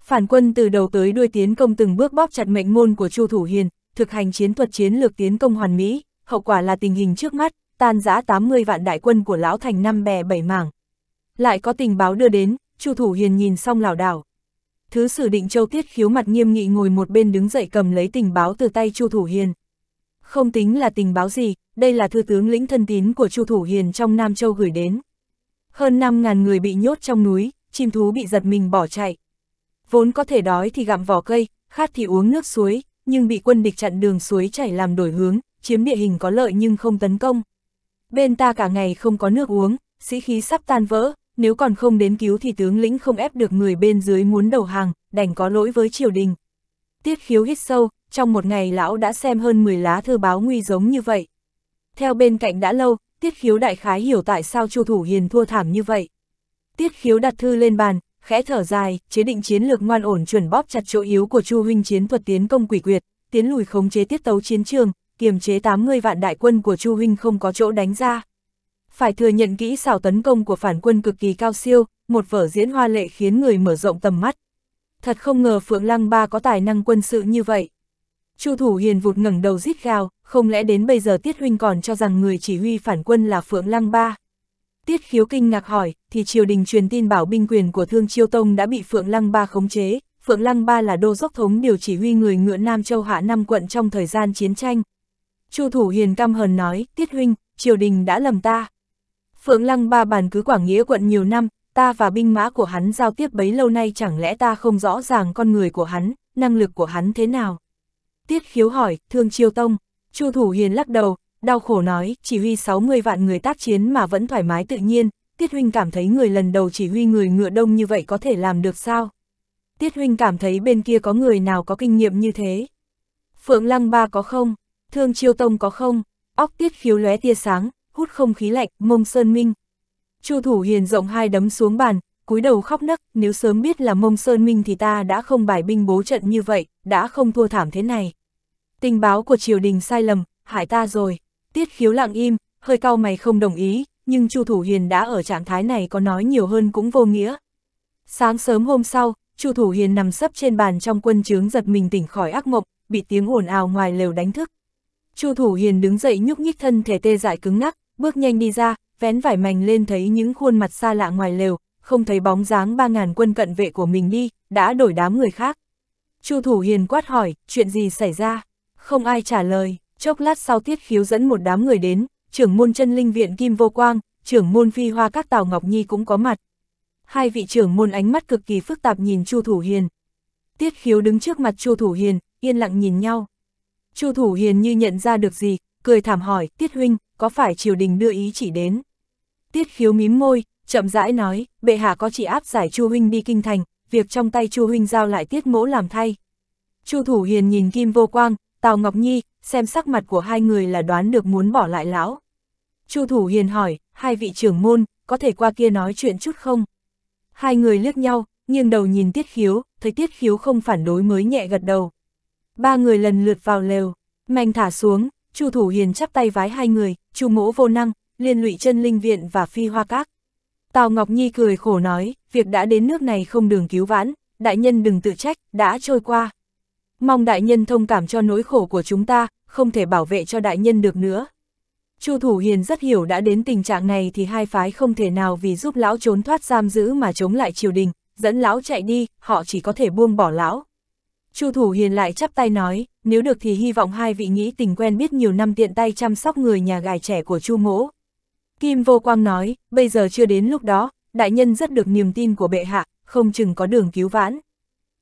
Phản quân từ đầu tới đuôi tiến công từng bước bóp chặt mệnh môn của Chu Thủ Hiền, thực hành chiến thuật chiến lược tiến công hoàn mỹ, hậu quả là tình hình trước mắt, tan giã 80 vạn đại quân của lão thành năm bè bảy mảng. Lại có tình báo đưa đến, Chu Thủ Hiền nhìn xong lảo đảo. Thứ sử định Châu Tiết khiếu mặt nghiêm nghị ngồi một bên đứng dậy cầm lấy tình báo từ tay Chu Thủ Hiền. Không tính là tình báo gì, đây là thư tướng lĩnh thân tín của Chu Thủ Hiền trong Nam Châu gửi đến. Hơn 5.000 người bị nhốt trong núi, chim thú bị giật mình bỏ chạy. Vốn có thể đói thì gặm vỏ cây, khát thì uống nước suối, nhưng bị quân địch chặn đường suối chảy làm đổi hướng, chiếm địa hình có lợi nhưng không tấn công. Bên ta cả ngày không có nước uống, sĩ khí sắp tan vỡ, nếu còn không đến cứu thì tướng lĩnh không ép được người bên dưới muốn đầu hàng, đành có lỗi với triều đình. Tiết khiếu hít sâu, trong một ngày lão đã xem hơn 10 lá thư báo nguy giống như vậy. Theo bên cạnh đã lâu, tiết khiếu đại khái hiểu tại sao chu thủ hiền thua thảm như vậy. Tiết khiếu đặt thư lên bàn, khẽ thở dài, chế định chiến lược ngoan ổn chuẩn bóp chặt chỗ yếu của Chu huynh chiến thuật tiến công quỷ quyệt, tiến lùi khống chế tiết tấu chiến trường, kiềm chế 80 vạn đại quân của Chu huynh không có chỗ đánh ra. Phải thừa nhận kỹ xảo tấn công của phản quân cực kỳ cao siêu, một vở diễn hoa lệ khiến người mở rộng tầm mắt thật không ngờ Phượng Lăng Ba có tài năng quân sự như vậy. Chu Thủ Hiền vụt ngẩng đầu rít gào, không lẽ đến bây giờ Tiết Huynh còn cho rằng người chỉ huy phản quân là Phượng Lăng Ba. Tiết khiếu kinh ngạc hỏi, thì triều đình truyền tin bảo binh quyền của Thương Chiêu Tông đã bị Phượng Lăng Ba khống chế, Phượng Lăng Ba là đô dốc thống điều chỉ huy người ngựa Nam Châu Hạ Nam quận trong thời gian chiến tranh. Chu Thủ Hiền căm hờn nói, Tiết Huynh, triều đình đã lầm ta. Phượng Lăng Ba bàn cứ Quảng Nghĩa quận nhiều năm, ta và binh mã của hắn giao tiếp bấy lâu nay chẳng lẽ ta không rõ ràng con người của hắn, năng lực của hắn thế nào? Tiết khiếu hỏi, thương chiêu tông, chu thủ hiền lắc đầu, đau khổ nói, chỉ huy 60 vạn người tác chiến mà vẫn thoải mái tự nhiên, Tiết huynh cảm thấy người lần đầu chỉ huy người ngựa đông như vậy có thể làm được sao? Tiết huynh cảm thấy bên kia có người nào có kinh nghiệm như thế? Phượng lăng ba có không? Thương chiêu tông có không? Óc tiết khiếu lóe tia sáng, hút không khí lạnh, mông sơn minh, Chu Thủ Hiền rộng hai đấm xuống bàn, cúi đầu khóc nấc, nếu sớm biết là mông Sơn Minh thì ta đã không bài binh bố trận như vậy, đã không thua thảm thế này. Tình báo của triều đình sai lầm, hại ta rồi. Tiết khiếu lặng im, hơi cau mày không đồng ý, nhưng Chu Thủ Hiền đã ở trạng thái này có nói nhiều hơn cũng vô nghĩa. Sáng sớm hôm sau, Chu Thủ Hiền nằm sấp trên bàn trong quân trướng giật mình tỉnh khỏi ác mộng, bị tiếng ồn ào ngoài lều đánh thức. Chu Thủ Hiền đứng dậy nhúc nhích thân thể tê dại cứng ngắc, bước nhanh đi ra, vén vải mành lên thấy những khuôn mặt xa lạ ngoài lều, không thấy bóng dáng ba ngàn quân cận vệ của mình đi, đã đổi đám người khác. Chu Thủ Hiền quát hỏi, chuyện gì xảy ra? Không ai trả lời, chốc lát sau Tiết Khiếu dẫn một đám người đến, trưởng môn chân linh viện Kim Vô Quang, trưởng môn phi hoa các Tào Ngọc Nhi cũng có mặt. Hai vị trưởng môn ánh mắt cực kỳ phức tạp nhìn Chu Thủ Hiền. Tiết Khiếu đứng trước mặt Chu Thủ Hiền, yên lặng nhìn nhau. Chu Thủ Hiền như nhận ra được gì, cười thảm hỏi, Tiết Huynh, có phải triều đình đưa ý chỉ đến? Tiết khiếu mím môi, chậm rãi nói, bệ hạ có chỉ áp giải Chu Huynh đi kinh thành, việc trong tay Chu Huynh giao lại tiết mỗ làm thay. Chu Thủ Hiền nhìn Kim Vô Quang, Tào Ngọc Nhi, xem sắc mặt của hai người là đoán được muốn bỏ lại lão. Chu Thủ Hiền hỏi, hai vị trưởng môn, có thể qua kia nói chuyện chút không? Hai người liếc nhau, nghiêng đầu nhìn Tiết Khiếu, thấy Tiết Khiếu không phản đối mới nhẹ gật đầu. Ba người lần lượt vào lều, manh thả xuống, Chu Thủ Hiền chắp tay vái hai người, Chu Mỗ vô năng, liên lụy chân linh viện và phi hoa các. Tào Ngọc Nhi cười khổ nói, việc đã đến nước này không đường cứu vãn, đại nhân đừng tự trách, đã trôi qua. Mong đại nhân thông cảm cho nỗi khổ của chúng ta, không thể bảo vệ cho đại nhân được nữa. Chu Thủ Hiền rất hiểu đã đến tình trạng này thì hai phái không thể nào vì giúp lão trốn thoát giam giữ mà chống lại triều đình, dẫn lão chạy đi, họ chỉ có thể buông bỏ lão. Chu Thủ Hiền lại chắp tay nói, nếu được thì hy vọng hai vị nghĩ tình quen biết nhiều năm tiện tay chăm sóc người nhà gài trẻ của Chu Mỗ, Kim Vô Quang nói, bây giờ chưa đến lúc đó, đại nhân rất được niềm tin của bệ hạ, không chừng có đường cứu vãn.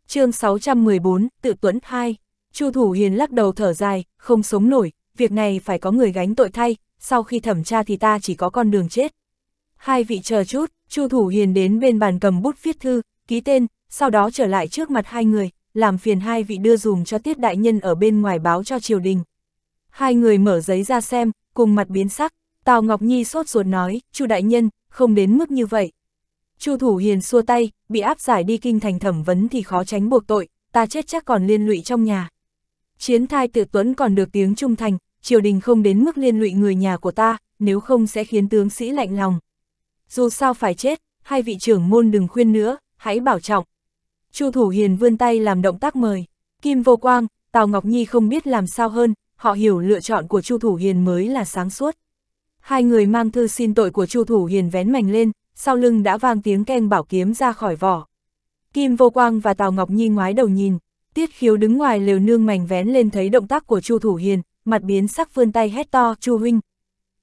chương 614, Tự Tuấn 2 Chu Thủ Hiền lắc đầu thở dài, không sống nổi, việc này phải có người gánh tội thay, sau khi thẩm tra thì ta chỉ có con đường chết. Hai vị chờ chút, Chu Thủ Hiền đến bên bàn cầm bút viết thư, ký tên, sau đó trở lại trước mặt hai người, làm phiền hai vị đưa dùm cho tiết đại nhân ở bên ngoài báo cho triều đình. Hai người mở giấy ra xem, cùng mặt biến sắc, Tào Ngọc Nhi sốt ruột nói, Chu đại nhân, không đến mức như vậy. Chu Thủ Hiền xua tay, bị áp giải đi kinh thành thẩm vấn thì khó tránh buộc tội, ta chết chắc còn liên lụy trong nhà. Chiến thai tự tuấn còn được tiếng trung thành, triều đình không đến mức liên lụy người nhà của ta, nếu không sẽ khiến tướng sĩ lạnh lòng. Dù sao phải chết, hai vị trưởng môn đừng khuyên nữa, hãy bảo trọng. Chu Thủ Hiền vươn tay làm động tác mời. Kim Vô Quang, Tào Ngọc Nhi không biết làm sao hơn, họ hiểu lựa chọn của Chu Thủ Hiền mới là sáng suốt hai người mang thư xin tội của Chu Thủ Hiền vén mảnh lên, sau lưng đã vang tiếng keng bảo kiếm ra khỏi vỏ. Kim Vô Quang và Tào Ngọc Nhi ngoái đầu nhìn, Tiết Khiếu đứng ngoài lều nương mảnh vén lên thấy động tác của Chu Thủ Hiền, mặt biến sắc vươn tay hét to, "Chu huynh!"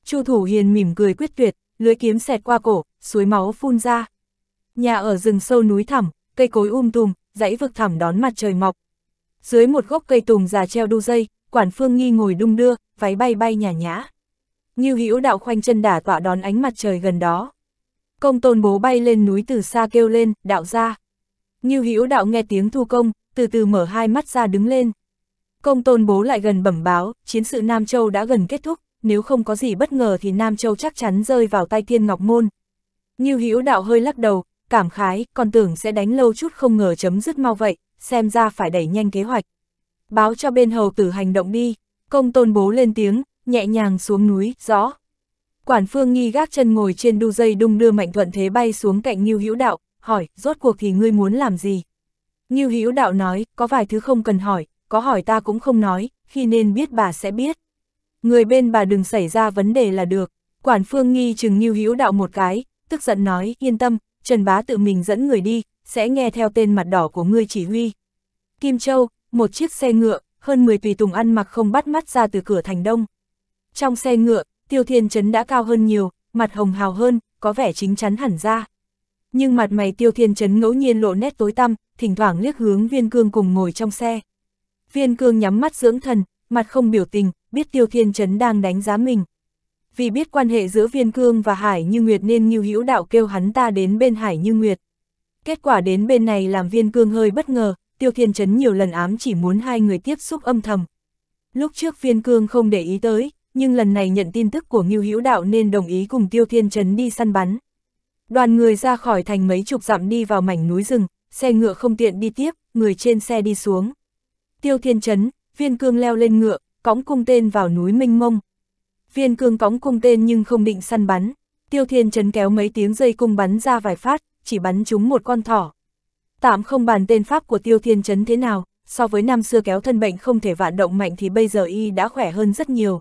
Chu Thủ Hiền mỉm cười quyết tuyệt, lưỡi kiếm xẹt qua cổ, suối máu phun ra. Nhà ở rừng sâu núi thẳm, cây cối um tùm, dãy vực thẳm đón mặt trời mọc. Dưới một gốc cây tùng già treo đu dây, quản phương nghi ngồi đung đưa, váy bay bay nhả nhã. Ngưu Hữu đạo khoanh chân đả tọa đón ánh mặt trời gần đó. Công tôn bố bay lên núi từ xa kêu lên, đạo ra. Ngưu Hữu đạo nghe tiếng thu công, từ từ mở hai mắt ra đứng lên. Công tôn bố lại gần bẩm báo, chiến sự Nam Châu đã gần kết thúc, nếu không có gì bất ngờ thì Nam Châu chắc chắn rơi vào tay thiên ngọc môn. Ngưu Hữu đạo hơi lắc đầu, cảm khái, còn tưởng sẽ đánh lâu chút không ngờ chấm dứt mau vậy, xem ra phải đẩy nhanh kế hoạch. Báo cho bên hầu tử hành động đi, công tôn bố lên tiếng, nhẹ nhàng xuống núi, gió. Quản phương nghi gác chân ngồi trên đu dây đung đưa mạnh thuận thế bay xuống cạnh Nghiêu Hữu Đạo, hỏi, rốt cuộc thì ngươi muốn làm gì? Nghiêu Hữu Đạo nói, có vài thứ không cần hỏi, có hỏi ta cũng không nói, khi nên biết bà sẽ biết. Người bên bà đừng xảy ra vấn đề là được. Quản phương nghi chừng Nghiêu Hữu Đạo một cái, tức giận nói, yên tâm, Trần Bá tự mình dẫn người đi, sẽ nghe theo tên mặt đỏ của ngươi chỉ huy. Kim Châu, một chiếc xe ngựa, hơn 10 tùy tùng ăn mặc không bắt mắt ra từ cửa thành đông. Trong xe ngựa, Tiêu Thiên Trấn đã cao hơn nhiều, mặt hồng hào hơn, có vẻ chính chắn hẳn ra. Nhưng mặt mày Tiêu Thiên Trấn ngẫu nhiên lộ nét tối tăm, thỉnh thoảng liếc hướng Viên Cương cùng ngồi trong xe. Viên Cương nhắm mắt dưỡng thần, mặt không biểu tình, biết Tiêu Thiên Trấn đang đánh giá mình. Vì biết quan hệ giữa Viên Cương và Hải Như Nguyệt nên Ngưu Hữu Đạo kêu hắn ta đến bên Hải Như Nguyệt. Kết quả đến bên này làm Viên Cương hơi bất ngờ, Tiêu Thiên Trấn nhiều lần ám chỉ muốn hai người tiếp xúc âm thầm. Lúc trước Viên Cương không để ý tới, nhưng lần này nhận tin tức của Ngưu Hữu Đạo nên đồng ý cùng Tiêu Thiên Trấn đi săn bắn. Đoàn người ra khỏi thành mấy chục dặm đi vào mảnh núi rừng, xe ngựa không tiện đi tiếp, người trên xe đi xuống. Tiêu Thiên Trấn, viên cương leo lên ngựa, cõng cung tên vào núi Minh Mông. Viên cương cõng cung tên nhưng không định săn bắn, Tiêu Thiên Trấn kéo mấy tiếng dây cung bắn ra vài phát, chỉ bắn trúng một con thỏ. Tạm không bàn tên pháp của Tiêu Thiên Trấn thế nào, so với năm xưa kéo thân bệnh không thể vạn động mạnh thì bây giờ y đã khỏe hơn rất nhiều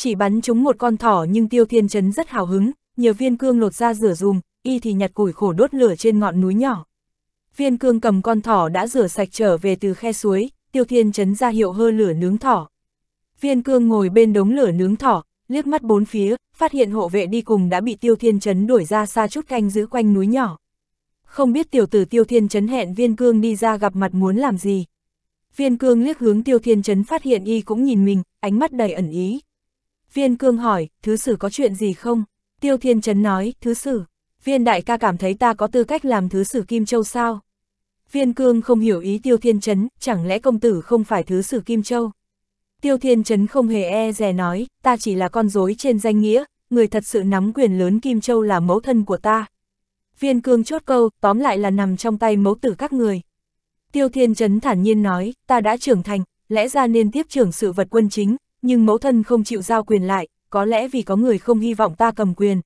chỉ bắn trúng một con thỏ nhưng Tiêu Thiên chấn rất hào hứng, nhờ viên cương lột ra rửa dùm, y thì nhặt củi khổ đốt lửa trên ngọn núi nhỏ. Viên cương cầm con thỏ đã rửa sạch trở về từ khe suối, Tiêu Thiên chấn ra hiệu hơ lửa nướng thỏ. Viên cương ngồi bên đống lửa nướng thỏ, liếc mắt bốn phía, phát hiện hộ vệ đi cùng đã bị Tiêu Thiên chấn đuổi ra xa chút canh giữ quanh núi nhỏ. Không biết tiểu tử Tiêu Thiên chấn hẹn Viên Cương đi ra gặp mặt muốn làm gì. Viên Cương liếc hướng Tiêu Thiên chấn phát hiện y cũng nhìn mình, ánh mắt đầy ẩn ý. Viên cương hỏi, thứ sử có chuyện gì không? Tiêu Thiên Chấn nói, thứ sử, viên đại ca cảm thấy ta có tư cách làm thứ sử Kim Châu sao? Viên cương không hiểu ý Tiêu Thiên Chấn, chẳng lẽ công tử không phải thứ sử Kim Châu? Tiêu Thiên Chấn không hề e rè nói, ta chỉ là con rối trên danh nghĩa, người thật sự nắm quyền lớn Kim Châu là mẫu thân của ta. Viên cương chốt câu, tóm lại là nằm trong tay mẫu tử các người. Tiêu Thiên Chấn thản nhiên nói, ta đã trưởng thành, lẽ ra nên tiếp trưởng sự vật quân chính, nhưng mẫu thân không chịu giao quyền lại, có lẽ vì có người không hy vọng ta cầm quyền.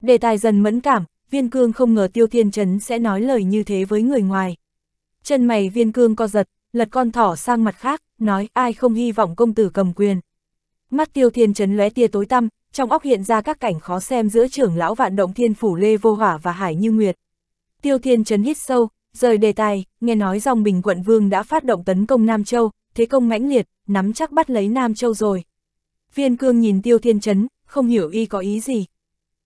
Đề tài dần mẫn cảm, viên cương không ngờ tiêu thiên chấn sẽ nói lời như thế với người ngoài. Chân mày viên cương co giật, lật con thỏ sang mặt khác, nói ai không hy vọng công tử cầm quyền. Mắt tiêu thiên chấn lóe tia tối tăm, trong óc hiện ra các cảnh khó xem giữa trưởng lão vạn động thiên phủ Lê Vô Hỏa và Hải Như Nguyệt. Tiêu thiên chấn hít sâu, rời đề tài, nghe nói dòng bình quận vương đã phát động tấn công Nam Châu, thế công mãnh liệt, nắm chắc bắt lấy Nam Châu rồi. Viên cương nhìn Tiêu Thiên Trấn, không hiểu y có ý gì.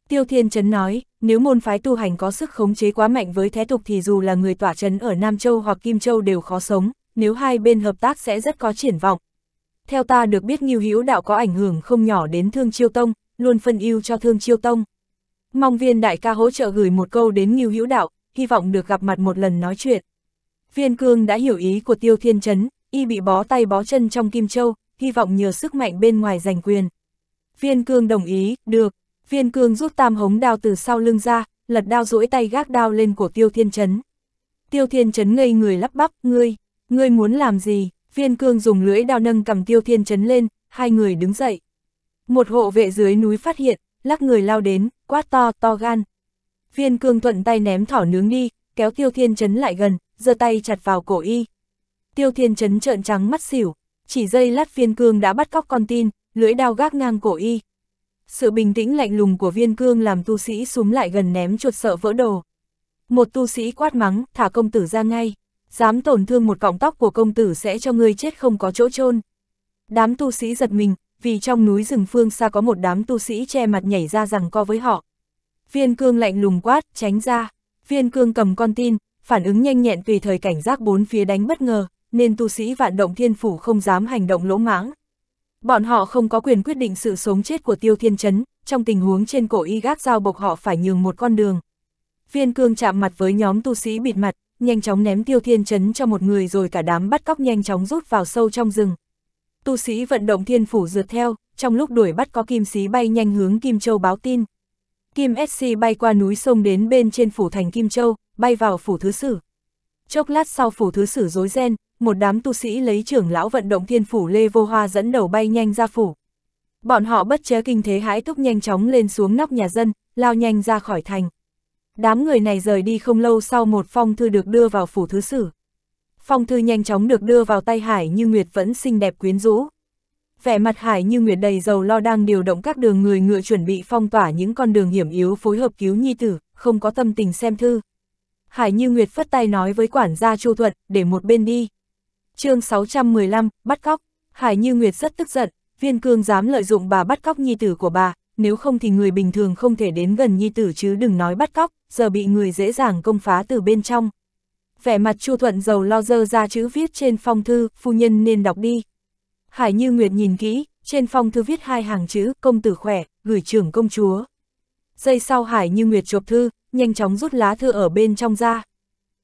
Tiêu Thiên Trấn nói, nếu môn phái tu hành có sức khống chế quá mạnh với thế tục thì dù là người tỏa trấn ở Nam Châu hoặc Kim Châu đều khó sống, nếu hai bên hợp tác sẽ rất có triển vọng. Theo ta được biết Ngưu Hữu đạo có ảnh hưởng không nhỏ đến Thương Chiêu Tông, luôn phân ưu cho Thương Chiêu Tông. Mong viên đại ca hỗ trợ gửi một câu đến Ngưu Hữu đạo, hy vọng được gặp mặt một lần nói chuyện. Viên Cương đã hiểu ý của Tiêu Thiên Trấn, y bị bó tay bó chân trong Kim Châu, hy vọng nhờ sức mạnh bên ngoài giành quyền. Viên cương đồng ý, được. Viên cương rút tam hống đao từ sau lưng ra, lật đao duỗi tay gác đao lên cổ Tiêu Thiên Chấn. Tiêu Thiên Chấn ngây người lắp bắp, ngươi, ngươi muốn làm gì? Viên cương dùng lưỡi đao nâng cầm Tiêu Thiên Chấn lên, hai người đứng dậy. Một hộ vệ dưới núi phát hiện, lắc người lao đến, quát to, to gan. Viên cương thuận tay ném thỏ nướng đi, kéo Tiêu Thiên Chấn lại gần, giơ tay chặt vào cổ y. Tiêu Thiên Trấn trợn trắng mắt xỉu, chỉ dây lát viên cương đã bắt cóc con tin, lưỡi đao gác ngang cổ y. Sự bình tĩnh lạnh lùng của viên cương làm tu sĩ súng lại gần ném chuột sợ vỡ đồ. Một tu sĩ quát mắng, thả công tử ra ngay, dám tổn thương một cọng tóc của công tử sẽ cho ngươi chết không có chỗ chôn. Đám tu sĩ giật mình, vì trong núi rừng phương xa có một đám tu sĩ che mặt nhảy ra rằng co với họ. Viên cương lạnh lùng quát, tránh ra. Viên cương cầm con tin, phản ứng nhanh nhẹn tùy thời cảnh giác bốn phía đánh bất ngờ nên tu sĩ vạn động thiên phủ không dám hành động lỗ mãng. Bọn họ không có quyền quyết định sự sống chết của tiêu thiên chấn, trong tình huống trên cổ y gác giao bộc họ phải nhường một con đường. Viên cương chạm mặt với nhóm tu sĩ bịt mặt, nhanh chóng ném tiêu thiên chấn cho một người rồi cả đám bắt cóc nhanh chóng rút vào sâu trong rừng. Tu sĩ vận động thiên phủ rượt theo, trong lúc đuổi bắt có kim sĩ bay nhanh hướng Kim Châu báo tin. Kim SC bay qua núi sông đến bên trên phủ thành Kim Châu, bay vào phủ thứ sử. Chốc lát sau phủ thứ sử rối ren, một đám tu sĩ lấy trưởng lão vận động thiên phủ Lê Vô Hoa dẫn đầu bay nhanh ra phủ. Bọn họ bất chế kinh thế hãi thúc nhanh chóng lên xuống nóc nhà dân, lao nhanh ra khỏi thành. Đám người này rời đi không lâu sau một phong thư được đưa vào phủ thứ sử. Phong thư nhanh chóng được đưa vào tay Hải Như Nguyệt vẫn xinh đẹp quyến rũ. Vẻ mặt Hải Như Nguyệt đầy dầu lo đang điều động các đường người ngựa chuẩn bị phong tỏa những con đường hiểm yếu phối hợp cứu nhi tử, không có tâm tình xem thư. Hải Như Nguyệt phất tay nói với quản gia Chu Thuận, để một bên đi chương 615, bắt cóc, Hải Như Nguyệt rất tức giận, viên cương dám lợi dụng bà bắt cóc nhi tử của bà, nếu không thì người bình thường không thể đến gần nhi tử chứ đừng nói bắt cóc, giờ bị người dễ dàng công phá từ bên trong. Vẻ mặt Chu Thuận giàu lo dơ ra chữ viết trên phong thư, phu nhân nên đọc đi. Hải Như Nguyệt nhìn kỹ, trên phong thư viết hai hàng chữ, công tử khỏe, gửi trưởng công chúa. Giây sau Hải Như Nguyệt chộp thư, nhanh chóng rút lá thư ở bên trong ra.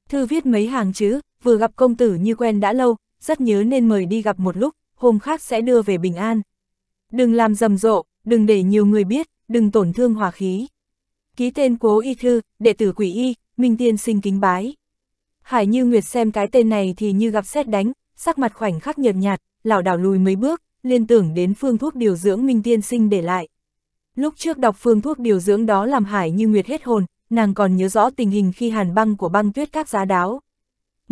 Thư viết mấy hàng chữ, vừa gặp công tử như quen đã lâu, rất nhớ nên mời đi gặp một lúc, hôm khác sẽ đưa về bình an. Đừng làm rầm rộ, đừng để nhiều người biết, đừng tổn thương hòa khí. Ký tên cố y thư, đệ tử quỷ y, minh tiên sinh kính bái. Hải Như Nguyệt xem cái tên này thì như gặp xét đánh, sắc mặt khoảnh khắc nhợt nhạt, lảo đảo lùi mấy bước, liên tưởng đến phương thuốc điều dưỡng minh tiên sinh để lại. Lúc trước đọc phương thuốc điều dưỡng đó làm Hải Như Nguyệt hết hồn, nàng còn nhớ rõ tình hình khi hàn băng của băng tuyết các giá đáo.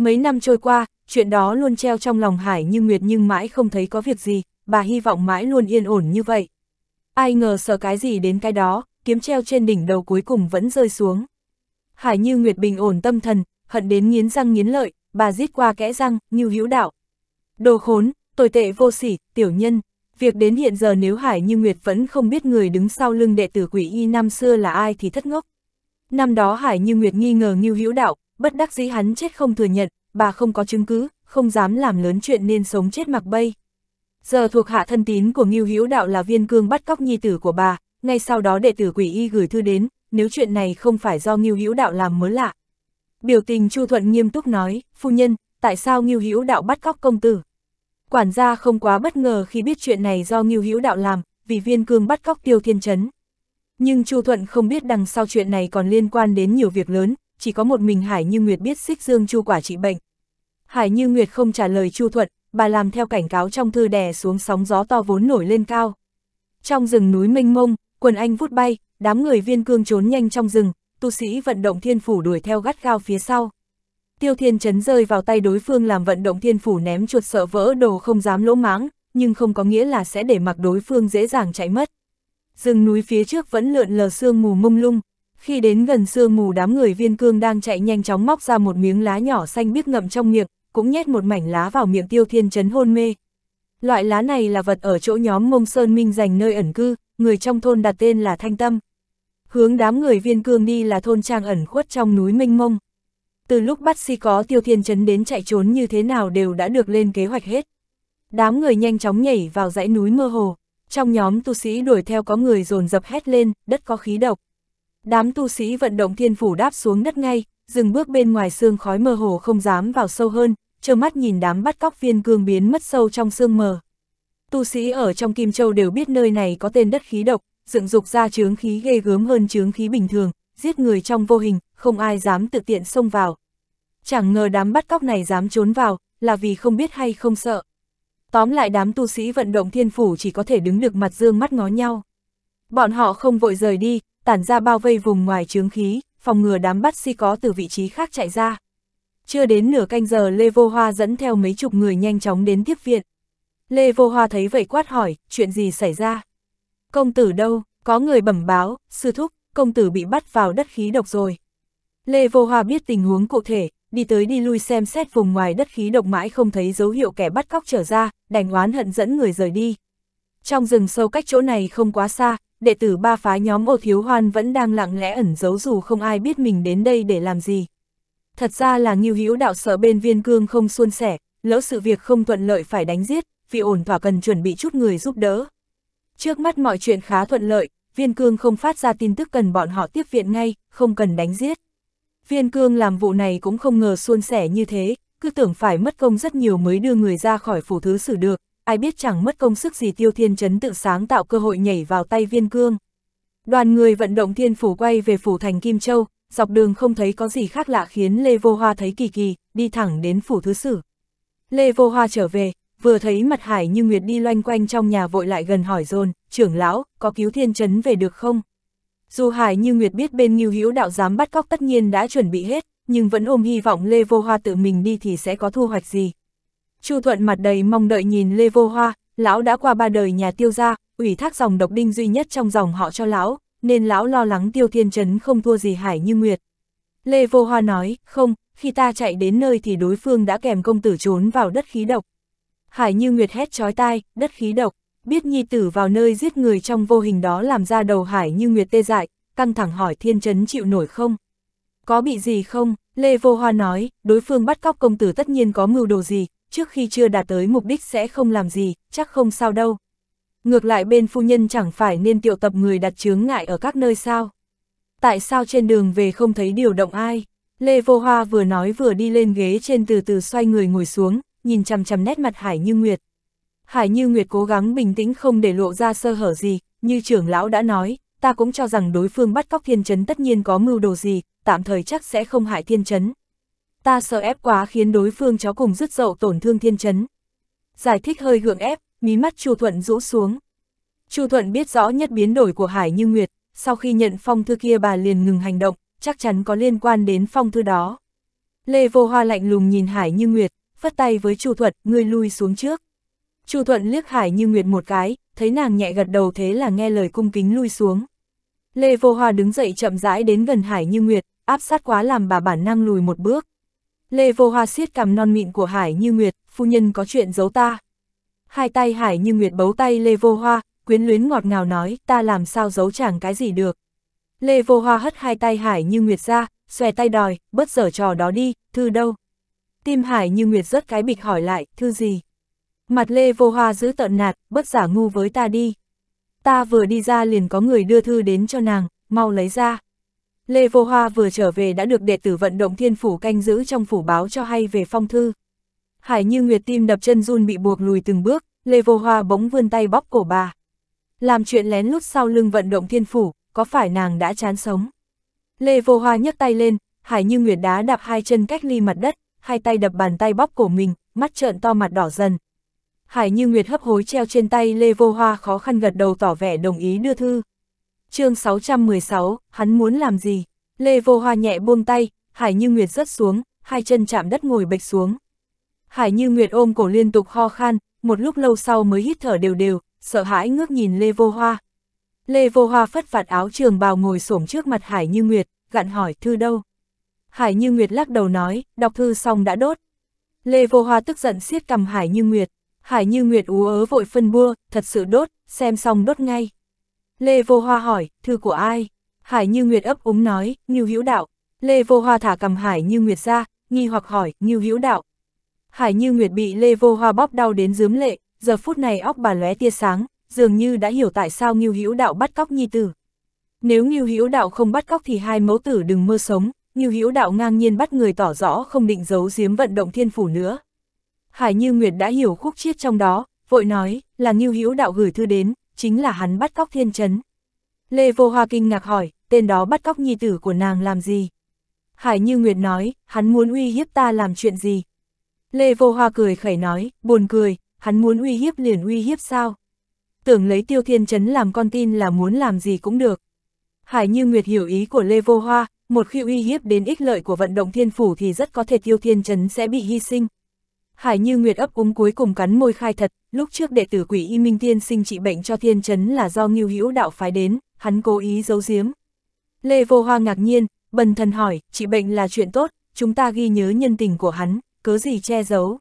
Mấy năm trôi qua, chuyện đó luôn treo trong lòng Hải Như Nguyệt nhưng mãi không thấy có việc gì, bà hy vọng mãi luôn yên ổn như vậy. Ai ngờ sợ cái gì đến cái đó, kiếm treo trên đỉnh đầu cuối cùng vẫn rơi xuống. Hải Như Nguyệt bình ổn tâm thần, hận đến nghiến răng nghiến lợi, bà giết qua kẽ răng, như hữu đạo. Đồ khốn, tồi tệ vô sỉ, tiểu nhân. Việc đến hiện giờ nếu Hải Như Nguyệt vẫn không biết người đứng sau lưng đệ tử quỷ y năm xưa là ai thì thất ngốc. Năm đó Hải Như Nguyệt nghi ngờ Ngưu Hữu Đạo, bất đắc dĩ hắn chết không thừa nhận, bà không có chứng cứ, không dám làm lớn chuyện nên sống chết mặc bay. Giờ thuộc hạ thân tín của Ngưu Hữu Đạo là viên cương bắt cóc nhi tử của bà, ngay sau đó đệ tử quỷ y gửi thư đến, nếu chuyện này không phải do Ngưu Hữu Đạo làm mới lạ. Biểu tình Chu Thuận nghiêm túc nói, phu nhân, tại sao Ngưu Hữu Đạo bắt cóc công tử? Quản gia không quá bất ngờ khi biết chuyện này do Ngưu Hữu Đạo làm, vì viên cương bắt cóc Tiêu Thiên Trấn. Nhưng Chu Thuận không biết đằng sau chuyện này còn liên quan đến nhiều việc lớn, chỉ có một mình Hải Như Nguyệt biết xích dương chu quả trị bệnh. Hải Như Nguyệt không trả lời Chu Thuận, bà làm theo cảnh cáo trong thư đè xuống sóng gió to vốn nổi lên cao. Trong rừng núi mênh mông, quần anh vút bay, đám người viên cương trốn nhanh trong rừng, tu sĩ vận động thiên phủ đuổi theo gắt gao phía sau. Tiêu thiên chấn rơi vào tay đối phương làm vận động thiên phủ ném chuột sợ vỡ đồ không dám lỗ máng, nhưng không có nghĩa là sẽ để mặc đối phương dễ dàng chạy mất. Rừng núi phía trước vẫn lượn lờ sương mù mông lung, khi đến gần sương mù đám người viên cương đang chạy nhanh chóng móc ra một miếng lá nhỏ xanh biếc ngậm trong miệng, cũng nhét một mảnh lá vào miệng tiêu thiên chấn hôn mê. Loại lá này là vật ở chỗ nhóm mông sơn minh dành nơi ẩn cư, người trong thôn đặt tên là Thanh Tâm. Hướng đám người viên cương đi là thôn trang ẩn khuất trong núi Minh Mông. Từ lúc bắt si có tiêu thiên chấn đến chạy trốn như thế nào đều đã được lên kế hoạch hết. Đám người nhanh chóng nhảy vào dãy núi mơ hồ, trong nhóm tu sĩ đuổi theo có người dồn dập hét lên, đất có khí độc. Đám tu sĩ vận động thiên phủ đáp xuống đất ngay, dừng bước bên ngoài xương khói mơ hồ không dám vào sâu hơn, trơ mắt nhìn đám bắt cóc viên cương biến mất sâu trong xương mờ. Tu sĩ ở trong Kim Châu đều biết nơi này có tên đất khí độc, dựng dục ra chướng khí ghê gớm hơn chướng khí bình thường, giết người trong vô hình, không ai dám tự tiện xông vào. Chẳng ngờ đám bắt cóc này dám trốn vào, là vì không biết hay không sợ. Tóm lại đám tu sĩ vận động thiên phủ chỉ có thể đứng được mặt dương mắt ngó nhau. Bọn họ không vội rời đi, tản ra bao vây vùng ngoài chướng khí, phòng ngừa đám bắt si có từ vị trí khác chạy ra. Chưa đến nửa canh giờ Lê Vô Hoa dẫn theo mấy chục người nhanh chóng đến tiếp viện. Lê Vô Hoa thấy vậy quát hỏi, chuyện gì xảy ra? Công tử đâu? Có người bẩm báo, sư thúc, công tử bị bắt vào đất khí độc rồi. Lê Vô Hoa biết tình huống cụ thể, đi tới đi lui xem xét vùng ngoài đất khí độc mãi không thấy dấu hiệu kẻ bắt cóc trở ra, đành oán hận dẫn người rời đi. Trong rừng sâu cách chỗ này không quá xa, đệ tử ba phái nhóm ô thiếu hoan vẫn đang lặng lẽ ẩn giấu dù không ai biết mình đến đây để làm gì. Thật ra là nghiêu hữu đạo sợ bên viên cương không suôn sẻ, lỡ sự việc không thuận lợi phải đánh giết, vì ổn thỏa cần chuẩn bị chút người giúp đỡ. Trước mắt mọi chuyện khá thuận lợi, viên cương không phát ra tin tức cần bọn họ tiếp viện ngay, không cần đánh giết. Viên cương làm vụ này cũng không ngờ suôn sẻ như thế, cứ tưởng phải mất công rất nhiều mới đưa người ra khỏi phủ thứ xử được, ai biết chẳng mất công sức gì Tiêu Thiên Chấn tự sáng tạo cơ hội nhảy vào tay viên cương. Đoàn người vận động thiên phủ quay về phủ thành Kim Châu, dọc đường không thấy có gì khác lạ khiến Lê Vô Hoa thấy kỳ kỳ, đi thẳng đến phủ thứ sử. Lê Vô Hoa trở về, vừa thấy mặt Hải Như Nguyệt đi loanh quanh trong nhà vội lại gần hỏi dồn trưởng lão, có cứu thiên chấn về được không? Dù Hải Như Nguyệt biết bên Ngưu Hữu đạo giám bắt cóc tất nhiên đã chuẩn bị hết, nhưng vẫn ôm hy vọng Lê Vô Hoa tự mình đi thì sẽ có thu hoạch gì. Chu Thuận mặt đầy mong đợi nhìn Lê Vô Hoa, lão đã qua ba đời nhà tiêu gia, ủy thác dòng độc đinh duy nhất trong dòng họ cho lão, nên lão lo lắng tiêu thiên chấn không thua gì hải như nguyệt. Lê Vô Hoa nói, không, khi ta chạy đến nơi thì đối phương đã kèm công tử trốn vào đất khí độc. Hải như nguyệt hét chói tai, đất khí độc, biết nhi tử vào nơi giết người trong vô hình đó làm ra đầu hải như nguyệt tê dại, căng thẳng hỏi thiên chấn chịu nổi không? Có bị gì không? Lê Vô Hoa nói, đối phương bắt cóc công tử tất nhiên có mưu đồ gì, trước khi chưa đạt tới mục đích sẽ không làm gì, chắc không sao đâu. Ngược lại bên phu nhân chẳng phải nên triệu tập người đặt chướng ngại ở các nơi sao. Tại sao trên đường về không thấy điều động ai? Lê Vô Hoa vừa nói vừa đi lên ghế trên từ từ xoay người ngồi xuống, nhìn chằm chằm nét mặt Hải Như Nguyệt. Hải Như Nguyệt cố gắng bình tĩnh không để lộ ra sơ hở gì, như trưởng lão đã nói, ta cũng cho rằng đối phương bắt cóc thiên chấn tất nhiên có mưu đồ gì, tạm thời chắc sẽ không hại thiên chấn ta sợ ép quá khiến đối phương chó cùng rứt dậu tổn thương thiên chấn. Giải thích hơi gượng ép, mí mắt Chu Thuận rũ xuống. Chu Thuận biết rõ nhất biến đổi của Hải Như Nguyệt, sau khi nhận phong thư kia bà liền ngừng hành động, chắc chắn có liên quan đến phong thư đó. Lê Vô Hoa lạnh lùng nhìn Hải Như Nguyệt, phất tay với Chu Thuận, ngươi lui xuống trước. Chu Thuận liếc Hải Như Nguyệt một cái, thấy nàng nhẹ gật đầu thế là nghe lời cung kính lui xuống. Lê Vô Hoa đứng dậy chậm rãi đến gần Hải Như Nguyệt, áp sát quá làm bà bản năng lùi một bước. Lê Vô Hoa siết cằm non mịn của Hải Như Nguyệt, phu nhân có chuyện giấu ta. Hai tay Hải Như Nguyệt bấu tay Lê Vô Hoa, quyến luyến ngọt ngào nói, ta làm sao giấu chẳng cái gì được. Lê Vô Hoa hất hai tay Hải Như Nguyệt ra, xòe tay đòi, bớt dở trò đó đi, thư đâu. Tim Hải Như Nguyệt rất cái bịch hỏi lại, thư gì. Mặt Lê Vô Hoa giữ tợn nạt, bất giả ngu với ta đi. Ta vừa đi ra liền có người đưa thư đến cho nàng, mau lấy ra. Lê Vô Hoa vừa trở về đã được đệ tử vận động thiên phủ canh giữ trong phủ báo cho hay về phong thư. Hải như Nguyệt tim đập chân run bị buộc lùi từng bước, Lê Vô Hoa bỗng vươn tay bóp cổ bà. Làm chuyện lén lút sau lưng vận động thiên phủ, có phải nàng đã chán sống? Lê Vô Hoa nhấc tay lên, Hải như Nguyệt đá đạp hai chân cách ly mặt đất, hai tay đập bàn tay bóp cổ mình, mắt trợn to mặt đỏ dần. Hải như Nguyệt hấp hối treo trên tay Lê Vô Hoa khó khăn gật đầu tỏ vẻ đồng ý đưa thư, chương 616, hắn muốn làm gì? Lê Vô Hoa nhẹ buông tay, Hải Như Nguyệt rớt xuống, hai chân chạm đất ngồi bệch xuống. Hải Như Nguyệt ôm cổ liên tục ho khan, một lúc lâu sau mới hít thở đều đều, sợ hãi ngước nhìn Lê Vô Hoa. Lê Vô Hoa phất vạt áo trường bào ngồi xổm trước mặt Hải Như Nguyệt, gặn hỏi thư đâu. Hải Như Nguyệt lắc đầu nói, đọc thư xong đã đốt. Lê Vô Hoa tức giận siết cầm Hải Như Nguyệt. Hải Như Nguyệt ú ớ vội phân bua, thật sự đốt, xem xong đốt ngay. Lê Vô Hoa hỏi, thư của ai? Hải Như Nguyệt ấp úng nói, Như Hữu Đạo. Lê Vô Hoa thả cầm Hải Như Nguyệt ra, nghi hoặc hỏi, Như Hữu Đạo. Hải Như Nguyệt bị Lê Vô Hoa bóp đau đến dướm lệ, giờ phút này óc bà lóe tia sáng, dường như đã hiểu tại sao Như Hữu Đạo bắt cóc nhi tử. Nếu Như Hữu Đạo không bắt cóc thì hai mẫu tử đừng mơ sống, Như Hữu Đạo ngang nhiên bắt người tỏ rõ không định giấu giếm vận động thiên phủ nữa. Hải Như Nguyệt đã hiểu khúc chiết trong đó, vội nói, là Như Hữu Đạo gửi thư đến, chính là hắn bắt cóc thiên chấn. Lê Vô Hoa kinh ngạc hỏi, tên đó bắt cóc nhi tử của nàng làm gì? Hải Như Nguyệt nói, hắn muốn uy hiếp ta làm chuyện gì? Lê Vô Hoa cười khẩy nói, buồn cười, hắn muốn uy hiếp liền uy hiếp sao? Tưởng lấy Tiêu Thiên Chấn làm con tin là muốn làm gì cũng được. Hải Như Nguyệt hiểu ý của Lê Vô Hoa, một khi uy hiếp đến ích lợi của vận động thiên phủ thì rất có thể Tiêu Thiên Chấn sẽ bị hy sinh. Hải Như Nguyệt ấp úng cuối cùng cắn môi khai thật, lúc trước đệ tử quỷ y minh tiên sinh trị bệnh cho thiên chấn là do Ngưu hữu đạo phái đến, hắn cố ý giấu giếm. Lê Vô Hoa ngạc nhiên, bần thần hỏi, trị bệnh là chuyện tốt, chúng ta ghi nhớ nhân tình của hắn, cớ gì che giấu.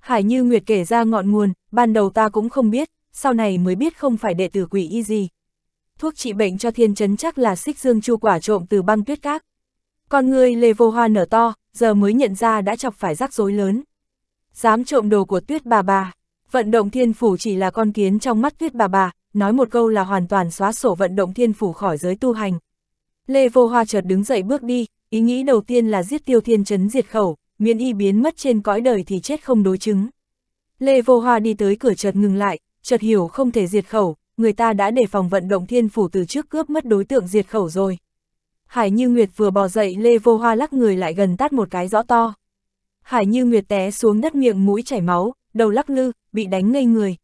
Hải Như Nguyệt kể ra ngọn nguồn, ban đầu ta cũng không biết, sau này mới biết không phải đệ tử quỷ y gì. Thuốc trị bệnh cho thiên chấn chắc là xích dương chu quả trộm từ băng tuyết các. Con người Lê Vô Hoa nở to, giờ mới nhận ra đã chọc phải rắc rối lớn dám trộm đồ của tuyết bà bà. Vận động thiên phủ chỉ là con kiến trong mắt tuyết bà bà, nói một câu là hoàn toàn xóa sổ vận động thiên phủ khỏi giới tu hành. Lê Vô Hoa chợt đứng dậy bước đi, ý nghĩ đầu tiên là giết tiêu thiên chấn diệt khẩu, miễn y biến mất trên cõi đời thì chết không đối chứng. Lê Vô Hoa đi tới cửa chợt ngừng lại, chợt hiểu không thể diệt khẩu, người ta đã đề phòng vận động thiên phủ từ trước cướp mất đối tượng diệt khẩu rồi. Hải Như Nguyệt vừa bò dậy Lê Vô Hoa lắc người lại gần tát một cái rõ to. Hải Như Nguyệt té xuống đất miệng mũi chảy máu, đầu lắc lư, bị đánh ngây người.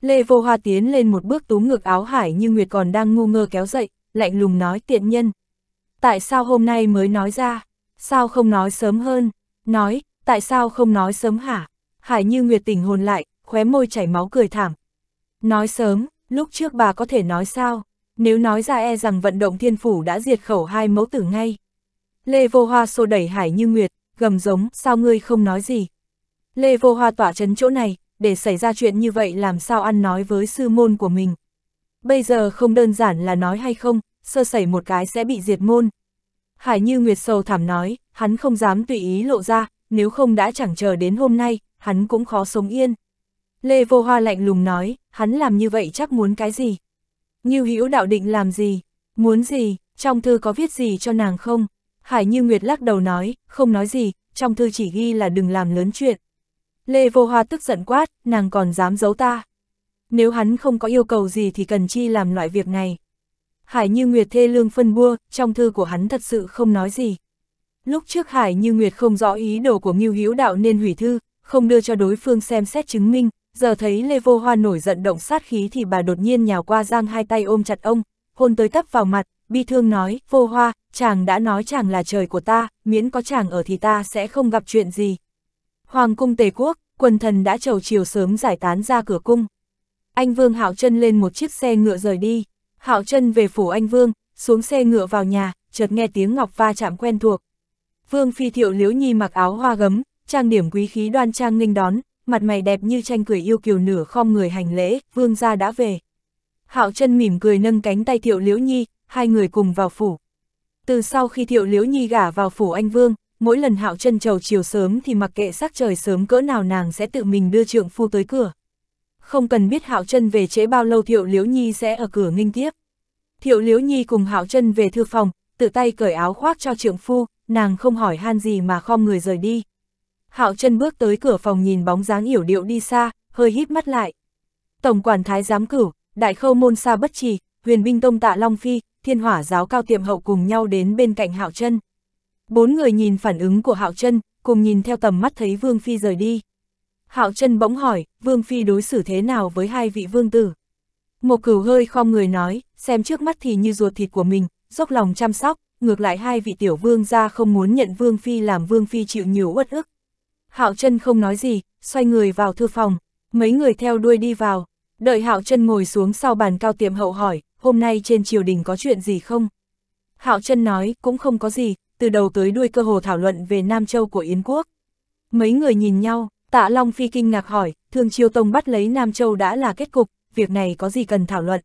Lê Vô Hoa tiến lên một bước túm ngược áo Hải Như Nguyệt còn đang ngu ngơ kéo dậy, lạnh lùng nói tiện nhân. Tại sao hôm nay mới nói ra? Sao không nói sớm hơn? Nói, tại sao không nói sớm hả? Hải Như Nguyệt tỉnh hồn lại, khóe môi chảy máu cười thảm. Nói sớm, lúc trước bà có thể nói sao? Nếu nói ra e rằng vận động thiên phủ đã diệt khẩu hai mẫu tử ngay. Lê Vô Hoa xô đẩy Hải Như Nguyệt, gầm giống, sao ngươi không nói gì? Lê Vô Hoa tỏa chấn chỗ này, để xảy ra chuyện như vậy làm sao ăn nói với sư môn của mình. Bây giờ không đơn giản là nói hay không, sơ sẩy một cái sẽ bị diệt môn. Hải Như Nguyệt sầu thảm nói, hắn không dám tùy ý lộ ra, nếu không đã chẳng chờ đến hôm nay, hắn cũng khó sống yên. Lê Vô Hoa lạnh lùng nói, hắn làm như vậy chắc muốn cái gì? Như Hữu đạo định làm gì? Muốn gì? Trong thư có viết gì cho nàng không? Hải Như Nguyệt lắc đầu nói, không nói gì, trong thư chỉ ghi là đừng làm lớn chuyện. Lê Vô Hoa tức giận quát, nàng còn dám giấu ta. Nếu hắn không có yêu cầu gì thì cần chi làm loại việc này. Hải Như Nguyệt thê lương phân bua, trong thư của hắn thật sự không nói gì. Lúc trước Hải Như Nguyệt không rõ ý đồ của Ngưu Hữu Đạo nên hủy thư, không đưa cho đối phương xem xét chứng minh, giờ thấy Lê Vô Hoa nổi giận động sát khí thì bà đột nhiên nhào qua giang hai tay ôm chặt ông, hôn tới tấp vào mặt, bi thương nói, vô hoa, chàng đã nói chàng là trời của ta, miễn có chàng ở thì ta sẽ không gặp chuyện gì. Hoàng cung Tề Quốc, quần thần đã trầu chiều sớm giải tán ra cửa cung. Anh Vương Hạo chân lên một chiếc xe ngựa rời đi. Hạo chân về phủ anh Vương, xuống xe ngựa vào nhà, chợt nghe tiếng ngọc va chạm quen thuộc. Vương Phi Thiệu Liễu Nhi mặc áo hoa gấm, trang điểm quý khí đoan trang nghênh đón, mặt mày đẹp như tranh cười yêu kiều nửa khom người hành lễ, vương gia đã về. Hạo chân mỉm cười nâng cánh tay Thiệu Liễu Nhi, hai người cùng vào phủ. Từ sau khi Thiệu Liễu Nhi gả vào phủ anh Vương, mỗi lần Hạo chân trầu chiều sớm thì mặc kệ sắc trời sớm cỡ nào nàng sẽ tự mình đưa trượng phu tới cửa. Không cần biết Hạo chân về trễ bao lâu Thiệu Liễu Nhi sẽ ở cửa nghinh tiếp. Thiệu Liễu Nhi cùng Hạo chân về thư phòng, tự tay cởi áo khoác cho trượng phu, nàng không hỏi han gì mà khom người rời đi. Hạo chân bước tới cửa phòng nhìn bóng dáng yểu điệu đi xa, hơi híp mắt lại. Tổng quản thái giám cửu, đại khâu môn xa bất trì, huyền binh tông tạ Long Phi, thiên hỏa giáo cao tiệm hậu cùng nhau đến bên cạnh Hạo Trân. Bốn người nhìn phản ứng của Hạo Trân, cùng nhìn theo tầm mắt thấy Vương Phi rời đi. Hạo Trân bỗng hỏi, Vương Phi đối xử thế nào với hai vị vương tử? Một cửu hơi khom người nói, xem trước mắt thì như ruột thịt của mình, dốc lòng chăm sóc, ngược lại hai vị tiểu vương ra không muốn nhận Vương Phi làm Vương Phi chịu nhiều uất ức. Hạo Trân không nói gì, xoay người vào thư phòng, mấy người theo đuôi đi vào, đợi Hạo Trân ngồi xuống sau bàn cao tiệm hậu hỏi, hôm nay trên triều đình có chuyện gì không? Hạo chân nói, cũng không có gì, từ đầu tới đuôi cơ hồ thảo luận về Nam Châu của Yến Quốc. Mấy người nhìn nhau, tạ Long Phi kinh ngạc hỏi, Thương Chiêu Tông bắt lấy Nam Châu đã là kết cục, việc này có gì cần thảo luận?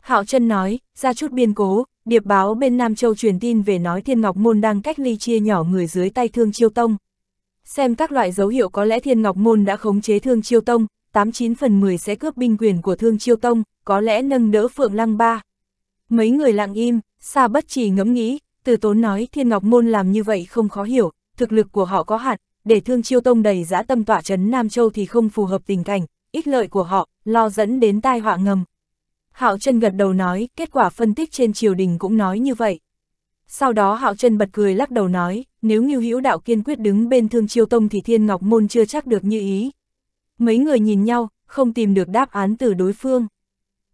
Hạo chân nói, ra chút biên cố, điệp báo bên Nam Châu truyền tin về nói Thiên Ngọc Môn đang cách ly chia nhỏ người dưới tay Thương Chiêu Tông. Xem các loại dấu hiệu có lẽ Thiên Ngọc Môn đã khống chế Thương Chiêu Tông, 89 phần 10 sẽ cướp binh quyền của Thương Chiêu Tông, có lẽ nâng đỡ Phượng Lăng Ba. Mấy người lặng im, xa bất trì ngẫm nghĩ, từ tốn nói Thiên Ngọc Môn làm như vậy không khó hiểu, thực lực của họ có hạn, để Thương Chiêu Tông đầy dã tâm tỏa chấn Nam Châu thì không phù hợp tình cảnh, ích lợi của họ, lo dẫn đến tai họa ngầm. Hạo chân gật đầu nói, kết quả phân tích trên triều đình cũng nói như vậy. Sau đó Hạo chân bật cười lắc đầu nói, nếu Ngưu Hữu Đạo kiên quyết đứng bên Thương Chiêu Tông thì Thiên Ngọc Môn chưa chắc được như ý, Mấy người nhìn nhau, không tìm được đáp án từ đối phương.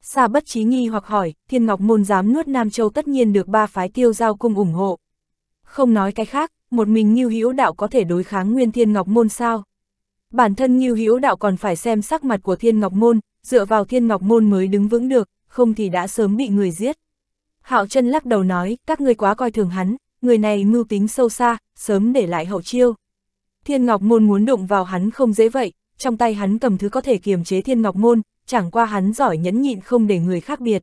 Sa bất trí nghi hoặc hỏi, thiên ngọc môn dám nuốt Nam Châu tất nhiên được ba phái tiêu giao cung ủng hộ. Không nói cái khác, một mình Ngưu Hữu Đạo có thể đối kháng nguyên thiên ngọc môn sao? Bản thân Ngưu Hữu Đạo còn phải xem sắc mặt của thiên ngọc môn, dựa vào thiên ngọc môn mới đứng vững được, không thì đã sớm bị người giết. Hạo chân lắc đầu nói, các ngươi quá coi thường hắn, người này mưu tính sâu xa, sớm để lại hậu chiêu. Thiên Ngọc Môn muốn đụng vào hắn không dễ vậy, trong tay hắn cầm thứ có thể kiềm chế thiên ngọc môn, chẳng qua hắn giỏi nhẫn nhịn không để người khác biệt.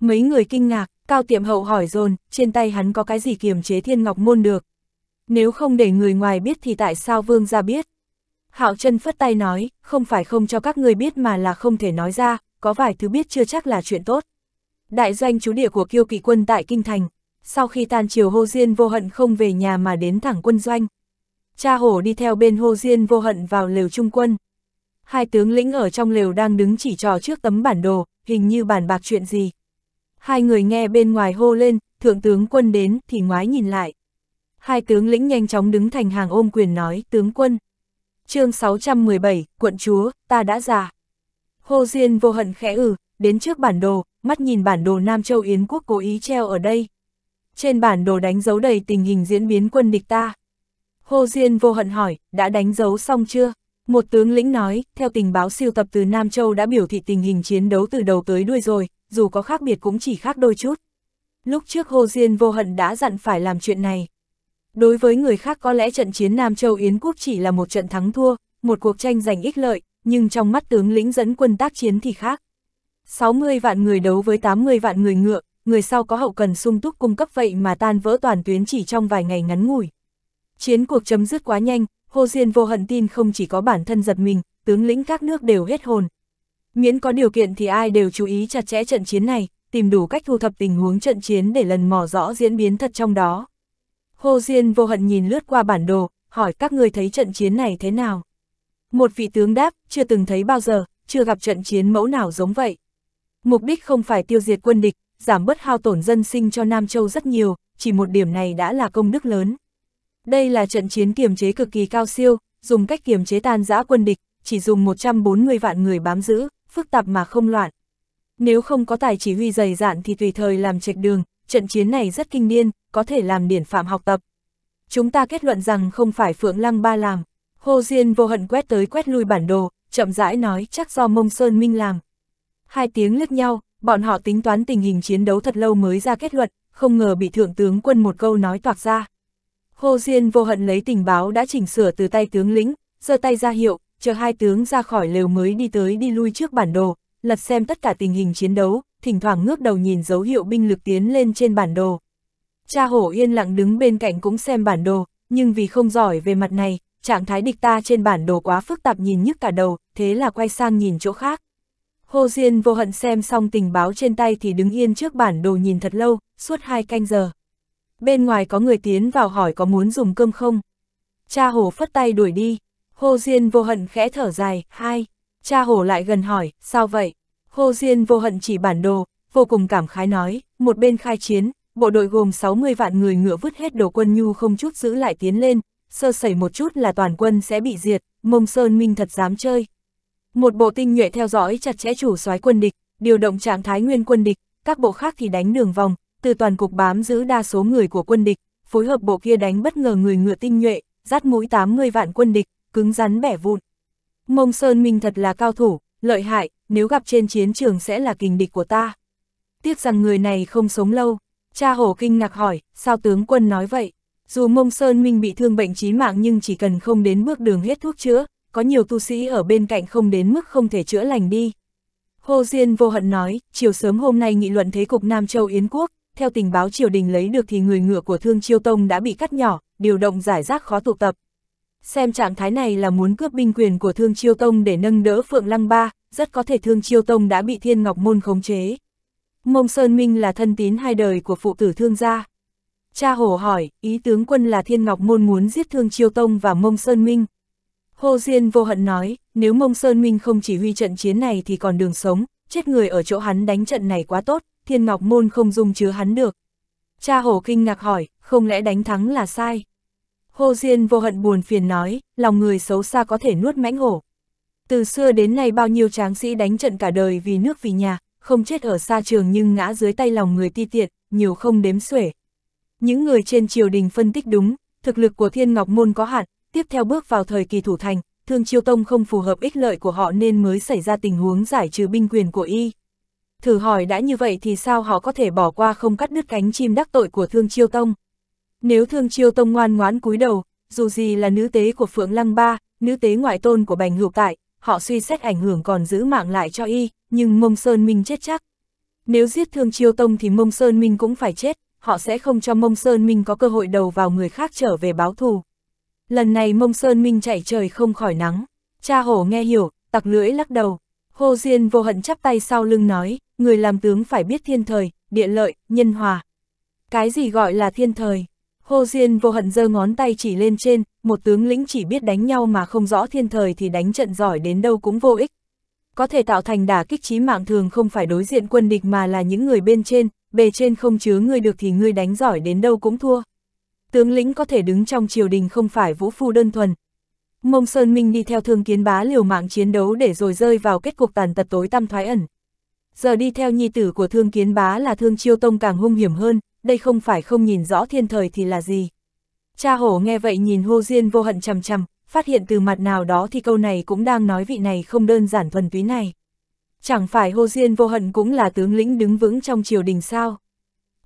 Mấy người kinh ngạc, Cao Tiệm Hậu hỏi dồn, trên tay hắn có cái gì kiềm chế thiên ngọc môn được? Nếu không để người ngoài biết thì tại sao vương gia biết? Hạo chân phất tay nói, không phải không cho các người biết mà là không thể nói ra, có vài thứ biết chưa chắc là chuyện tốt. Đại doanh chú địa của kiêu kỵ quân tại Kinh Thành, sau khi tan chiều hô diên vô hận không về nhà mà đến thẳng quân doanh, cha hổ đi theo bên hô diên vô hận vào lều trung quân. Hai tướng lĩnh ở trong lều đang đứng chỉ trò trước tấm bản đồ, hình như bàn bạc chuyện gì. Hai người nghe bên ngoài hô lên, thượng tướng quân đến thì ngoái nhìn lại. Hai tướng lĩnh nhanh chóng đứng thành hàng ôm quyền nói tướng quân. chương 617, quận chúa, ta đã già. Hô Diên vô hận khẽ ử ừ, đến trước bản đồ, mắt nhìn bản đồ Nam Châu Yến Quốc cố ý treo ở đây. Trên bản đồ đánh dấu đầy tình hình diễn biến quân địch ta. Hồ Diên vô hận hỏi, đã đánh dấu xong chưa? Một tướng lĩnh nói, theo tình báo siêu tập từ Nam Châu đã biểu thị tình hình chiến đấu từ đầu tới đuôi rồi, dù có khác biệt cũng chỉ khác đôi chút. Lúc trước Hồ Diên vô hận đã dặn phải làm chuyện này. Đối với người khác có lẽ trận chiến Nam Châu Yến Quốc chỉ là một trận thắng thua, một cuộc tranh giành ích lợi, nhưng trong mắt tướng lĩnh dẫn quân tác chiến thì khác. 60 vạn người đấu với 80 vạn người ngựa, người sau có hậu cần sung túc cung cấp vậy mà tan vỡ toàn tuyến chỉ trong vài ngày ngắn ngủi. Chiến cuộc chấm dứt quá nhanh, Hồ Diên vô hận tin không chỉ có bản thân giật mình, tướng lĩnh các nước đều hết hồn. Miễn có điều kiện thì ai đều chú ý chặt chẽ trận chiến này, tìm đủ cách thu thập tình huống trận chiến để lần mò rõ diễn biến thật trong đó. Hồ Diên vô hận nhìn lướt qua bản đồ, hỏi các người thấy trận chiến này thế nào? Một vị tướng đáp, chưa từng thấy bao giờ, chưa gặp trận chiến mẫu nào giống vậy. Mục đích không phải tiêu diệt quân địch, giảm bớt hao tổn dân sinh cho Nam Châu rất nhiều, chỉ một điểm này đã là công đức lớn. Đây là trận chiến kiềm chế cực kỳ cao siêu, dùng cách kiềm chế tan giã quân địch, chỉ dùng 140 vạn người bám giữ, phức tạp mà không loạn. Nếu không có tài chỉ huy dày dạn thì tùy thời làm trạch đường, trận chiến này rất kinh niên, có thể làm điển phạm học tập. Chúng ta kết luận rằng không phải Phượng Lăng Ba làm. Hồ Diên vô hận quét tới quét lui bản đồ, chậm rãi nói chắc do Mông Sơn Minh làm. Hai tiếng lướt nhau, bọn họ tính toán tình hình chiến đấu thật lâu mới ra kết luận, không ngờ bị Thượng tướng quân một câu nói toạc ra. Hồ Diên vô hận lấy tình báo đã chỉnh sửa từ tay tướng lĩnh, giơ tay ra hiệu, chờ hai tướng ra khỏi lều mới đi tới đi lui trước bản đồ, lật xem tất cả tình hình chiến đấu, thỉnh thoảng ngước đầu nhìn dấu hiệu binh lực tiến lên trên bản đồ. Cha hổ yên lặng đứng bên cạnh cũng xem bản đồ, nhưng vì không giỏi về mặt này, trạng thái địch ta trên bản đồ quá phức tạp nhìn nhức cả đầu, thế là quay sang nhìn chỗ khác. Hồ Diên vô hận xem xong tình báo trên tay thì đứng yên trước bản đồ nhìn thật lâu, suốt hai canh giờ bên ngoài có người tiến vào hỏi có muốn dùng cơm không. Cha hồ phất tay đuổi đi, hô Diên vô hận khẽ thở dài, hai, cha hồ lại gần hỏi, sao vậy? hô Diên vô hận chỉ bản đồ, vô cùng cảm khái nói, một bên khai chiến, bộ đội gồm 60 vạn người ngựa vứt hết đồ quân nhu không chút giữ lại tiến lên, sơ sẩy một chút là toàn quân sẽ bị diệt, mông sơn minh thật dám chơi. Một bộ tinh nhuệ theo dõi chặt chẽ chủ soái quân địch, điều động trạng thái nguyên quân địch, các bộ khác thì đánh đường vòng, từ toàn cục bám giữ đa số người của quân địch, phối hợp bộ kia đánh bất ngờ người ngựa tinh nhuệ, dắt mũi 80 vạn quân địch, cứng rắn bẻ vụn. Mông Sơn Minh thật là cao thủ, lợi hại, nếu gặp trên chiến trường sẽ là kình địch của ta. Tiếc rằng người này không sống lâu, cha hổ kinh ngạc hỏi, sao tướng quân nói vậy? Dù Mông Sơn Minh bị thương bệnh chí mạng nhưng chỉ cần không đến bước đường hết thuốc chữa, có nhiều tu sĩ ở bên cạnh không đến mức không thể chữa lành đi. Hồ Diên vô hận nói, chiều sớm hôm nay nghị luận thế cục Nam Châu Yến Quốc, theo tình báo triều đình lấy được thì người ngựa của Thương Chiêu Tông đã bị cắt nhỏ, điều động giải rác khó tụ tập. Xem trạng thái này là muốn cướp binh quyền của Thương Chiêu Tông để nâng đỡ Phượng Lăng Ba, rất có thể Thương Chiêu Tông đã bị Thiên Ngọc Môn khống chế. Mông Sơn Minh là thân tín hai đời của phụ tử Thương gia. Cha hồ hỏi, ý tướng quân là Thiên Ngọc Môn muốn giết Thương Chiêu Tông và Mông Sơn Minh. Hồ Diên vô hận nói, nếu Mông Sơn Minh không chỉ huy trận chiến này thì còn đường sống, chết người ở chỗ hắn đánh trận này quá tốt, thiên ngọc môn không dung chứa hắn được. Cha hổ kinh ngạc hỏi, không lẽ đánh thắng là sai? Hồ Diên vô hận buồn phiền nói, lòng người xấu xa có thể nuốt mãnh hổ. Từ xưa đến nay bao nhiêu tráng sĩ đánh trận cả đời vì nước vì nhà, không chết ở xa trường nhưng ngã dưới tay lòng người ti tiện, nhiều không đếm xuể. Những người trên triều đình phân tích đúng, thực lực của Thiên Ngọc Môn có hạn, tiếp theo bước vào thời kỳ thủ thành, Thương Chiêu Tông không phù hợp ích lợi của họ nên mới xảy ra tình huống giải trừ binh quyền của y thử hỏi đã như vậy thì sao họ có thể bỏ qua không cắt đứt cánh chim đắc tội của Thương Chiêu Tông. Nếu Thương Chiêu Tông ngoan ngoãn cúi đầu, dù gì là nữ tế của Phượng Lăng Ba, nữ tế ngoại tôn của Bành Hữu Tại, họ suy xét ảnh hưởng còn giữ mạng lại cho y, nhưng Mông Sơn Minh chết chắc. Nếu giết Thương Chiêu Tông thì Mông Sơn Minh cũng phải chết, họ sẽ không cho Mông Sơn Minh có cơ hội đầu vào người khác trở về báo thù. Lần này Mông Sơn Minh chạy trời không khỏi nắng, cha hổ nghe hiểu, tặc lưỡi lắc đầu. Hồ Diên vô hận chắp tay sau lưng nói, người làm tướng phải biết thiên thời, địa lợi, nhân hòa. Cái gì gọi là thiên thời? hô Diên vô hận giơ ngón tay chỉ lên trên, một tướng lĩnh chỉ biết đánh nhau mà không rõ thiên thời thì đánh trận giỏi đến đâu cũng vô ích. Có thể tạo thành đả kích trí mạng thường không phải đối diện quân địch mà là những người bên trên, bề trên không chứa người được thì người đánh giỏi đến đâu cũng thua. Tướng lĩnh có thể đứng trong triều đình không phải vũ phu đơn thuần. Mông Sơn Minh đi theo thương kiến bá liều mạng chiến đấu để rồi rơi vào kết cục tàn tật tối tăm thoái ẩn giờ đi theo nhi tử của thương kiến bá là thương chiêu tông càng hung hiểm hơn, đây không phải không nhìn rõ thiên thời thì là gì. Cha hổ nghe vậy nhìn hô diên vô hận chằm chằm, phát hiện từ mặt nào đó thì câu này cũng đang nói vị này không đơn giản thuần túy này. Chẳng phải hô diên vô hận cũng là tướng lĩnh đứng vững trong triều đình sao.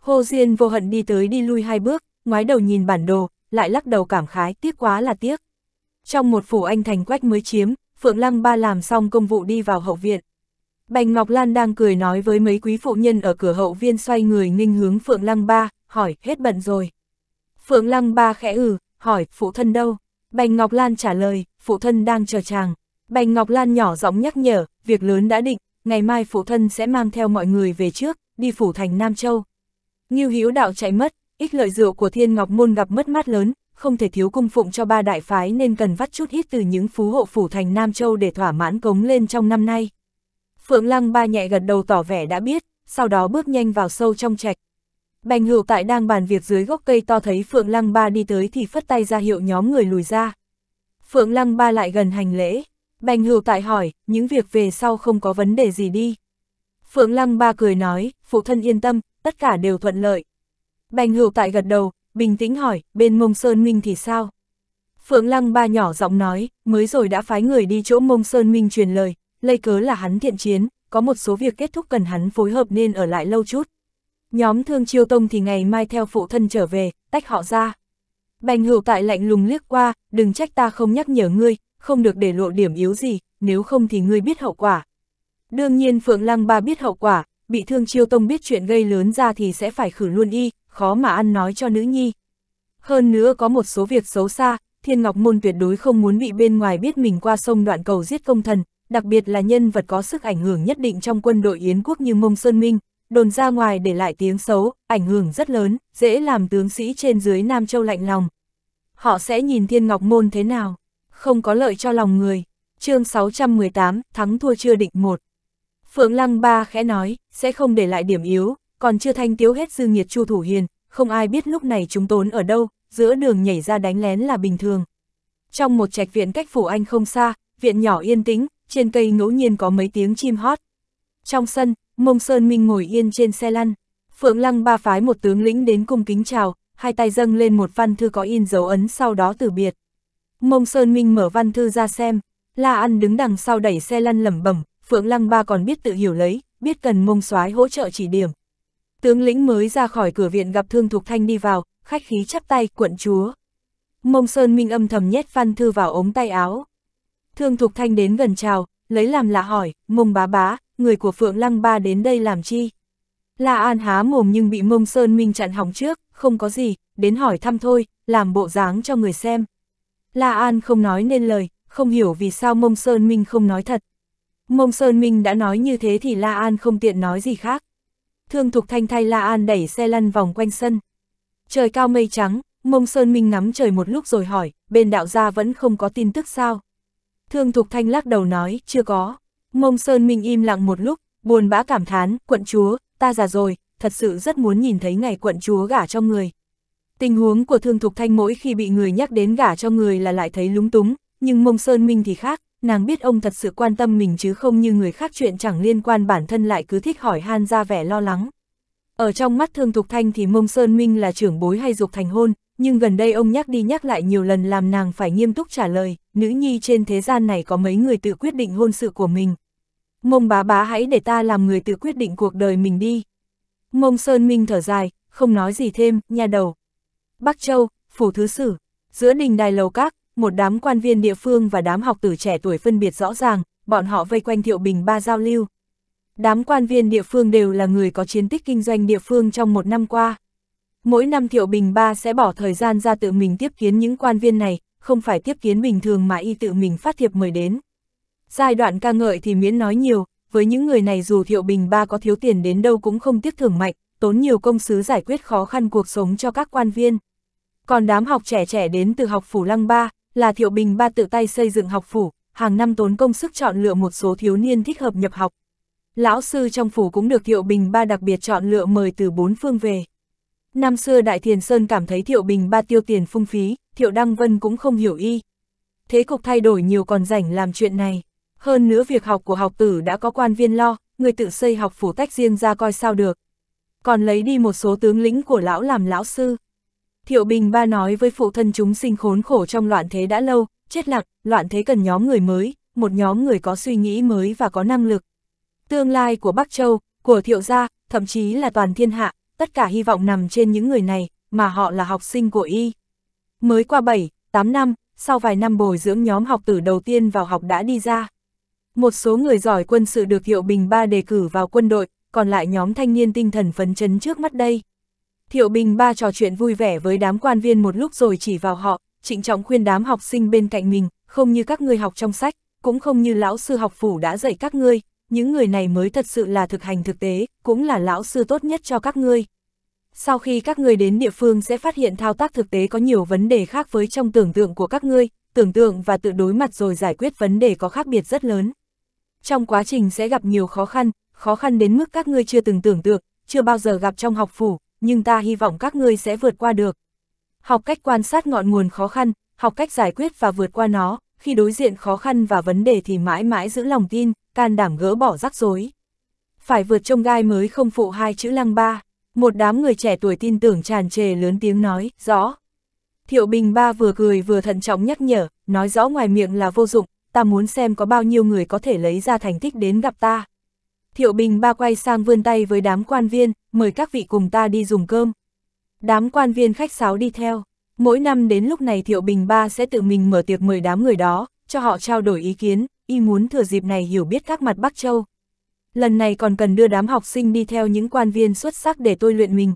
Hô diên vô hận đi tới đi lui hai bước, ngoái đầu nhìn bản đồ, lại lắc đầu cảm khái tiếc quá là tiếc. Trong một phủ anh thành quách mới chiếm, Phượng Lăng Ba làm xong công vụ đi vào hậu viện, Bành Ngọc Lan đang cười nói với mấy quý phụ nhân ở cửa hậu viên xoay người nghênh hướng Phượng Lăng Ba, hỏi, hết bận rồi. Phượng Lăng Ba khẽ ừ, hỏi, phụ thân đâu? Bành Ngọc Lan trả lời, phụ thân đang chờ chàng. Bành Ngọc Lan nhỏ giọng nhắc nhở, việc lớn đã định, ngày mai phụ thân sẽ mang theo mọi người về trước, đi phủ thành Nam Châu. Ngưu Hữu Đạo chạy mất, ích lợi rượu của Thiên Ngọc Môn gặp mất mát lớn, không thể thiếu cung phụng cho ba đại phái nên cần vắt chút ít từ những phú hộ phủ thành Nam Châu để thỏa mãn cống lên trong năm nay. Phượng Lăng ba nhẹ gật đầu tỏ vẻ đã biết, sau đó bước nhanh vào sâu trong trạch. Bành hữu tại đang bàn việc dưới gốc cây to thấy Phượng Lăng ba đi tới thì phất tay ra hiệu nhóm người lùi ra. Phượng Lăng ba lại gần hành lễ. Bành hữu tại hỏi, những việc về sau không có vấn đề gì đi. Phượng Lăng ba cười nói, phụ thân yên tâm, tất cả đều thuận lợi. Bành hữu tại gật đầu, bình tĩnh hỏi, bên mông Sơn Minh thì sao? Phượng Lăng ba nhỏ giọng nói, mới rồi đã phái người đi chỗ mông Sơn Minh truyền lời, Lây cớ là hắn thiện chiến, có một số việc kết thúc cần hắn phối hợp nên ở lại lâu chút. Nhóm thương chiêu tông thì ngày mai theo phụ thân trở về, tách họ ra. Bành hữu tại lạnh lùng liếc qua, đừng trách ta không nhắc nhở ngươi, không được để lộ điểm yếu gì, nếu không thì ngươi biết hậu quả. Đương nhiên Phượng Lăng Ba biết hậu quả, bị thương chiêu tông biết chuyện gây lớn ra thì sẽ phải khử luôn y, khó mà ăn nói cho nữ nhi. Hơn nữa có một số việc xấu xa, Thiên Ngọc Môn tuyệt đối không muốn bị bên ngoài biết mình qua sông đoạn cầu giết công thần, đặc biệt là nhân vật có sức ảnh hưởng nhất định trong quân đội Yến quốc như Mông Sơn Minh, đồn ra ngoài để lại tiếng xấu, ảnh hưởng rất lớn, dễ làm tướng sĩ trên dưới Nam Châu lạnh lòng. Họ sẽ nhìn Thiên Ngọc Môn thế nào? Không có lợi cho lòng người. chương 618, thắng thua chưa định một. Phượng Lăng Ba khẽ nói, sẽ không để lại điểm yếu, còn chưa thanh tiếu hết dư nghiệt Chu Thủ Hiền, không ai biết lúc này chúng tốn ở đâu, giữa đường nhảy ra đánh lén là bình thường. Trong một trạch viện cách phủ anh không xa, viện nhỏ yên tĩnh, trên cây ngẫu nhiên có mấy tiếng chim hót. Trong sân, Mông Sơn Minh ngồi yên trên xe lăn. Phượng Lăng ba phái một tướng lĩnh đến cung kính chào, hai tay dâng lên một văn thư có in dấu ấn sau đó từ biệt. Mông Sơn Minh mở văn thư ra xem, La Ăn đứng đằng sau đẩy xe lăn lẩm bẩm, Phượng Lăng ba còn biết tự hiểu lấy, biết cần Mông Soái hỗ trợ chỉ điểm. Tướng lĩnh mới ra khỏi cửa viện gặp Thương Thục Thanh đi vào, khách khí chắp tay, quận chúa. Mông Sơn Minh âm thầm nhét văn thư vào ống tay áo. Thương Thục Thanh đến gần chào, lấy làm lạ hỏi, mông bá bá, người của Phượng Lăng Ba đến đây làm chi? La An há mồm nhưng bị mông Sơn Minh chặn hỏng trước, không có gì, đến hỏi thăm thôi, làm bộ dáng cho người xem. La An không nói nên lời, không hiểu vì sao mông Sơn Minh không nói thật. Mông Sơn Minh đã nói như thế thì La An không tiện nói gì khác. Thương Thục Thanh thay La An đẩy xe lăn vòng quanh sân. Trời cao mây trắng, mông Sơn Minh ngắm trời một lúc rồi hỏi, bên đạo gia vẫn không có tin tức sao? Thương Thục Thanh lắc đầu nói, chưa có. Mông Sơn Minh im lặng một lúc, buồn bã cảm thán, quận chúa, ta già rồi, thật sự rất muốn nhìn thấy ngày quận chúa gả cho người. Tình huống của Thương Thục Thanh mỗi khi bị người nhắc đến gả cho người là lại thấy lúng túng, nhưng Mông Sơn Minh thì khác, nàng biết ông thật sự quan tâm mình chứ không như người khác chuyện chẳng liên quan bản thân lại cứ thích hỏi han ra vẻ lo lắng. Ở trong mắt Thương Thục Thanh thì Mông Sơn Minh là trưởng bối hay dục thành hôn, nhưng gần đây ông nhắc đi nhắc lại nhiều lần làm nàng phải nghiêm túc trả lời, nữ nhi trên thế gian này có mấy người tự quyết định hôn sự của mình. Mông bá bá hãy để ta làm người tự quyết định cuộc đời mình đi. Mông Sơn Minh thở dài, không nói gì thêm, nhà đầu. Bắc Châu, Phủ Thứ Sử, giữa đình đài lầu các, một đám quan viên địa phương và đám học tử trẻ tuổi phân biệt rõ ràng, bọn họ vây quanh Thiệu Bình ba giao lưu. Đám quan viên địa phương đều là người có chiến tích kinh doanh địa phương trong một năm qua. Mỗi năm Thiệu Bình Ba sẽ bỏ thời gian ra tự mình tiếp kiến những quan viên này, không phải tiếp kiến bình thường mà y tự mình phát thiệp mời đến. Giai đoạn ca ngợi thì miễn nói nhiều, với những người này dù Thiệu Bình Ba có thiếu tiền đến đâu cũng không tiếc thưởng mạnh, tốn nhiều công sứ giải quyết khó khăn cuộc sống cho các quan viên. Còn đám học trẻ trẻ đến từ học phủ Lăng Ba, là Thiệu Bình Ba tự tay xây dựng học phủ, hàng năm tốn công sức chọn lựa một số thiếu niên thích hợp nhập học. Lão sư trong phủ cũng được Thiệu Bình Ba đặc biệt chọn lựa mời từ bốn phương về. Năm xưa Đại Thiền Sơn cảm thấy Thiệu Bình ba tiêu tiền phung phí, Thiệu Đăng Vân cũng không hiểu y. Thế cục thay đổi nhiều còn rảnh làm chuyện này. Hơn nữa việc học của học tử đã có quan viên lo, người tự xây học phủ tách riêng ra coi sao được. Còn lấy đi một số tướng lĩnh của lão làm lão sư. Thiệu Bình ba nói với phụ thân chúng sinh khốn khổ trong loạn thế đã lâu, chết lạc, loạn thế cần nhóm người mới, một nhóm người có suy nghĩ mới và có năng lực. Tương lai của Bắc Châu, của Thiệu Gia, thậm chí là toàn thiên hạ, tất cả hy vọng nằm trên những người này, mà họ là học sinh của y. Mới qua 7, 8 năm, sau vài năm bồi dưỡng nhóm học tử đầu tiên vào học đã đi ra. Một số người giỏi quân sự được Thiệu Bình Ba đề cử vào quân đội, còn lại nhóm thanh niên tinh thần phấn chấn trước mắt đây. Thiệu Bình Ba trò chuyện vui vẻ với đám quan viên một lúc rồi chỉ vào họ, trịnh trọng khuyên đám học sinh bên cạnh mình, không như các ngươi học trong sách, cũng không như lão sư học phủ đã dạy các ngươi, những người này mới thật sự là thực hành thực tế, cũng là lão sư tốt nhất cho các ngươi. Sau khi các ngươi đến địa phương sẽ phát hiện thao tác thực tế có nhiều vấn đề khác với trong tưởng tượng của các ngươi, tưởng tượng và tự đối mặt rồi giải quyết vấn đề có khác biệt rất lớn. Trong quá trình sẽ gặp nhiều khó khăn, khó khăn đến mức các ngươi chưa từng tưởng tượng, chưa bao giờ gặp trong học phủ, nhưng ta hy vọng các ngươi sẽ vượt qua được. Học cách quan sát ngọn nguồn khó khăn, học cách giải quyết và vượt qua nó, khi đối diện khó khăn và vấn đề thì mãi mãi giữ lòng tin, can đảm gỡ bỏ rắc rối. Phải vượt trông gai mới không phụ hai chữ lăng ba, một đám người trẻ tuổi tin tưởng tràn trề lớn tiếng nói, rõ. Thiệu Bình Ba vừa cười vừa thận trọng nhắc nhở, nói rõ ngoài miệng là vô dụng, ta muốn xem có bao nhiêu người có thể lấy ra thành tích đến gặp ta. Thiệu Bình Ba quay sang vươn tay với đám quan viên, mời các vị cùng ta đi dùng cơm. Đám quan viên khách sáo đi theo, mỗi năm đến lúc này Thiệu Bình Ba sẽ tự mình mở tiệc mời đám người đó, cho họ trao đổi ý kiến, y muốn thừa dịp này hiểu biết các mặt Bắc Châu. Lần này còn cần đưa đám học sinh đi theo những quan viên xuất sắc để tôi luyện mình.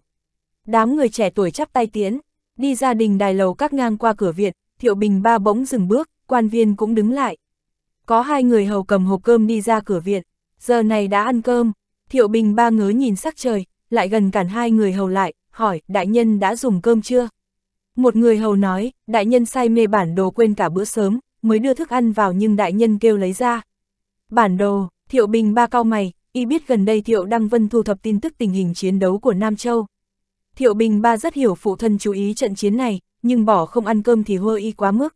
Đám người trẻ tuổi chắp tay tiến, đi ra đình đài lầu các ngang qua cửa viện, Thiệu Bình ba bỗng dừng bước, quan viên cũng đứng lại. Có hai người hầu cầm hộp cơm đi ra cửa viện, giờ này đã ăn cơm, Thiệu Bình ba ngớ nhìn sắc trời, lại gần cản hai người hầu lại, hỏi, đại nhân đã dùng cơm chưa? Một người hầu nói, đại nhân say mê bản đồ quên cả bữa sớm, mới đưa thức ăn vào nhưng đại nhân kêu lấy ra. Bản đồ, Thiệu Bình ba cao mày, y biết gần đây Thiệu Đăng Vân thu thập tin tức tình hình chiến đấu của Nam Châu. Thiệu Bình ba rất hiểu phụ thân chú ý trận chiến này, nhưng bỏ không ăn cơm thì hơ y quá mức.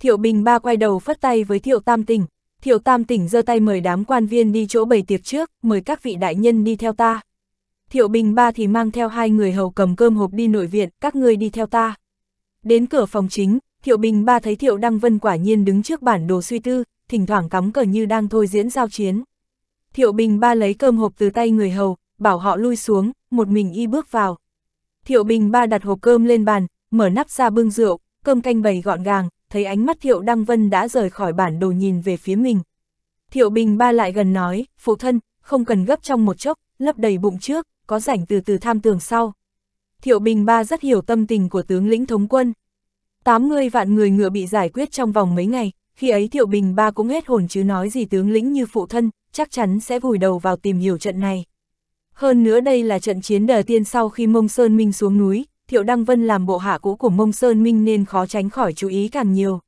Thiệu Bình ba quay đầu phất tay với Thiệu Tam Tỉnh, Thiệu Tam Tỉnh giơ tay mời đám quan viên đi chỗ bày tiệc trước, mời các vị đại nhân đi theo ta. Thiệu Bình ba thì mang theo hai người hầu cầm cơm hộp đi nội viện, các ngươi đi theo ta. Đến cửa phòng chính, Thiệu Bình ba thấy Thiệu Đăng Vân quả nhiên đứng trước bản đồ suy tư, thỉnh thoảng cắm cờ như đang thôi diễn giao chiến. Thiệu Bình ba lấy cơm hộp từ tay người hầu, bảo họ lui xuống, một mình y bước vào. Thiệu Bình ba đặt hộp cơm lên bàn, mở nắp ra bưng rượu, cơm canh bày gọn gàng, thấy ánh mắt Thiệu Đăng Vân đã rời khỏi bản đồ nhìn về phía mình. Thiệu Bình ba lại gần nói, phụ thân, không cần gấp trong một chốc, lấp đầy bụng trước, có rảnh từ từ tham tường sau. Thiệu Bình ba rất hiểu tâm tình của tướng lĩnh thống quân. 80 vạn người ngựa bị giải quyết trong vòng mấy ngày, khi ấy Thiệu Bình ba cũng hết hồn chứ nói gì tướng lĩnh như phụ thân, chắc chắn sẽ vùi đầu vào tìm hiểu trận này. Hơn nữa đây là trận chiến đầu tiên sau khi Mông Sơn Minh xuống núi, Thiệu Đăng Vân làm bộ hạ cũ của Mông Sơn Minh nên khó tránh khỏi chú ý càng nhiều.